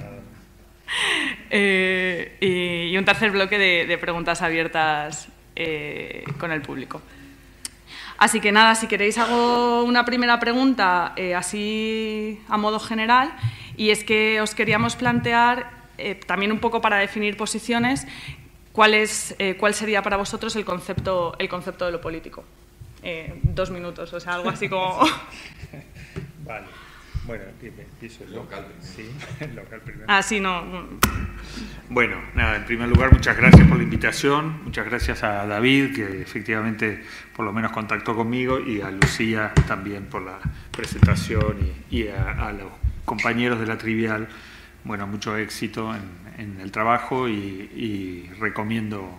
S28: Eh, y un tercer bloque de, preguntas abiertas eh, con el público. Así que nada, si queréis hago una primera pregunta eh, así a modo general y es que os queríamos plantear también un poco para definir posiciones, ¿cuál, es, eh, cuál sería para vosotros el concepto, el concepto de lo político? Eh, dos minutos, o sea, algo así como...
S30: [LAUGHS] vale. Bueno, empiezo Local Sí, [LAUGHS] local primero. Ah, sí, no. Bueno, nada, en primer lugar, muchas gracias por la invitación, muchas gracias a David, que efectivamente por lo menos contactó conmigo, y a Lucía también por la presentación y, a, a, los compañeros de la Trivial. Bueno, mucho éxito en, en el trabajo y, recomiendo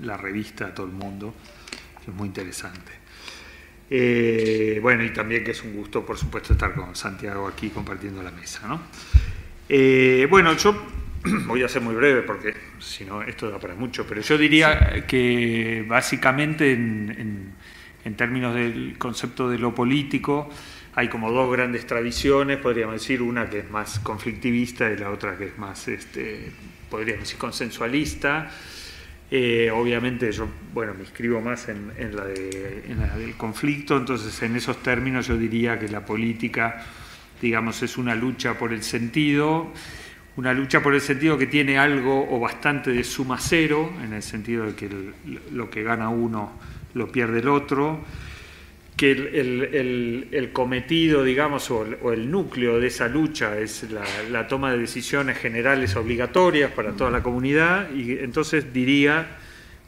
S30: la revista a todo el mundo, que es muy interesante. Eh, bueno, y también que es un gusto, por supuesto, estar con Santiago aquí compartiendo la mesa. ¿no? Eh, bueno, yo [CLEARS THROAT] voy a ser muy breve porque si no, esto da para mucho, pero yo diría que básicamente en, términos del concepto de lo político, hay como dos grandes tradiciones, podríamos decir, una que es más conflictivista y la otra que es más, este, podríamos decir, consensualista. Eh, obviamente yo, bueno, me inscribo más en, la del conflicto, entonces en esos términos yo diría que la política, digamos, es una lucha por el sentido, una lucha por el sentido que tiene algo o bastante de suma cero, en el sentido de que lo que gana uno lo pierde el otro, que el, cometido, digamos, o, el, núcleo de esa lucha es la, toma de decisiones generales obligatorias para toda la comunidad, y entonces diría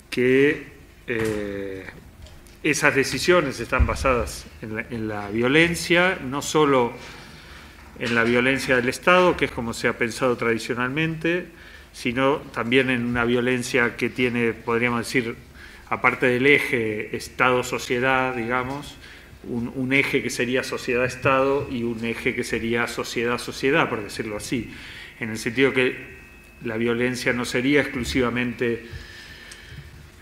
S30: que eh, esas decisiones están basadas en la, en la, violencia, no solo en la violencia del Estado, que es como se ha pensado tradicionalmente, sino también en una violencia que tiene, podríamos decir, aparte del eje Estado-sociedad, digamos, un, eje que sería sociedad-estado y un eje que sería sociedad-sociedad, por decirlo así, en el sentido que la violencia no sería exclusivamente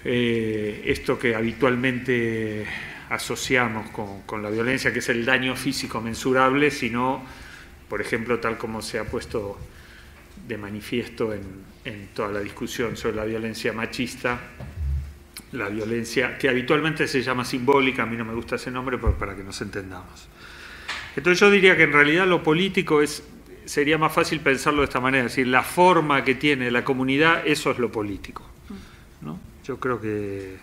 S30: eh, esto que habitualmente asociamos con, la violencia, que es el daño físico mensurable, sino, por ejemplo, tal como se ha puesto de manifiesto en toda la discusión sobre la violencia machista, la violencia, que habitualmente se llama simbólica, a mí no me gusta ese nombre, pero para que nos entendamos. Entonces yo diría que en realidad lo político es, sería más fácil pensarlo de esta manera, es decir, la forma que tiene la comunidad, eso es lo político. ¿no? Yo creo que...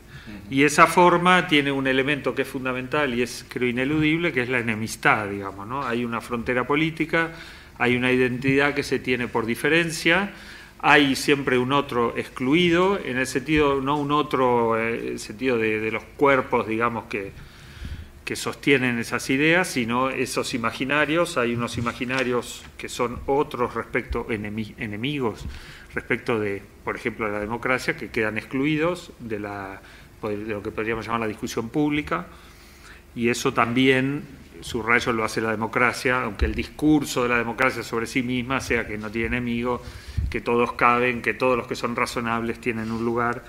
S30: Y esa forma tiene un elemento que es fundamental y es, creo, ineludible, que es la enemistad, digamos. ¿no? Hay una frontera política, hay una identidad que se tiene por diferencia hay siempre un otro excluido, en el sentido, no un otro, eh, sentido de, los cuerpos, digamos, que, que sostienen esas ideas, sino esos imaginarios, hay unos imaginarios que son otros respecto enemigos, respecto de, por ejemplo, la democracia, que quedan excluidos de, la, pues, de lo que podríamos llamar la discusión pública, y eso también su rayo lo hace la democracia, aunque el discurso de la democracia sobre sí misma sea que no tiene enemigo que todos caben, que todos los que son razonables tienen un lugar.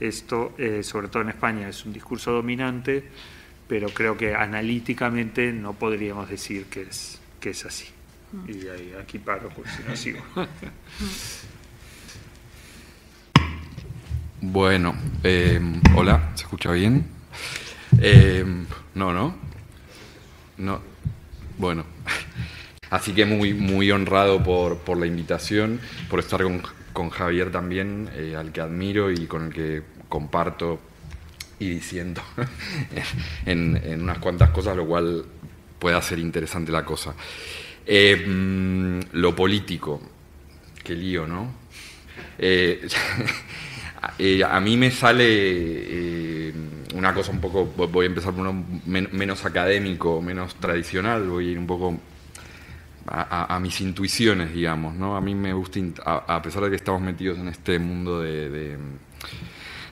S30: Esto, eh, sobre todo en España, es un discurso dominante, pero creo que analíticamente no podríamos decir que es, que es así. Mm. Y ahí, aquí paro, por si no sigo.
S14: [LAUGHS]
S31: Mm. Bueno, em, hola, ¿se escucha bien? Em, no, no. No, bueno. [LAUGHS] Así que muy, muy honrado por, la invitación, por estar con, Javier también, eh, al que admiro y con el que comparto y diciendo [LAUGHS] en, unas cuantas cosas, lo cual puede hacer interesante la cosa. Eh, mm, lo político, qué lío, ¿no? Eh, [LAUGHS] a mí me sale una cosa un poco, voy a empezar por uno menos académico, menos tradicional, voy a ir un poco a, mis intuiciones, digamos, ¿no? A mí me gusta, a, pesar de que estamos metidos en este mundo de,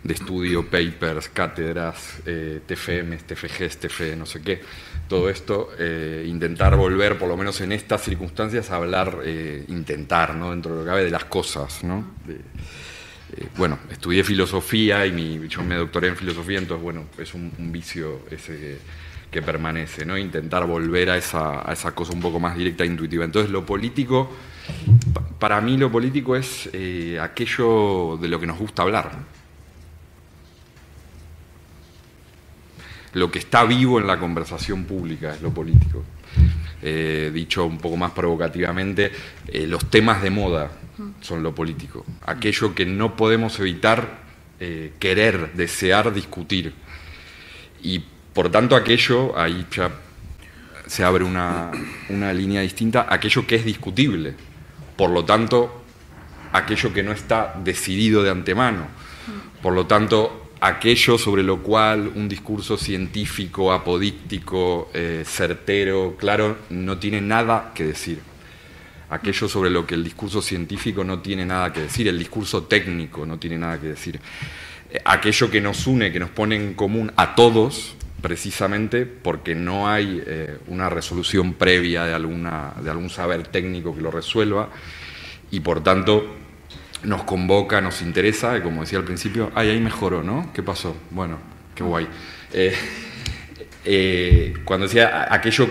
S31: estudio, papers, cátedras, TFM, TFG, TF, no sé qué, todo esto, eh, intentar volver, por lo menos en estas circunstancias, a hablar, eh, intentar, ¿no? Dentro de lo que cabe de las cosas, ¿no? Eh, bueno, estudié filosofía y mi, yo me doctoré en filosofía, entonces, bueno, es un, vicio ese permanece, ¿no? Intentar volver a esa, a cosa un poco más directa e intuitiva. Entonces, lo político, para mí lo político es eh, aquello de lo que nos gusta hablar. Lo que está vivo en la conversación pública es lo político. Eh, dicho un poco más provocativamente, eh, los temas de moda son lo político, aquello que no podemos evitar querer, desear discutir. Y por tanto, aquello, ahí ya se abre una, línea distinta, aquello que es discutible. Por lo tanto, aquello que no está decidido de antemano. Por lo tanto, aquello sobre lo cual un discurso científico, apodíctico, eh, certero, claro, no tiene nada que decir. Aquello sobre lo que el discurso científico no tiene nada que decir, el discurso técnico no tiene nada que decir. Eh, aquello que nos une, que nos pone en común a todos, precisamente porque no hay eh, una resolución previa de, alguna, de algún saber técnico que lo resuelva y por tanto nos convoca, nos interesa, como decía al principio, ay, ahí mejoró, ¿no? ¿Qué pasó? Bueno, qué guay. Eh, eh, cuando decía aquello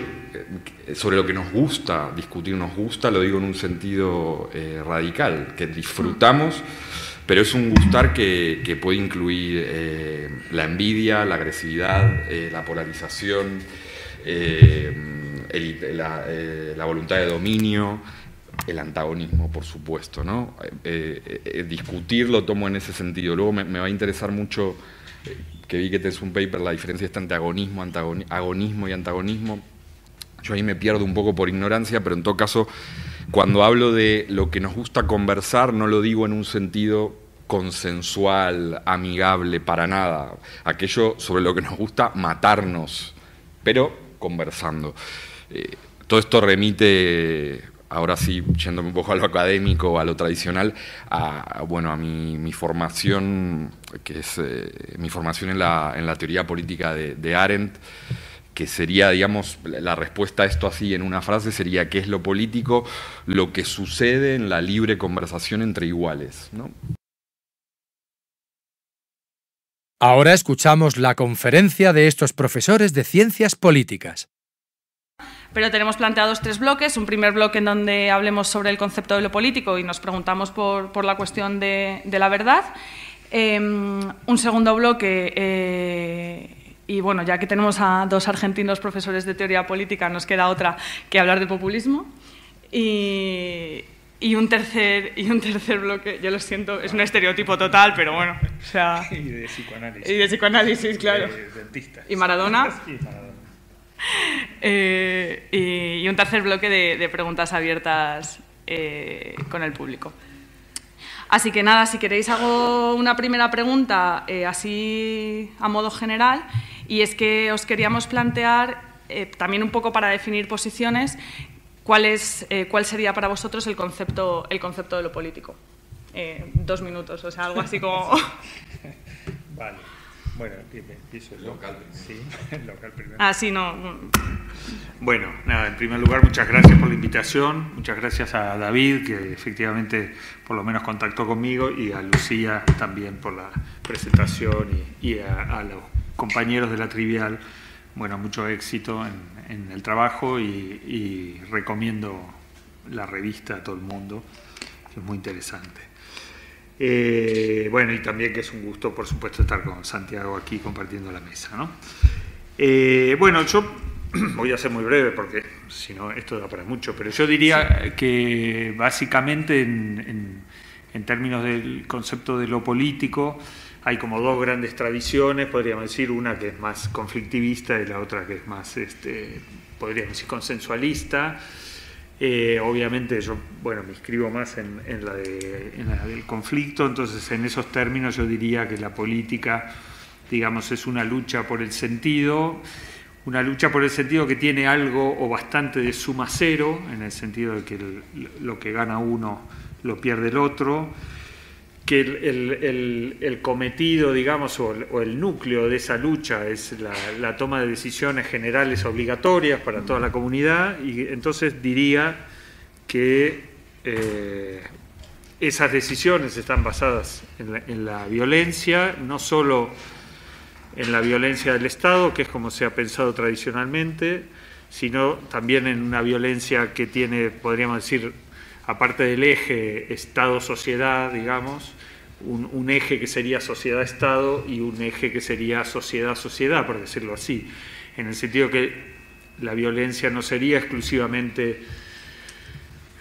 S31: sobre lo que nos gusta discutir, nos gusta, lo digo en un sentido radical, que disfrutamos pero es un gustar que, puede incluir eh, la envidia, la agresividad, eh, la polarización, eh, la, voluntad de dominio, el antagonismo, por supuesto. ¿no? discutirlo tomo en ese sentido. Luego me, va a interesar mucho, que vi que tenés un paper, la diferencia entre antagonismo agonismo y antagonismo. Yo ahí me pierdo un poco por ignorancia, pero en todo caso cuando hablo de lo que nos gusta conversar, no lo digo en un sentido consensual, amigable, para nada. Aquello sobre lo que nos gusta matarnos, pero conversando. Eh, todo esto remite, ahora sí, yéndome un poco a lo académico, a lo tradicional, a, bueno, a mi, formación, que es eh, mi formación en la, en la teoría política de, de Arendt que sería, digamos, la respuesta a esto así en una frase sería qué es lo político, lo que sucede en la libre conversación entre
S3: iguales. ¿no? Ahora escuchamos la conferencia de estos profesores de ciencias políticas.
S28: Pero tenemos planteados tres bloques. Un primer bloque en donde hablemos sobre el concepto de lo político y nos preguntamos por, la cuestión de, la verdad. Em, un segundo bloque eh, y bueno, ya que tenemos a dos argentinos profesores de teoría política, nos queda otra que hablar de populismo. Y, y un tercer, y un tercer bloque, yo lo siento, es un estereotipo total, pero bueno.
S30: O sea, [LAUGHS] y de psicoanálisis. Y
S28: de psicoanálisis, claro. Y Maradona. [LAUGHS] [LAUGHS] Eh, y, un tercer bloque de, preguntas abiertas eh, con el público. Así que nada, si queréis hago una primera pregunta eh, así a modo general y es que os queríamos plantear eh, también un poco para definir posiciones cuál, es, eh, cuál sería para vosotros el concepto, el concepto de lo político. dos minutos, o sea, algo así como...
S30: [LAUGHS] vale. Bueno, [LAUGHS] Ah, sí, no. Bueno, nada, en primer lugar, muchas gracias por la invitación, muchas gracias a David, que efectivamente por lo menos contactó conmigo, y a Lucía también por la presentación y, a, los compañeros de la Trivial. Bueno, mucho éxito en, el trabajo y, y recomiendo la revista a todo el mundo, que es muy interesante. Eh, bueno, y también que es un gusto, por supuesto, estar con Santiago aquí compartiendo la mesa. ¿no? Eh, bueno, yo [CLEARS THROAT] voy a ser muy breve porque si no, esto da para mucho, pero yo diría que básicamente en, términos del concepto de lo político, hay como dos grandes tradiciones, podríamos decir, una que es más conflictivista y la otra que es más, este, podríamos decir, consensualista. Eh, obviamente yo, bueno, me inscribo más en, la del conflicto, entonces en esos términos yo diría que la política, digamos, es una lucha por el sentido, una lucha por el sentido que tiene algo o bastante de suma cero, en el sentido de que lo que gana uno lo pierde el otro, que el, cometido, digamos, o, el, núcleo de esa lucha es la, toma de decisiones generales obligatorias para toda la comunidad, y entonces diría que eh, esas decisiones están basadas en la, en la, violencia, no solo en la violencia del Estado, que es como se ha pensado tradicionalmente, sino también en una violencia que tiene, podríamos decir, aparte del eje Estado-sociedad, digamos, un, eje que sería sociedad-estado y un eje que sería sociedad-sociedad, por decirlo así, en el sentido que la violencia no sería exclusivamente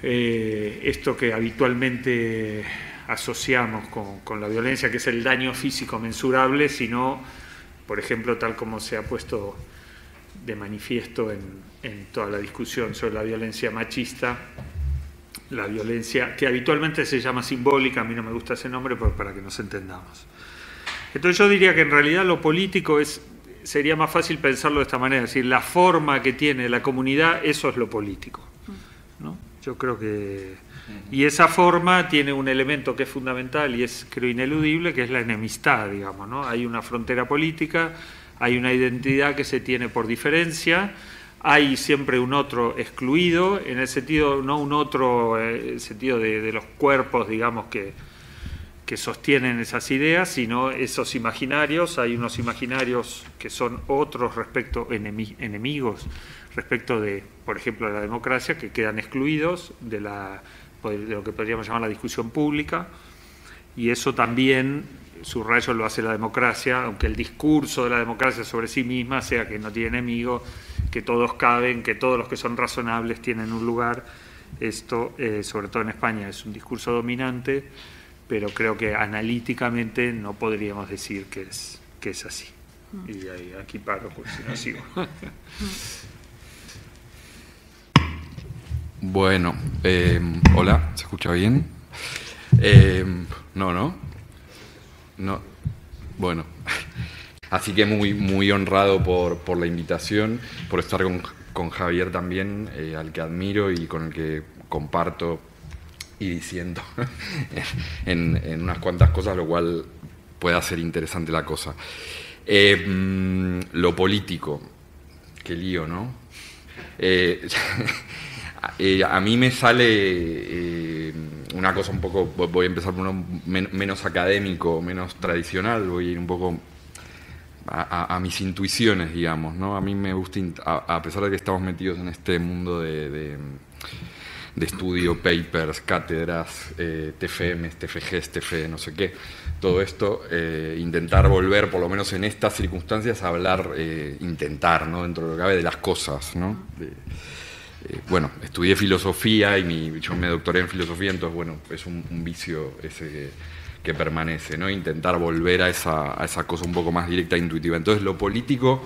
S30: eh, esto que habitualmente asociamos con, la violencia, que es el daño físico mensurable, sino, por ejemplo, tal como se ha puesto de manifiesto en toda la discusión sobre la violencia machista, la violencia, que habitualmente se llama simbólica, a mí no me gusta ese nombre, para que nos entendamos. Entonces yo diría que en realidad lo político es, sería más fácil pensarlo de esta manera, es decir, la forma que tiene la comunidad, eso es lo político. ¿no? Yo creo que... Y esa forma tiene un elemento que es fundamental y es, creo, ineludible, que es la enemistad, digamos. ¿no? Hay una frontera política, hay una identidad que se tiene por diferencia hay siempre un otro excluido, en el sentido, no un otro, eh, el sentido de, los cuerpos, digamos, que, que sostienen esas ideas, sino esos imaginarios, hay unos imaginarios que son otros respecto enemigos, respecto de, por ejemplo, la democracia, que quedan excluidos de, la, de lo que podríamos llamar la discusión pública, y eso también rayo lo hace la democracia, aunque el discurso de la democracia sobre sí misma sea que no tiene enemigo, que todos caben, que todos los que son razonables tienen un lugar. Esto, eh, sobre todo en España, es un discurso dominante, pero creo que analíticamente no podríamos decir que es, que es así. Mm. Y ahí, aquí paro, pues si no sigo.
S14: [LAUGHS]
S31: Bueno, eh, hola, ¿se escucha bien? Eh, no, no. No, bueno. Así que muy, muy honrado por, la invitación, por estar con, con Javier también, eh, al que admiro y con el que comparto y diciendo [LAUGHS] en, unas cuantas cosas, lo cual puede hacer interesante la cosa. Eh, mm, lo político, qué lío, ¿no? Eh, [LAUGHS] a mí me sale una cosa un poco, voy a empezar por uno menos académico, menos tradicional, voy a ir un poco a, mis intuiciones, digamos, ¿no? A mí me gusta, a, pesar de que estamos metidos en este mundo de, estudio, papers, cátedras, TfM, eh, TFG, TFGs, TF, no sé qué, todo esto, eh, intentar volver, por lo menos en estas circunstancias, a hablar, eh, intentar, ¿no? Dentro de lo que cabe, de las cosas, ¿no? Eh, bueno, estudié filosofía y yo me doctoré en filosofía, entonces, bueno, es un, vicio ese que, permanece, ¿no? Intentar volver a esa, cosa un poco más directa e intuitiva. Entonces, lo político,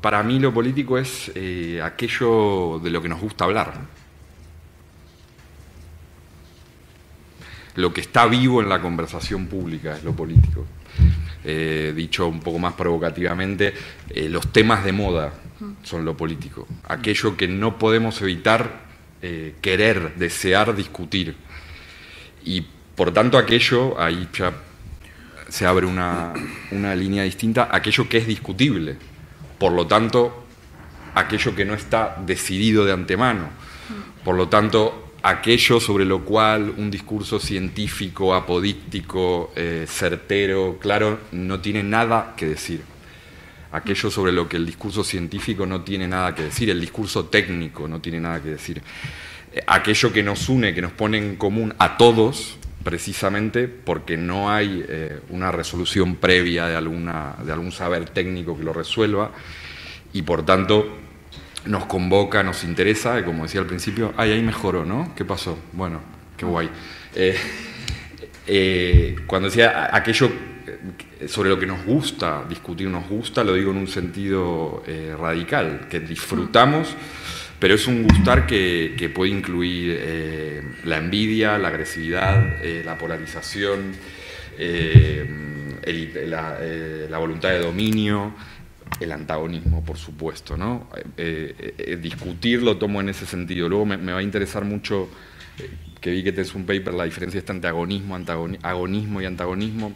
S31: para mí lo político es eh, aquello de lo que nos gusta hablar. Lo que está vivo en la conversación pública es lo político. Eh, dicho un poco más provocativamente, eh, los temas de moda son lo político, aquello que no podemos evitar eh, querer, desear discutir. Y por tanto aquello, ahí ya se abre una, una línea distinta, aquello que es discutible, por lo tanto, aquello que no está decidido de antemano. Por lo tanto, aquello sobre lo cual un discurso científico, apodíctico, eh, certero, claro, no tiene nada que decir. Aquello sobre lo que el discurso científico no tiene nada que decir, el discurso técnico no tiene nada que decir. Eh, aquello que nos une, que nos pone en común a todos, precisamente porque no hay eh, una resolución previa de, de algún saber técnico que lo resuelva y por tanto nos convoca, nos interesa, como decía al principio, ay, ahí mejoró, ¿no? ¿Qué pasó? Bueno, qué guay. Eh, eh, cuando decía aquello eh, sobre lo que nos gusta discutir, nos gusta, lo digo en un sentido radical, que disfrutamos, pero es un gustar que, puede incluir la envidia, la agresividad, la polarización, la, la, voluntad de dominio el antagonismo, por supuesto, ¿no? Eh, eh, eh, discutirlo tomo en ese sentido. Luego me, va a interesar mucho, que vi que tenés un paper, la diferencia entre antagonismo, agonismo y antagonismo.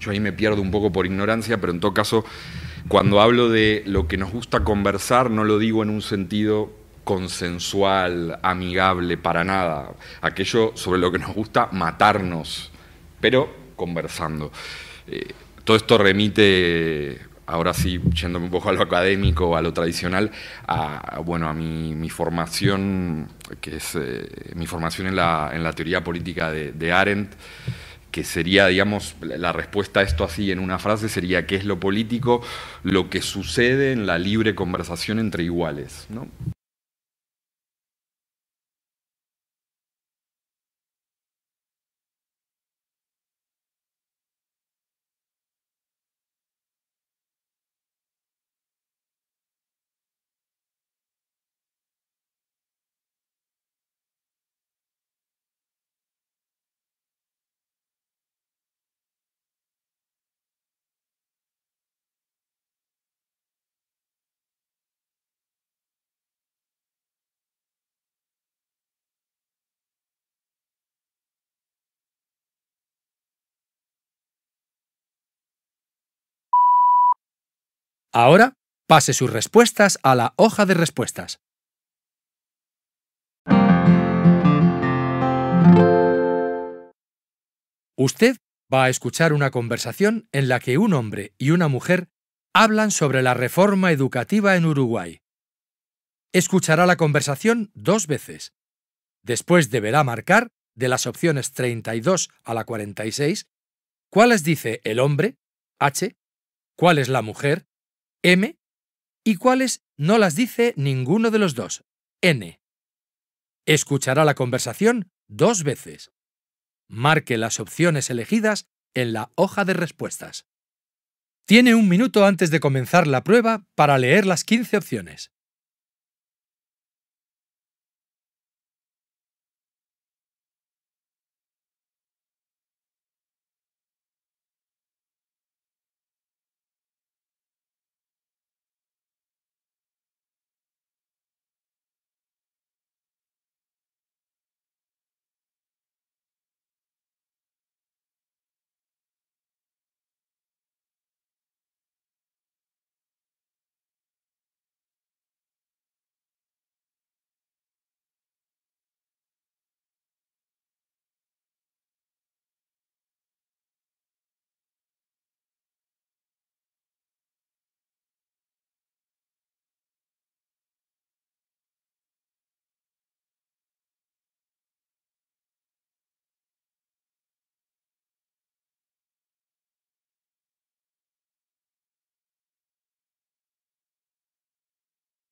S31: Yo ahí me pierdo un poco por ignorancia, pero en todo caso, cuando hablo de lo que nos gusta conversar, no lo digo en un sentido consensual, amigable, para nada. Aquello sobre lo que nos gusta matarnos, pero conversando. todo esto remite ahora sí, yéndome un poco a lo académico, a lo tradicional, a, bueno, a mi, formación, que es eh, mi formación en la, teoría política de, Arendt, que sería, digamos, la respuesta a esto así en una frase sería qué es lo político, lo que sucede en la libre conversación entre iguales. ¿no?
S3: Ahora, pase sus respuestas a la hoja de respuestas. Usted va a escuchar una conversación en la que un hombre y una mujer hablan sobre la reforma educativa en Uruguay. Escuchará la conversación dos veces. Después deberá marcar, de las opciones 32 a la 46, cuáles dice el hombre, H, cuál es la mujer, M y cuáles no las dice ninguno de los dos, N. Escuchará la conversación dos veces. Marque las opciones elegidas en la hoja de respuestas. Tiene un minuto antes de comenzar la prueba para leer las 15 opciones.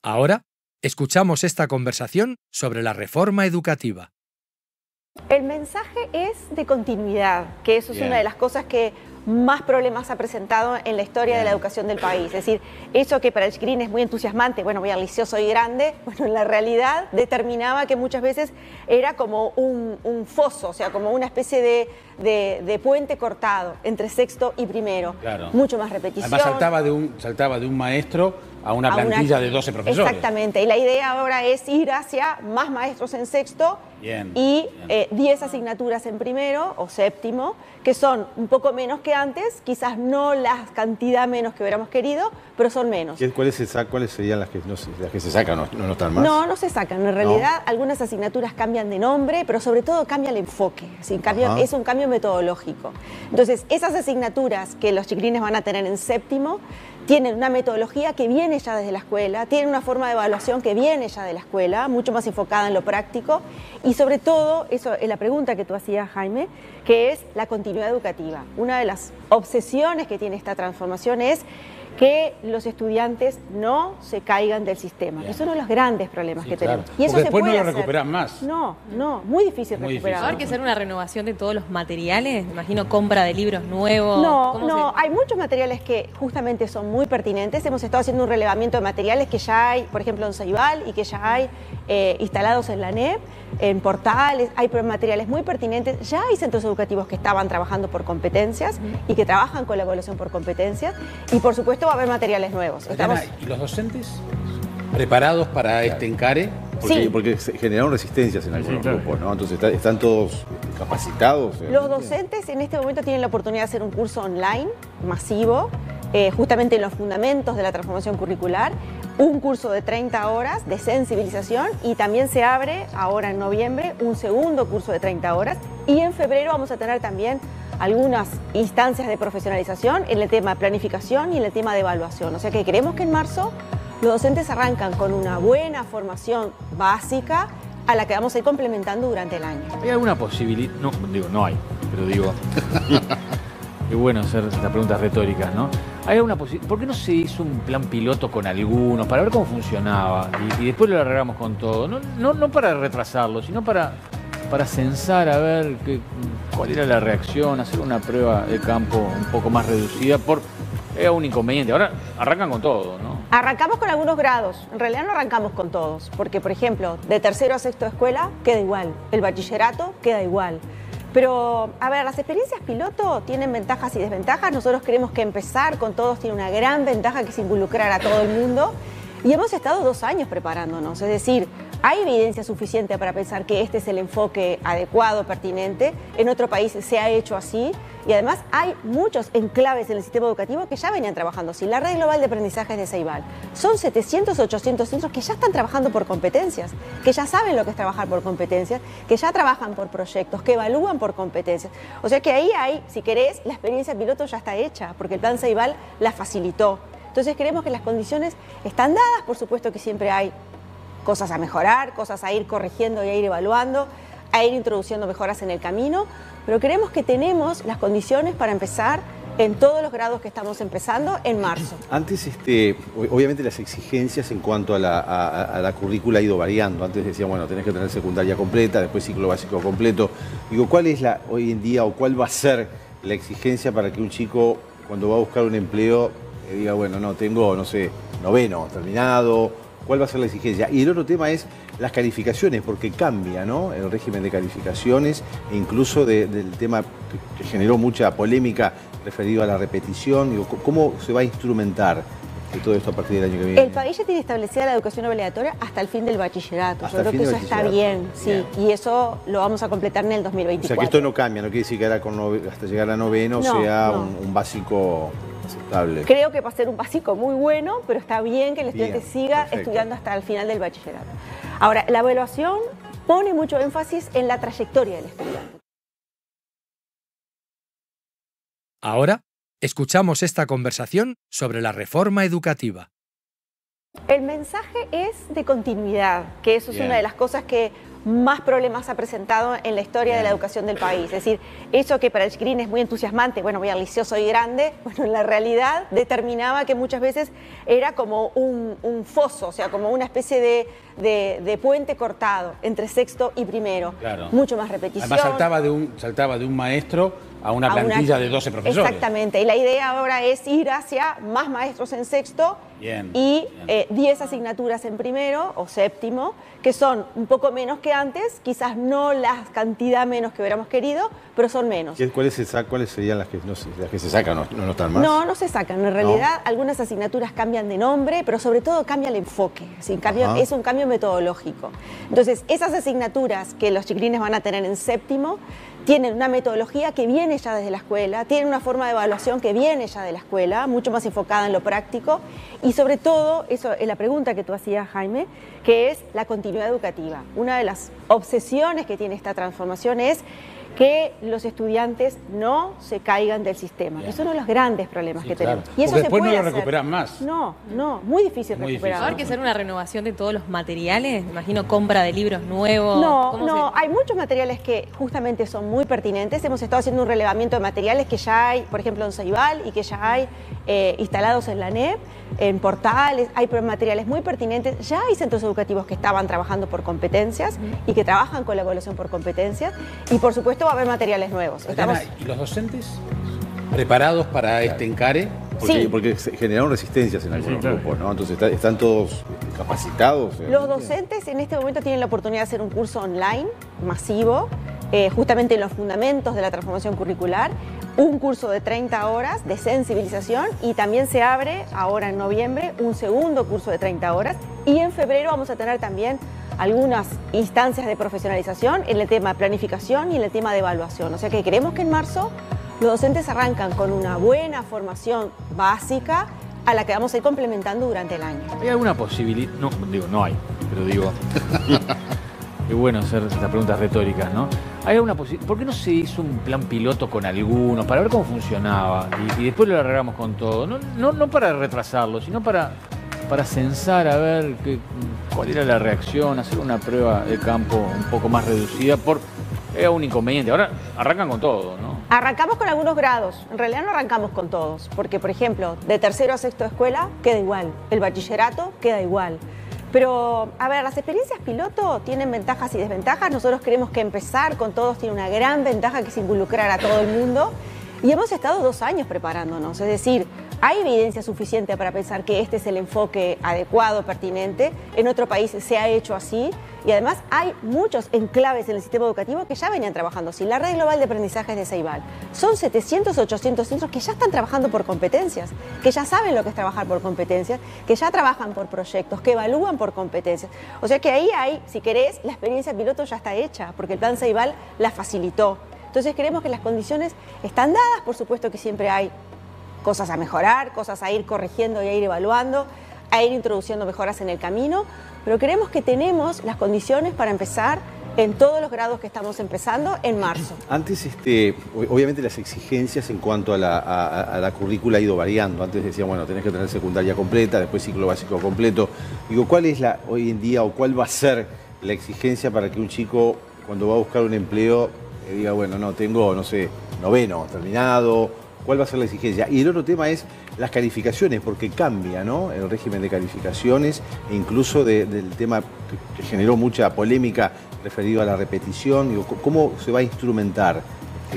S3: Ahora, escuchamos esta conversación sobre la reforma educativa.
S32: El mensaje es de continuidad, que eso es una de las cosas que más problemas ha presentado en la historia de la educación del país. Es decir, eso que para el screen es muy entusiasmante, bueno, muy alicioso y grande, [LAUGHS] bueno, en la realidad determinaba que muchas veces era como un, foso, o sea, como una especie de, puente cortado entre sexto y primero. Mucho más repetición. Además
S26: saltaba de un maestro a una plantilla de 12 profesores.
S32: Exactamente, y la idea ahora es ir hacia más maestros en sexto y 10 eh, asignaturas en primero o séptimo, que son un poco menos que antes, quizás no la cantidad menos que hubiéramos querido, pero son menos.
S26: ¿Cuáles, serían las que, se sacan? o no, están más? No,
S32: no se sacan. En realidad, algunas asignaturas cambian de nombre, pero sobre todo cambia el enfoque. es un cambio metodológico. Entonces, esas asignaturas que los chiclines van a tener en séptimo, tienen una metodología que viene ya desde la escuela, tienen una forma de evaluación que viene ya de la escuela, mucho más enfocada en lo práctico y sobre todo, eso es la pregunta que tú hacías, Jaime, que es la continuidad educativa. Una de las obsesiones que tiene esta transformación es que los estudiantes no se caigan del sistema. eso Es uno de los grandes problemas que tenemos. Y
S30: eso después no lo recuperan más.
S20: No, no, muy difícil recuperar. ¿Hay que hacer una renovación de todos los materiales, imagino compra de libros nuevos. No, no,
S32: hay muchos materiales que justamente son muy pertinentes. Hemos estado haciendo un relevamiento de materiales que ya hay, por ejemplo, en Ceibal y que ya hay eh, instalados en la NEP, en portales, hay materiales muy pertinentes, ya hay centros educativos que estaban trabajando por competencias y que trabajan con la evaluación por competencias y por supuesto va a haber materiales nuevos.
S26: ¿Y los docentes preparados para este encare? Porque, sí. porque, generaron resistencias en algunos grupos, ¿no? Entonces, ¿están todos capacitados? Los docentes
S32: en este momento tienen la oportunidad de hacer un curso online masivo eh, justamente en los fundamentos de la transformación curricular, un curso de 30 horas de sensibilización y también se abre ahora en noviembre un segundo curso de 30 horas y en febrero vamos a tener también algunas instancias de profesionalización en el tema de planificación y en el tema de evaluación. O sea que creemos que en marzo los docentes arrancan con una buena formación básica a la que vamos a ir complementando durante el año.
S13: ¿Hay alguna posibilidad? No, digo, no hay,
S22: pero digo, [LAUGHS] Qué bueno hacer estas preguntas retóricas, ¿no? ¿Por qué no se hizo un plan piloto con algunos para ver cómo funcionaba? Y, después lo arreglamos con todo. No, no, para retrasarlo, sino para, para censar a ver qué, cuál era la reacción, hacer una prueba de campo un poco más reducida por era un inconveniente. Ahora arrancan con todo, ¿no?
S32: Arrancamos con algunos grados. En realidad no arrancamos con todos, porque por ejemplo, de tercero a sexto de escuela queda igual, el bachillerato queda igual. Pero, a ver, las experiencias piloto tienen ventajas y desventajas. Nosotros creemos que empezar con todos tiene una gran ventaja que es involucrar a todo el mundo. Y hemos estado dos años preparándonos, es decir, hay evidencia suficiente para pensar que este es el enfoque adecuado, pertinente. En otro país se ha hecho así y además hay muchos enclaves en el sistema educativo que ya venían trabajando. Si la red global de aprendizajes de Ceibal son 700, 800 centros que ya están trabajando por competencias, que ya saben lo que es trabajar por competencias, que ya trabajan por proyectos, que evalúan por competencias. O sea que ahí hay, si querés, la experiencia piloto ya está hecha, porque el plan Ceibal la facilitó. Entonces creemos que las condiciones están dadas, por supuesto que siempre hay cosas a mejorar, cosas a ir corrigiendo y a ir evaluando, a ir introduciendo mejoras en el camino, pero creemos que tenemos las condiciones para empezar en todos los grados que estamos empezando en marzo.
S26: Antes, este, obviamente las exigencias en cuanto a la, currícula ha ido variando. Antes decían, bueno, tenés que tener secundaria completa, después ciclo básico completo. Digo, ¿cuál es la hoy en día o cuál va a ser la exigencia para que un chico cuando va a buscar un empleo diga, bueno, no, tengo, no sé, noveno terminado cuál va a ser la exigencia. Y el otro tema es las calificaciones, porque cambia ¿no? el régimen de calificaciones e incluso del tema que generó mucha polémica referido a la repetición. ¿Cómo se va a instrumentar todo esto a partir del año que viene. El país
S32: ya tiene establecida la educación obligatoria hasta el fin del bachillerato. Yo creo que eso está bien, sí. Y eso lo vamos a completar en el 2024. O sea que esto
S26: no cambia, no quiere decir que ahora hasta llegar a noveno sea un, básico Creo
S32: que va a ser un básico muy bueno, pero está bien que el estudiante siga estudiando hasta el final del bachillerato. Ahora, la evaluación pone mucho énfasis en la trayectoria del estudiante.
S3: Ahora, escuchamos esta conversación sobre la reforma educativa.
S32: El mensaje es de continuidad, que eso es una de las cosas que más problemas ha presentado en la historia de la educación del país. Es decir, eso que para el screen es muy entusiasmante, bueno, muy alicioso y grande, [LAUGHS] bueno, en la realidad determinaba que muchas veces era como un, foso, o sea, como una especie de, puente cortado entre sexto y primero. Mucho más repetición. Además
S26: de un, saltaba de un maestro a una plantilla de 12 profesores. Exactamente,
S32: y la idea ahora es ir hacia más maestros en sexto y 10 eh, asignaturas en primero o séptimo, que son un poco menos que antes, quizás no la cantidad menos que hubiéramos querido, pero son menos.
S26: ¿Cuáles, serían las que, se sacan? o no, están más? No,
S32: no se sacan. En realidad, algunas asignaturas cambian de nombre, pero sobre todo cambia el enfoque. es un cambio metodológico. Entonces, esas asignaturas que los chiclines van a tener en séptimo, tienen una metodología que viene ya desde la escuela, tienen una forma de evaluación que viene ya de la escuela, mucho más enfocada en lo práctico y sobre todo, eso es la pregunta que tú hacías Jaime, que es la continuidad educativa. Una de las obsesiones que tiene esta transformación es que los estudiantes no se caigan del sistema. es Esos son los grandes problemas que tenemos. Y eso después no lo recuperan más. No, no, muy difícil recuperar. ¿Va que hacer
S20: una renovación de todos los materiales? imagino compra de libros nuevos. No, no,
S32: hay muchos materiales que justamente son muy pertinentes. Hemos estado haciendo un relevamiento de materiales que ya hay, por ejemplo, en Ceibal y que ya hay eh, instalados en la NEP, en portales, hay materiales muy pertinentes. Ya hay centros educativos que estaban trabajando por competencias y que trabajan con la evaluación por competencias. Y por supuesto, a haber materiales nuevos. ¿Y
S12: los docentes
S26: preparados para este encare? Porque, sí. porque generaron resistencias en algunos grupos, ¿no? Entonces, ¿están todos capacitados? Los docentes
S32: en este momento tienen la oportunidad de hacer un curso online masivo, eh, justamente en los fundamentos de la transformación curricular, un curso de 30 horas de sensibilización y también se abre ahora en noviembre un segundo curso de 30 horas y en febrero vamos a tener también algunas instancias de profesionalización en el tema de planificación y en el tema de evaluación. O sea que creemos que en marzo los docentes arrancan con una buena formación básica a la que vamos a ir complementando durante el año.
S13: ¿Hay alguna posibilidad? No, digo, no hay, pero digo. [LAUGHS]
S22: Qué bueno hacer estas preguntas retóricas, ¿no? ¿Hay alguna posibilidad? ¿Por qué no se hizo un plan piloto con algunos para ver cómo funcionaba? Y, después lo arreglamos con todo. no, no para retrasarlo, sino para para censar a ver cuál era la reacción, hacer una prueba de campo un poco más reducida por era un inconveniente. Ahora arrancan con todo, ¿no?
S32: Arrancamos con algunos grados. En realidad no arrancamos con todos, porque por ejemplo, de tercero a sexto de escuela queda igual, el bachillerato queda igual. Pero, a ver, las experiencias piloto tienen ventajas y desventajas. Nosotros creemos que empezar con todos tiene una gran ventaja que es involucrar a todo el mundo. Y hemos estado dos años preparándonos, es decir, hay evidencia suficiente para pensar que este es el enfoque adecuado, pertinente. En otro país se ha hecho así y además hay muchos enclaves en el sistema educativo que ya venían trabajando Si La red global de aprendizajes de Ceibal son 700, 800 centros que ya están trabajando por competencias, que ya saben lo que es trabajar por competencias, que ya trabajan por proyectos, que evalúan por competencias. O sea que ahí hay, si querés, la experiencia piloto ya está hecha porque el plan Ceibal la facilitó. Entonces creemos que las condiciones están dadas, por supuesto que siempre hay cosas a mejorar, cosas a ir corrigiendo y a ir evaluando, a ir introduciendo mejoras en el camino, pero creemos que tenemos las condiciones para empezar en todos los grados que estamos empezando en marzo.
S26: [CLEARS THROAT] Antes, este, obviamente las exigencias en cuanto a la, currícula ha ido variando. Antes decían, bueno, tenés que tener secundaria completa, después ciclo básico completo. Digo, ¿cuál es la hoy en día o cuál va a ser la exigencia para que un chico cuando va a buscar un empleo diga, bueno, no, tengo, no sé, noveno terminado cuál va a ser la exigencia. Y el otro tema es las calificaciones, porque cambia ¿no? el régimen de calificaciones e incluso del tema que generó mucha polémica referido a la repetición. ¿Cómo se va a instrumentar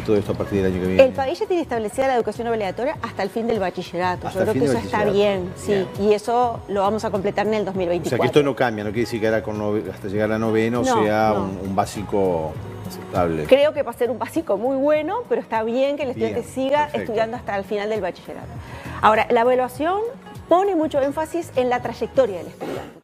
S26: todo esto a partir del año que viene. El país
S32: ya tiene establecida la educación obligatoria hasta el fin del bachillerato. Yo creo que eso está bien, sí. Y eso lo vamos a completar en el 2024. O sea que esto
S26: no cambia, no quiere decir que ahora con hasta llegar a noveno sea un, básico Creo
S32: que va a ser un básico muy bueno, pero está bien que el estudiante siga estudiando hasta el final del bachillerato. Ahora, la evaluación pone mucho énfasis en la trayectoria del estudiante.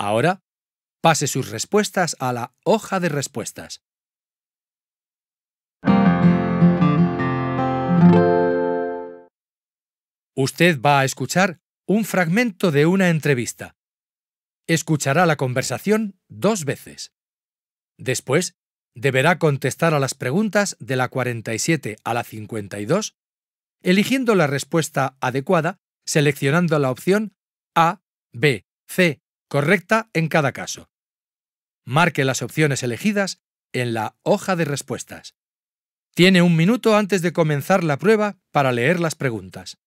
S33: Ahora,
S3: pase sus respuestas a la hoja de respuestas. Usted va a escuchar un fragmento de una entrevista. Escuchará la conversación dos veces. Después, deberá contestar a las preguntas de la 47 a la 52, eligiendo la respuesta adecuada, seleccionando la opción A, B, C correcta en cada caso. Marque las opciones elegidas en la hoja de respuestas. Tiene un minuto antes de comenzar la prueba para leer las preguntas.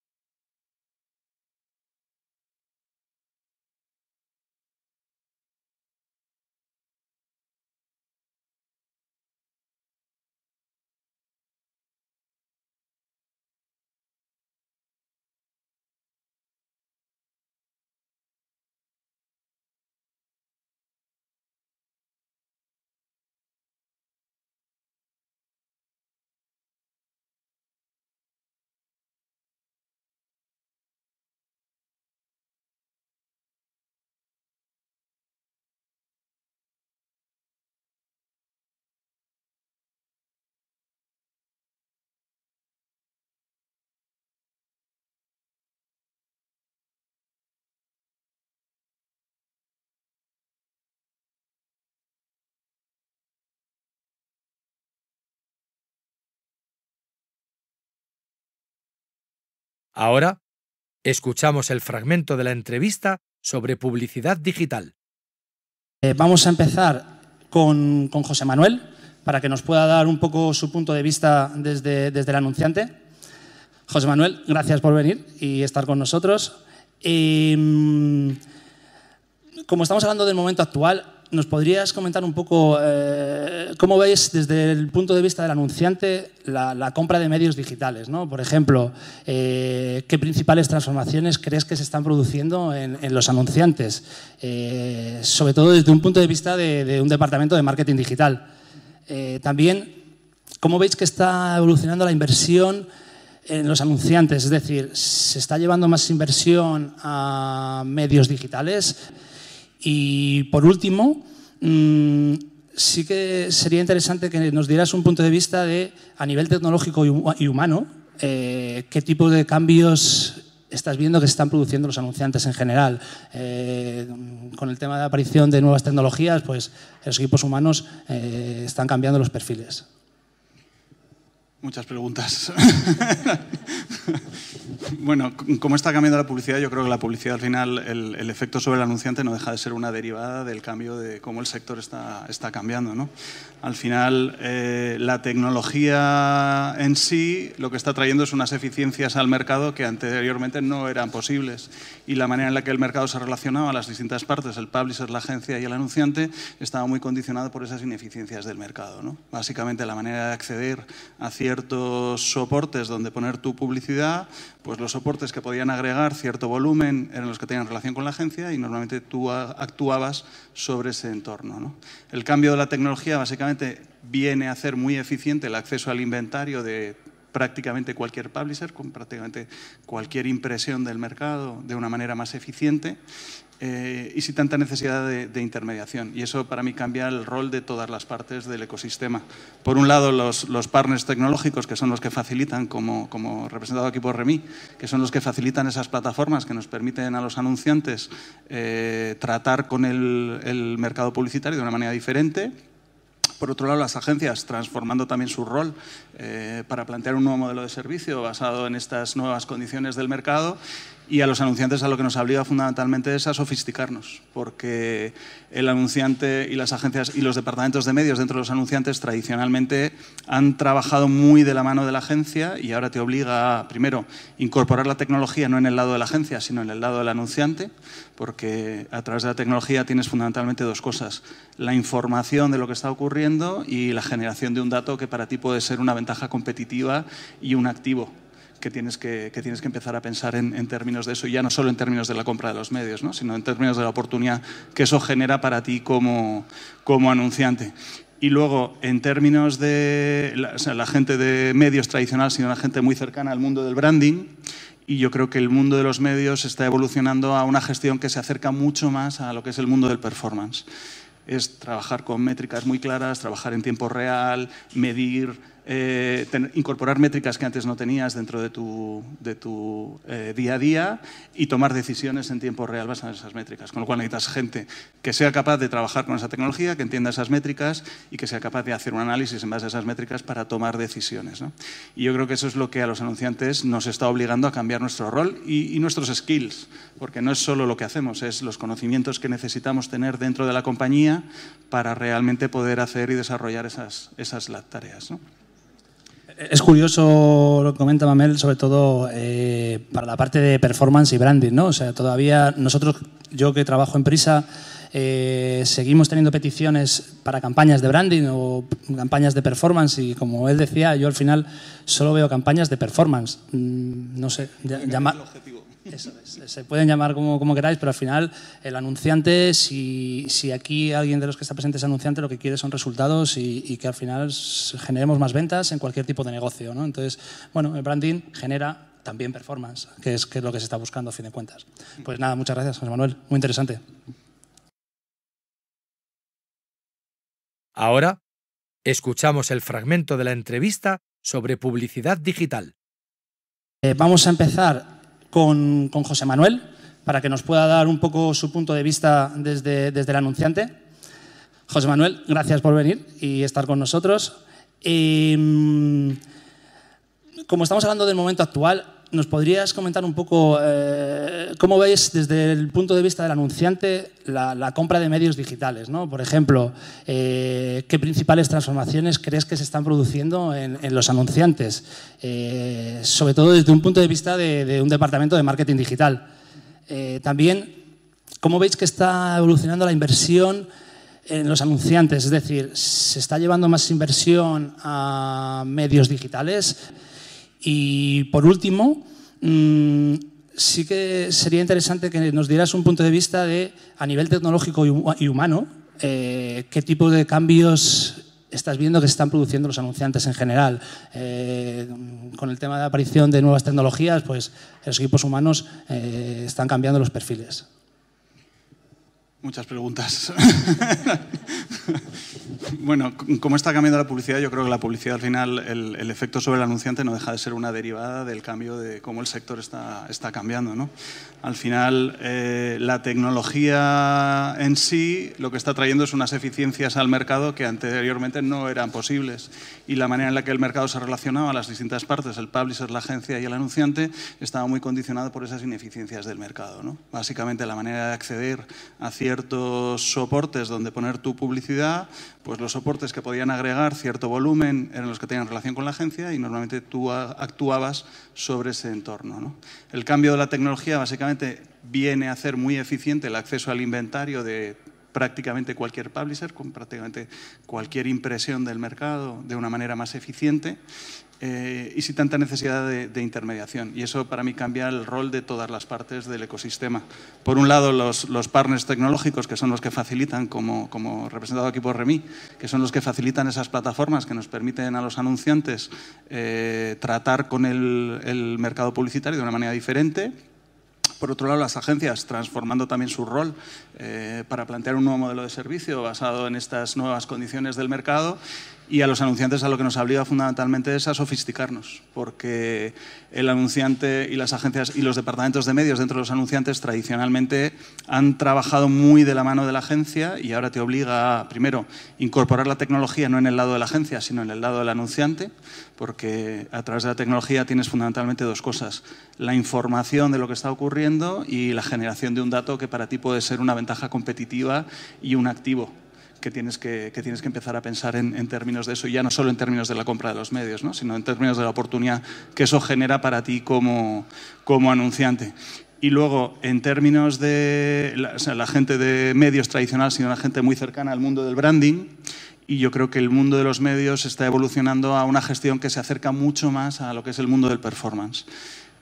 S3: Ahora, escuchamos el fragmento de la entrevista sobre publicidad digital.
S34: Eh, vamos a empezar
S3: con, José Manuel para que nos pueda dar un poco su
S34: punto de vista desde, el anunciante. José Manuel, gracias por venir y estar con nosotros. Mm, como estamos hablando del momento actual, ¿nos podrías comentar un poco eh, cómo veis desde el punto de vista del anunciante la, compra de medios digitales? ¿no? Por ejemplo, eh, ¿qué principales transformaciones crees que se están produciendo en, los anunciantes? Eh, sobre todo desde un punto de vista de, de un departamento de marketing digital. también, ¿cómo veis que está evolucionando la inversión? en los anunciantes, es decir, se está llevando más inversión a medios digitales. Y por último, mm, sí que sería interesante que nos dieras un punto de vista de, a nivel tecnológico y humano, eh, qué tipo de cambios estás viendo que se están produciendo los anunciantes en general. Eh, con el tema de la aparición de nuevas tecnologías, pues los equipos humanos eh, están cambiando los perfiles.
S29: Muchas preguntas. [LAUGHS] Bueno, como está cambiando la publicidad, yo creo que la publicidad al final, el, efecto sobre el anunciante no deja de ser una derivada del cambio de cómo el sector está, está cambiando. ¿no? al final eh, la tecnología en sí lo que está trayendo es unas eficiencias al mercado que anteriormente no eran posibles. Y la manera en la que el mercado se relacionaba, a las distintas partes, el publisher, la agencia y el anunciante, estaba muy condicionado por esas ineficiencias del mercado. Básicamente la manera de acceder a ciertos soportes donde poner tu publicidad, pues los soportes que podían agregar cierto volumen eran los que tenían relación con la agencia y normalmente tú actuabas sobre ese entorno. El cambio de la tecnología básicamente viene a hacer muy eficiente el acceso al inventario de prácticamente cualquier publisher, con prácticamente cualquier impresión del mercado de una manera más eficiente eh, y sin tanta necesidad de, intermediación. Y eso para mí cambia el rol de todas las partes del ecosistema. Por un lado, los, partners tecnológicos, que son los que facilitan, como, representado aquí por Remi, que son los que facilitan esas plataformas que nos permiten a los anunciantes eh, tratar con el, mercado publicitario de una manera diferente por otro lado, las agencias transformando también su rol eh, para plantear un nuevo modelo de servicio basado en estas nuevas condiciones del mercado y a los anunciantes a lo que nos obliga fundamentalmente es a sofisticarnos, porque el anunciante y las agencias y los departamentos de medios dentro de los anunciantes tradicionalmente han trabajado muy de la mano de la agencia y ahora te obliga a, primero, incorporar la tecnología no en el lado de la agencia, sino en el lado del anunciante, porque a través de la tecnología tienes fundamentalmente dos cosas, la información de lo que está ocurriendo y la generación de un dato que para ti puede ser una ventaja competitiva y un activo que tienes que, tienes que empezar a pensar en, términos de eso, y ya no solo en términos de la compra de los medios, ¿no? sino en términos de la oportunidad que eso genera para ti como, anunciante. Y luego, en términos de la, la gente de medios tradicional, sino la gente muy cercana al mundo del branding, y yo creo que el mundo de los medios está evolucionando a una gestión que se acerca mucho más a lo que es el mundo del performance. Es trabajar con métricas muy claras, trabajar en tiempo real, medir eh, incorporar métricas que antes no tenías dentro de tu, eh, día a día y tomar decisiones en tiempo real basadas en esas métricas. Con lo cual necesitas gente que sea capaz de trabajar con esa tecnología, que entienda esas métricas y que sea capaz de hacer un análisis en base a esas métricas para tomar decisiones. Y yo creo que eso es lo que a los anunciantes nos está obligando a cambiar nuestro rol y, nuestros skills, porque no es solo lo que hacemos, es los conocimientos que necesitamos tener dentro de la compañía para realmente poder hacer y desarrollar esas, esas tareas. ¿no?
S34: es curioso lo que comenta Mamel, sobre todo eh, para la parte de performance y branding, ¿no? O sea, todavía nosotros, yo que trabajo en Prisa, eh, seguimos teniendo peticiones para campañas de branding o campañas de performance y como él decía, yo al final solo veo campañas de performance. Mm, no sé, llama... Eso eh, Se pueden llamar como, como, queráis, pero al final el anunciante, si, aquí alguien de los que está presente es anunciante, lo que quiere son resultados y, que al final generemos más ventas en cualquier tipo de negocio. Entonces, bueno, el branding genera también performance, que es, que lo que se está buscando a fin de cuentas. Pues nada, muchas gracias, José Manuel. Muy interesante.
S3: Ahora escuchamos el fragmento de la entrevista sobre publicidad digital.
S34: Eh, vamos a empezar con, con, José Manuel para que nos pueda dar un poco su punto de vista desde, desde el anunciante. José Manuel, gracias por venir y estar con nosotros. Em, como estamos hablando del momento actual, ¿nos podrías comentar un poco eh, cómo veis desde el punto de vista del anunciante la, compra de medios digitales? ¿no? Por ejemplo, eh, ¿qué principales transformaciones crees que se están produciendo en, los anunciantes? Eh, sobre todo desde un punto de vista de, de un departamento de marketing digital. también, ¿cómo veis que está evolucionando la inversión? en los anunciantes, es decir, se está llevando más inversión a medios digitales. Y por último, mm, sí que sería interesante que nos dieras un punto de vista de, a nivel tecnológico y humano, eh, qué tipo de cambios estás viendo que están produciendo los anunciantes en general. Eh, con el tema de la aparición de nuevas tecnologías, pues los equipos humanos eh, están cambiando los perfiles.
S29: Muchas preguntas. [LAUGHS] bueno, cómo está cambiando la publicidad, yo creo que la publicidad al final, el, efecto sobre el anunciante no deja de ser una derivada del cambio de cómo el sector está, está cambiando. ¿no? Al final, eh, la tecnología en sí lo que está trayendo es unas eficiencias al mercado que anteriormente no eran posibles. Y la manera en la que el mercado se relacionaba, a las distintas partes, el publisher, la agencia y el anunciante, estaba muy condicionado por esas ineficiencias del mercado. ¿no? Básicamente, la manera de acceder hacia ciertos soportes donde poner tu publicidad, pues los soportes que podían agregar cierto volumen eran los que tenían relación con la agencia y normalmente tú actuabas sobre ese entorno. El cambio de la tecnología básicamente viene a hacer muy eficiente el acceso al inventario de prácticamente cualquier publisher, con prácticamente cualquier impresión del mercado de una manera más eficiente eh, y sin tanta necesidad de, intermediación. Y eso para mí cambia el rol de todas las partes del ecosistema. Por un lado, los, partners tecnológicos, que son los que facilitan, como, representado aquí por Remi, que son los que facilitan esas plataformas que nos permiten a los anunciantes eh, tratar con el mercado publicitario de una manera diferente por otro lado, las agencias transformando también su rol eh, para plantear un nuevo modelo de servicio basado en estas nuevas condiciones del mercado y a los anunciantes a lo que nos obliga fundamentalmente es a sofisticarnos, porque el anunciante y las agencias y los departamentos de medios dentro de los anunciantes tradicionalmente han trabajado muy de la mano de la agencia y ahora te obliga a, primero, incorporar la tecnología no en el lado de la agencia, sino en el lado del anunciante, porque a través de la tecnología tienes fundamentalmente dos cosas, la información de lo que está ocurriendo y la generación de un dato que para ti puede ser una ventaja competitiva y un activo que tienes que, que, tienes que empezar a pensar en, en, términos de eso, y ya no solo en términos de la compra de los medios, ¿no? sino en términos de la oportunidad que eso genera para ti como, como anunciante. Y luego, en términos de la, o gente de medios tradicional, sino la gente muy cercana al mundo del branding, y yo creo que el mundo de los medios está evolucionando a una gestión que se acerca mucho más a lo que es el mundo del performance.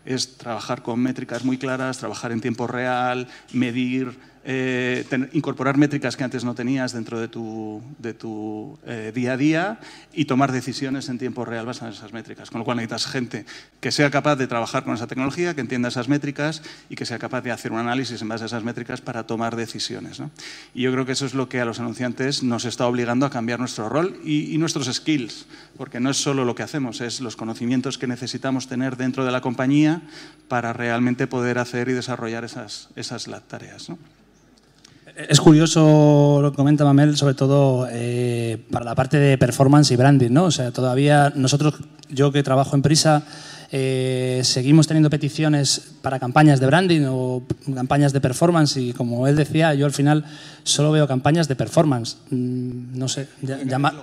S29: Es trabajar con métricas muy claras, trabajar en tiempo real, medir eh, incorporar métricas que antes no tenías dentro de tu, de tu eh, día a día y tomar decisiones en tiempo real basadas en esas métricas. Con lo cual necesitas gente que sea capaz de trabajar con esa tecnología, que entienda esas métricas y que sea capaz de hacer un análisis en base a esas métricas para tomar decisiones. ¿no? Y yo creo que eso es lo que a los anunciantes nos está obligando a cambiar nuestro rol y, y nuestros skills, porque no es solo lo que hacemos, es los conocimientos que necesitamos tener dentro de la compañía para realmente poder hacer y desarrollar esas, esas tareas. ¿no?
S34: es curioso lo que comenta Mamel, sobre todo eh, para la parte de performance y branding, ¿no? O sea, todavía nosotros, yo que trabajo en Prisa, eh, seguimos teniendo peticiones para campañas de branding o campañas de performance y como él decía, yo al final solo veo campañas de performance. Mm, no sé, llama...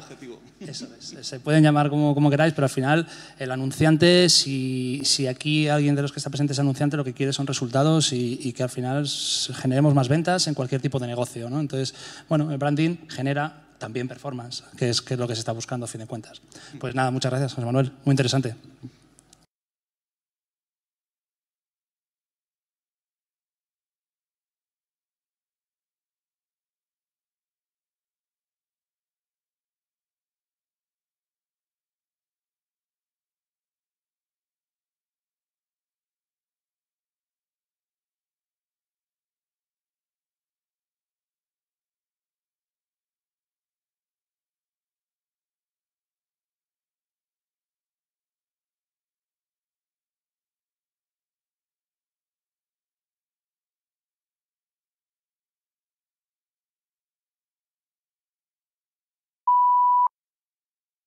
S34: Eso es. Eh, se pueden llamar como, queráis, pero al final el anunciante, si, aquí alguien de los que está presente es anunciante, lo que quiere son resultados y, que al final generemos más ventas en cualquier tipo de negocio. Entonces, bueno, el branding genera también performance, que es, que es lo que se está buscando a fin de cuentas. Pues nada, muchas gracias, José
S35: Manuel. Muy interesante.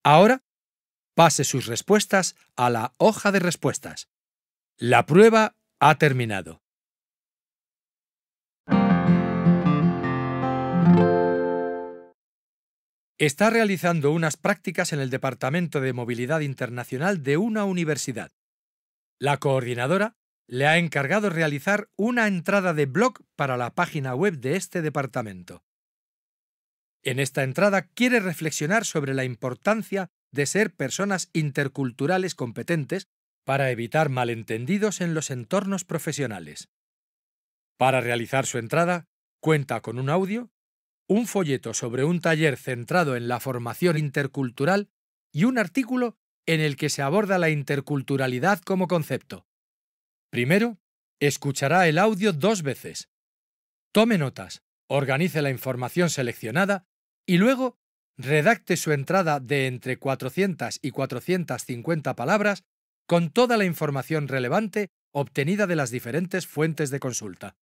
S3: Ahora, pase sus respuestas a la hoja de respuestas. La prueba ha terminado. Está realizando unas prácticas en el Departamento de Movilidad Internacional de una universidad. La coordinadora le ha encargado realizar una entrada de blog para la página web de este departamento. En esta entrada quiere reflexionar sobre la importancia de ser personas interculturales competentes para evitar malentendidos en los entornos profesionales. Para realizar su entrada, cuenta con un audio, un folleto sobre un taller centrado en la formación intercultural y un artículo en el que se aborda la interculturalidad como concepto. Primero, escuchará el audio dos veces. Tome notas, organice la información seleccionada y luego redacte su entrada de entre 400 y 450 palabras con toda la información relevante obtenida de las diferentes fuentes de consulta.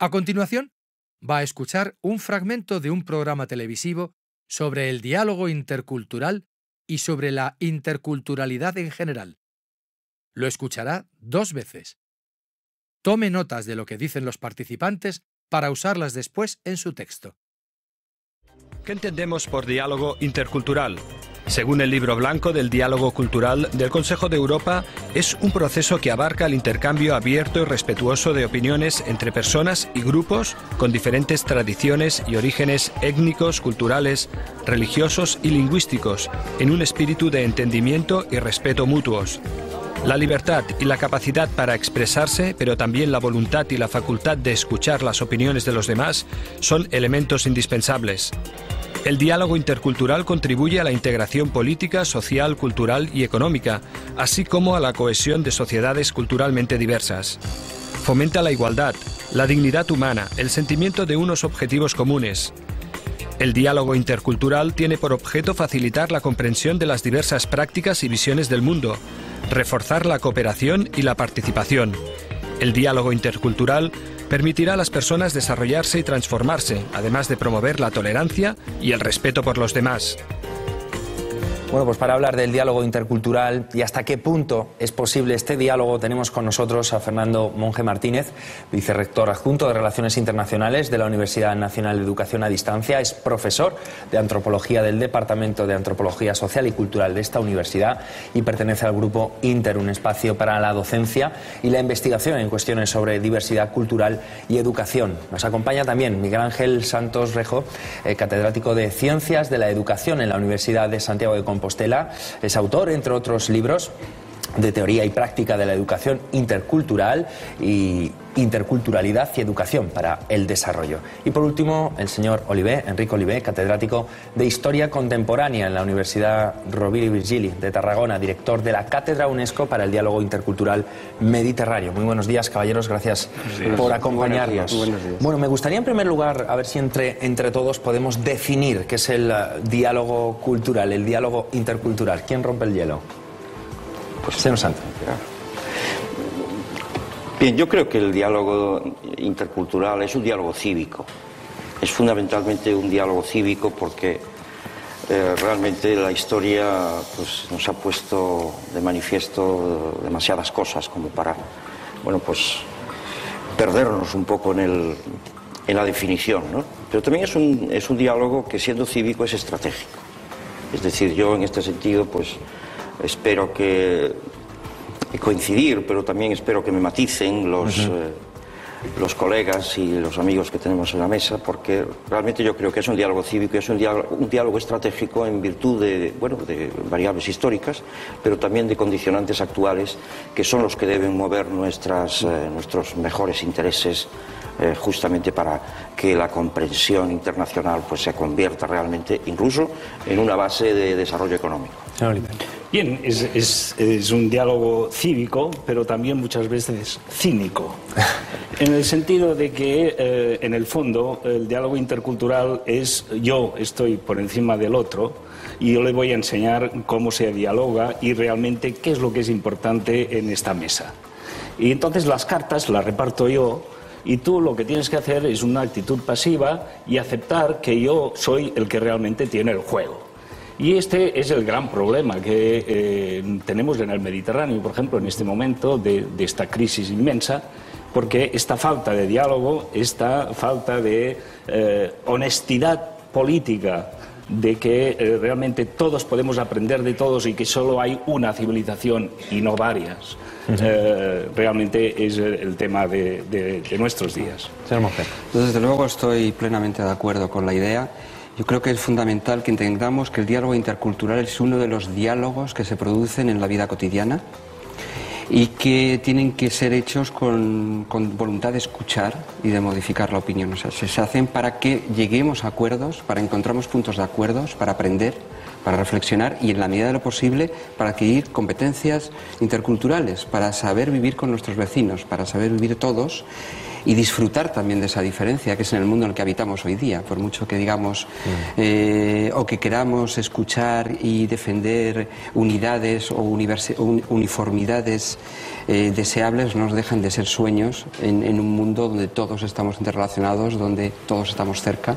S3: A continuación, va a escuchar un fragmento de un programa televisivo sobre el diálogo intercultural y sobre la interculturalidad en general. Lo escuchará dos veces. Tome notas de lo que dicen los participantes para usarlas después en su texto.
S33: ¿Qué entendemos por diálogo intercultural? Según el libro blanco del diálogo cultural del Consejo de Europa, es un proceso que abarca el intercambio abierto y respetuoso de opiniones entre personas y grupos con diferentes tradiciones y orígenes étnicos, culturales, religiosos y lingüísticos, en un espíritu de entendimiento y respeto mutuos. La libertad y la capacidad para expresarse, pero también la voluntad y la facultad de escuchar las opiniones de los demás, son elementos indispensables. El diálogo intercultural contribuye a la integración política, social, cultural y económica, así como a la cohesión de sociedades culturalmente diversas. Fomenta la igualdad, la dignidad humana, el sentimiento de unos objetivos comunes. El diálogo intercultural tiene por objeto facilitar la comprensión de las diversas prácticas y visiones del mundo, reforzar la cooperación y la participación. El diálogo intercultural permitirá a las personas desarrollarse y transformarse, además de promover la tolerancia y el respeto por los demás. Bueno, pues para hablar del diálogo intercultural y hasta
S16: qué punto es posible este diálogo, tenemos con nosotros a Fernando Monge Martínez, vicerrector adjunto de Relaciones Internacionales de la Universidad Nacional de Educación a Distancia. Es profesor de antropología del Departamento de Antropología Social y Cultural de esta universidad y pertenece al grupo Inter, un espacio para la docencia y la investigación en cuestiones sobre diversidad cultural y educación. Nos acompaña también Miguel Ángel Santos Rejo, eh, catedrático de Ciencias de la Educación en la Universidad de Santiago de Compostela Postela Es autor, entre otros libros, de teoría y práctica de la educación intercultural y interculturalidad y educación para el desarrollo. Y por último, el señor Olivé, Enrique Olivé, catedrático de Historia Contemporánea en la Universidad Rovira Virgili de Tarragona, director de la Cátedra UNESCO para el Diálogo Intercultural Mediterráneo. Muy buenos días, caballeros, gracias por acompañarnos. Bueno, me gustaría en primer lugar, a ver si entre, entre todos podemos definir qué es el eh, diálogo cultural, el diálogo intercultural. ¿Quién rompe el hielo?
S17: Pues señor Santos. Bien, yo creo que el diálogo intercultural es un diálogo cívico. Es fundamentalmente un diálogo cívico porque eh, realmente la historia pues, nos ha puesto de manifiesto demasiadas cosas como para, bueno, pues perdernos un poco en, la definición. Pero también es un, es un diálogo que siendo cívico es estratégico. Es decir, yo en este sentido pues espero que coincidir, pero también espero que me maticen los, eh, los colegas y los amigos que tenemos en la mesa, porque realmente yo creo que es un diálogo cívico, es un diálogo, un diálogo estratégico en virtud de, bueno, de variables históricas, pero también de condicionantes actuales que son los que deben mover nuestras, eh, nuestros mejores intereses. Eh, justamente para que la comprensión internacional pues, se convierta realmente incluso en una base de desarrollo económico.
S35: Bien, es, un diálogo cívico, pero también muchas veces cínico, [LAUGHS] en el sentido de que, eh, en el fondo, el diálogo intercultural es yo estoy por encima del otro y yo le voy a enseñar cómo se dialoga y realmente qué es lo que es importante en esta mesa. Y entonces las cartas las reparto yo y tú lo que tienes que hacer es una actitud pasiva y aceptar que yo soy el que realmente tiene el juego. Y este es el gran problema que eh, tenemos en el Mediterráneo, por ejemplo, en este momento de, esta crisis inmensa, porque esta falta de diálogo, esta falta de eh, honestidad política, de que eh, realmente todos podemos aprender de todos y que solo hay una civilización y no varias, realmente es el tema de, nuestros
S33: días.
S9: Señor Entonces, pues Desde luego estoy plenamente de acuerdo con la idea. Yo creo que es fundamental que entendamos que el diálogo intercultural es uno de los diálogos que se producen en la vida cotidiana y que tienen que ser hechos con, voluntad de escuchar y de modificar la opinión. O sea, se hacen para que lleguemos a acuerdos, para encontremos puntos de acuerdos, para aprender, para reflexionar y en la medida de lo posible para adquirir competencias interculturales, para saber vivir con nuestros vecinos, para saber vivir todos y disfrutar también de esa diferencia, que es en el mundo en el que habitamos hoy día, por mucho que digamos eh, o que queramos escuchar y defender unidades o uniformidades eh, deseables, nos dejan de ser sueños en, en un mundo donde todos estamos interrelacionados, donde todos estamos cerca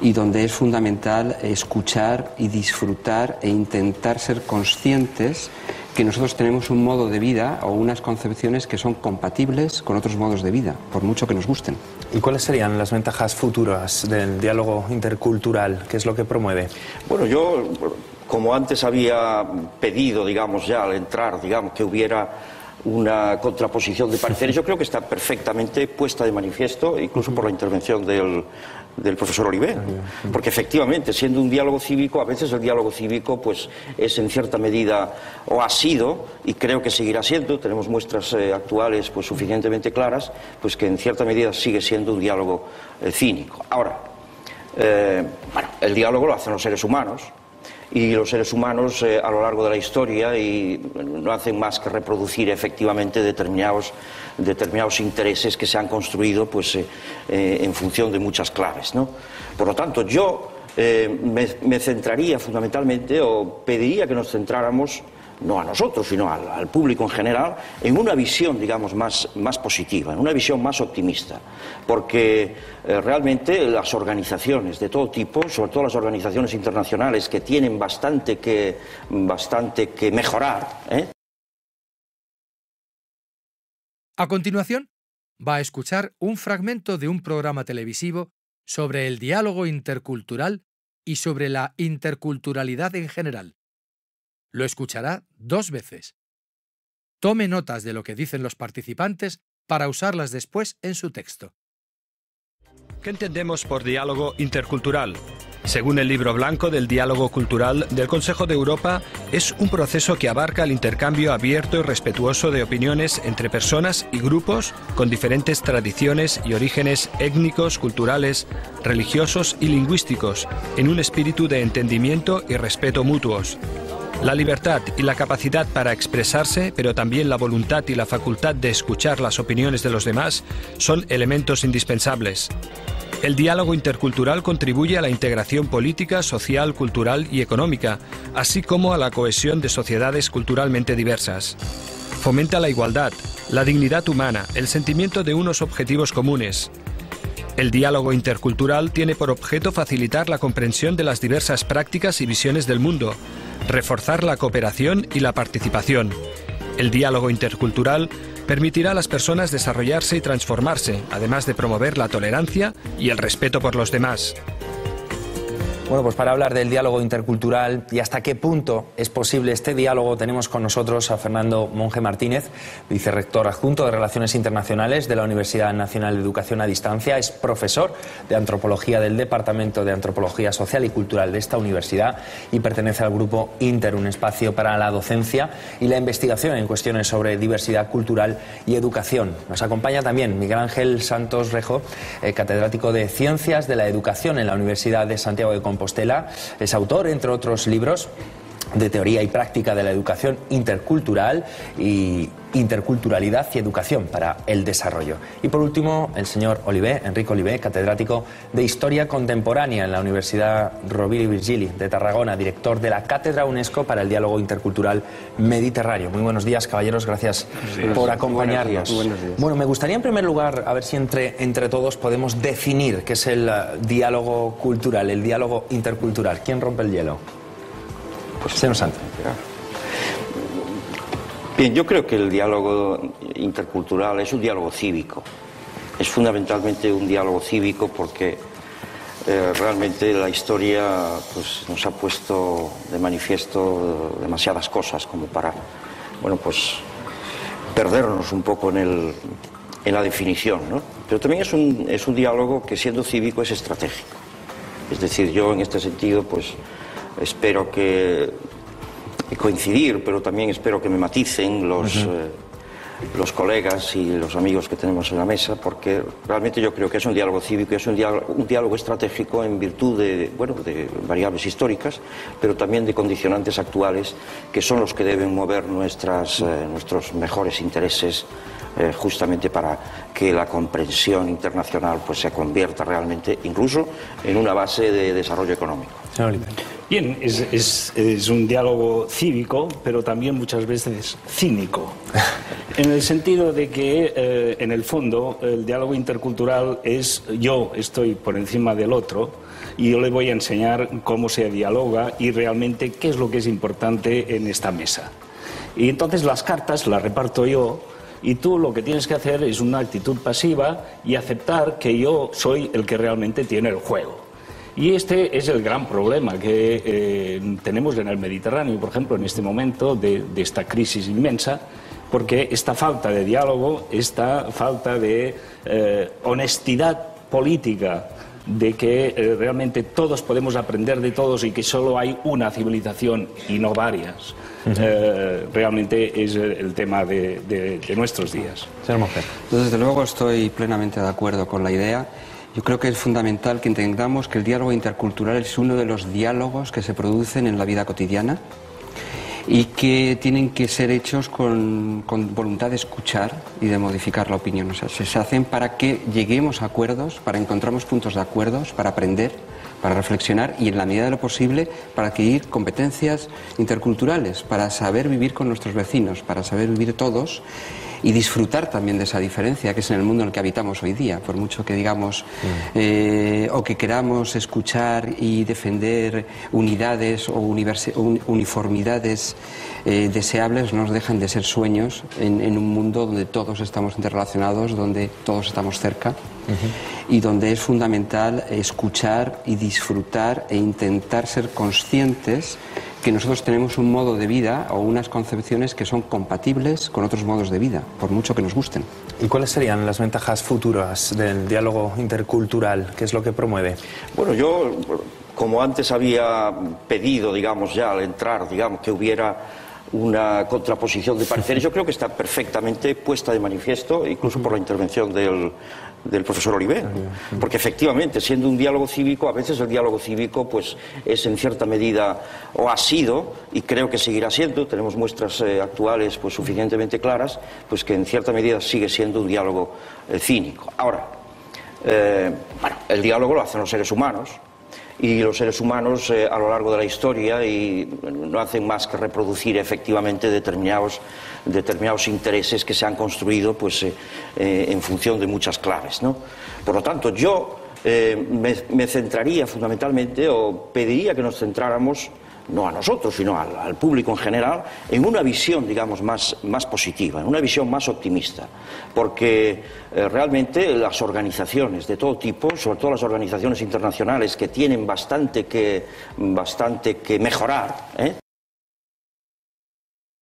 S9: y donde es fundamental escuchar y disfrutar e intentar ser conscientes que nosotros tenemos un modo de vida o unas concepciones que son compatibles con otros modos de vida, por mucho que nos gusten. ¿Y cuáles serían las ventajas futuras del diálogo intercultural? ¿Qué es lo
S16: que
S17: promueve? Bueno, yo, como antes había pedido, digamos, ya al entrar, digamos, que hubiera una contraposición de pareceres. [LAUGHS] Yo creo que está perfectamente puesta de manifiesto, incluso por la intervención del del profesor Oliver, Porque efectivamente, siendo un diálogo cívico, a veces el diálogo cívico pues, es en cierta medida o ha sido, y creo que seguirá siendo, tenemos muestras eh, actuales pues, suficientemente claras, pues que en cierta medida sigue siendo un diálogo eh, cínico. Ahora, eh, bueno, el diálogo lo hacen los seres humanos, y los seres humanos eh, a lo largo de la historia y no hacen más que reproducir efectivamente determinados, determinados intereses que se han construido pues, eh, eh, en función de muchas claves. Por lo tanto, yo me, centraría fundamentalmente o pediría que nos centráramos no a nosotros, sino al, público en general, en una visión, digamos, más, positiva, en una visión más optimista. Porque eh, realmente las organizaciones de todo tipo, sobre todo las organizaciones internacionales que tienen bastante que, bastante que mejorar. ¿eh?
S3: A continuación, va a escuchar un fragmento de un programa televisivo sobre el diálogo intercultural y sobre la interculturalidad en general. Lo escuchará dos veces. Tome notas de lo que dicen los participantes para usarlas después en su texto.
S33: ¿Qué entendemos por diálogo intercultural? Según el libro blanco del diálogo cultural del Consejo de Europa, es un proceso que abarca el intercambio abierto y respetuoso de opiniones entre personas y grupos con diferentes tradiciones y orígenes étnicos, culturales, religiosos y lingüísticos, en un espíritu de entendimiento y respeto mutuos. La libertad y la capacidad para expresarse, pero también la voluntad y la facultad de escuchar las opiniones de los demás, son elementos indispensables. El diálogo intercultural contribuye a la integración política, social, cultural y económica, así como a la cohesión de sociedades culturalmente diversas. Fomenta la igualdad, la dignidad humana, el sentimiento de unos objetivos comunes, el diálogo intercultural tiene por objeto facilitar la comprensión de las diversas prácticas y visiones del mundo, reforzar la cooperación y la participación. El diálogo intercultural permitirá a las personas desarrollarse y transformarse, además de promover la tolerancia y el respeto por los demás. Bueno, pues
S16: para hablar del diálogo intercultural y hasta qué punto es posible este diálogo, tenemos con nosotros a Fernando Monge Martínez, vicerector adjunto de Relaciones Internacionales de la Universidad Nacional de Educación a Distancia. Es profesor de antropología del Departamento de Antropología Social y Cultural de esta universidad y pertenece al grupo Inter, un espacio para la docencia y la investigación en cuestiones sobre diversidad cultural y educación. Nos acompaña también Miguel Ángel Santos Rejo, eh, catedrático de Ciencias de la Educación en la Universidad de Santiago de Compostela ...Postela Es autor, entre otros libros, de teoría y práctica de la educación intercultural y interculturalidad y educación para el desarrollo. Y por último, el señor Olivé, Enrique Olivé, catedrático de Historia Contemporánea en la Universidad Rovira Virgili de Tarragona, director de la Cátedra UNESCO para el Diálogo Intercultural Mediterráneo. Muy buenos días, caballeros, gracias por acompañarnos. Bueno, me gustaría en primer lugar, a ver si entre, todos podemos definir qué es el eh, diálogo cultural, el diálogo intercultural. ¿Quién rompe el hielo?
S17: pues se nos Bien, yo creo que el diálogo intercultural es un diálogo cívico. Es fundamentalmente un diálogo cívico porque eh, realmente la historia pues, nos ha puesto de manifiesto demasiadas cosas como para, bueno, pues perdernos un poco en, el, en la definición, ¿no? Pero también es un, es un diálogo que siendo cívico es estratégico. Es decir, yo en este sentido, pues espero que coincidir, pero también espero que me maticen los, eh, los colegas y los amigos que tenemos en la mesa, porque realmente yo creo que es un diálogo cívico, es un diálogo, un diálogo estratégico en virtud de, de variables históricas, pero también de condicionantes actuales que son los que deben mover nuestras, eh, nuestros mejores intereses eh, justamente para que la comprensión internacional pues, se convierta realmente incluso en una base de desarrollo económico.
S35: Bien, es, es, es, un diálogo cívico, pero también muchas veces cínico, [LAUGHS] en el sentido de que, eh, en el fondo, el diálogo intercultural es yo estoy por encima del otro y yo le voy a enseñar cómo se dialoga y realmente qué es lo que es importante en esta mesa. Y entonces las cartas las reparto yo y tú lo que tienes que hacer es una actitud pasiva y aceptar que yo soy el que realmente tiene el juego. Y este es el gran problema que eh, tenemos en el Mediterráneo, por ejemplo, en este momento de, esta crisis inmensa, porque esta falta de diálogo, esta falta de eh, honestidad política, de que eh, realmente todos podemos aprender de todos y que solo hay una civilización y no varias. Eh, realmente es el tema de, nuestros días.
S9: Señor Mujer. Desde luego estoy plenamente de acuerdo con la idea. Yo creo que es fundamental que entendamos que el diálogo intercultural es uno de los diálogos que se producen en la vida cotidiana y que tienen que ser hechos con, voluntad de escuchar y de modificar la opinión. O sea, se hacen para que lleguemos a acuerdos, para encontramos puntos de acuerdos, para aprender para reflexionar y en la medida de lo posible para adquirir competencias interculturales, para saber vivir con nuestros vecinos, para saber vivir todos y disfrutar también de esa diferencia que es en el mundo en el que habitamos hoy día, por mucho que digamos mm. eh, o que queramos escuchar y defender unidades o, uniformidades eh, deseables, nos dejan de ser sueños en, en un mundo donde todos estamos interrelacionados, donde todos estamos cerca y donde es fundamental escuchar y disfrutar e intentar ser conscientes que nosotros tenemos un modo de vida o unas concepciones que son compatibles con otros modos de vida, por mucho que nos gusten. ¿Y cuáles serían las ventajas futuras
S17: del diálogo intercultural? ¿Qué es lo que promueve? Bueno, yo, como antes había pedido, digamos, ya al entrar, digamos, que hubiera una contraposición de pareceres. [LAUGHS] Yo creo que está perfectamente puesta de manifiesto, incluso por la intervención del del profesor Oliveira, porque efectivamente, siendo un diálogo cívico, a veces el diálogo cívico pues es en cierta medida o ha sido y creo que seguirá siendo, tenemos muestras eh, actuales pues suficientemente claras, pues que en cierta medida sigue siendo un diálogo eh, cínico. Ahora, eh, bueno, el diálogo lo hacen los seres humanos, y los seres humanos eh, a lo largo de la historia y no hacen más que reproducir efectivamente determinados, determinados intereses que se han construido pues, eh, eh, en función de muchas claves. Por lo tanto, yo me, centraría fundamentalmente o pediría que nos centráramos no a nosotros, sino al, público en general, en una visión, digamos, más, más positiva, en una visión más optimista. Porque eh, realmente las organizaciones de todo tipo, sobre todo las organizaciones internacionales que tienen bastante que, bastante que mejorar,
S35: ¿eh?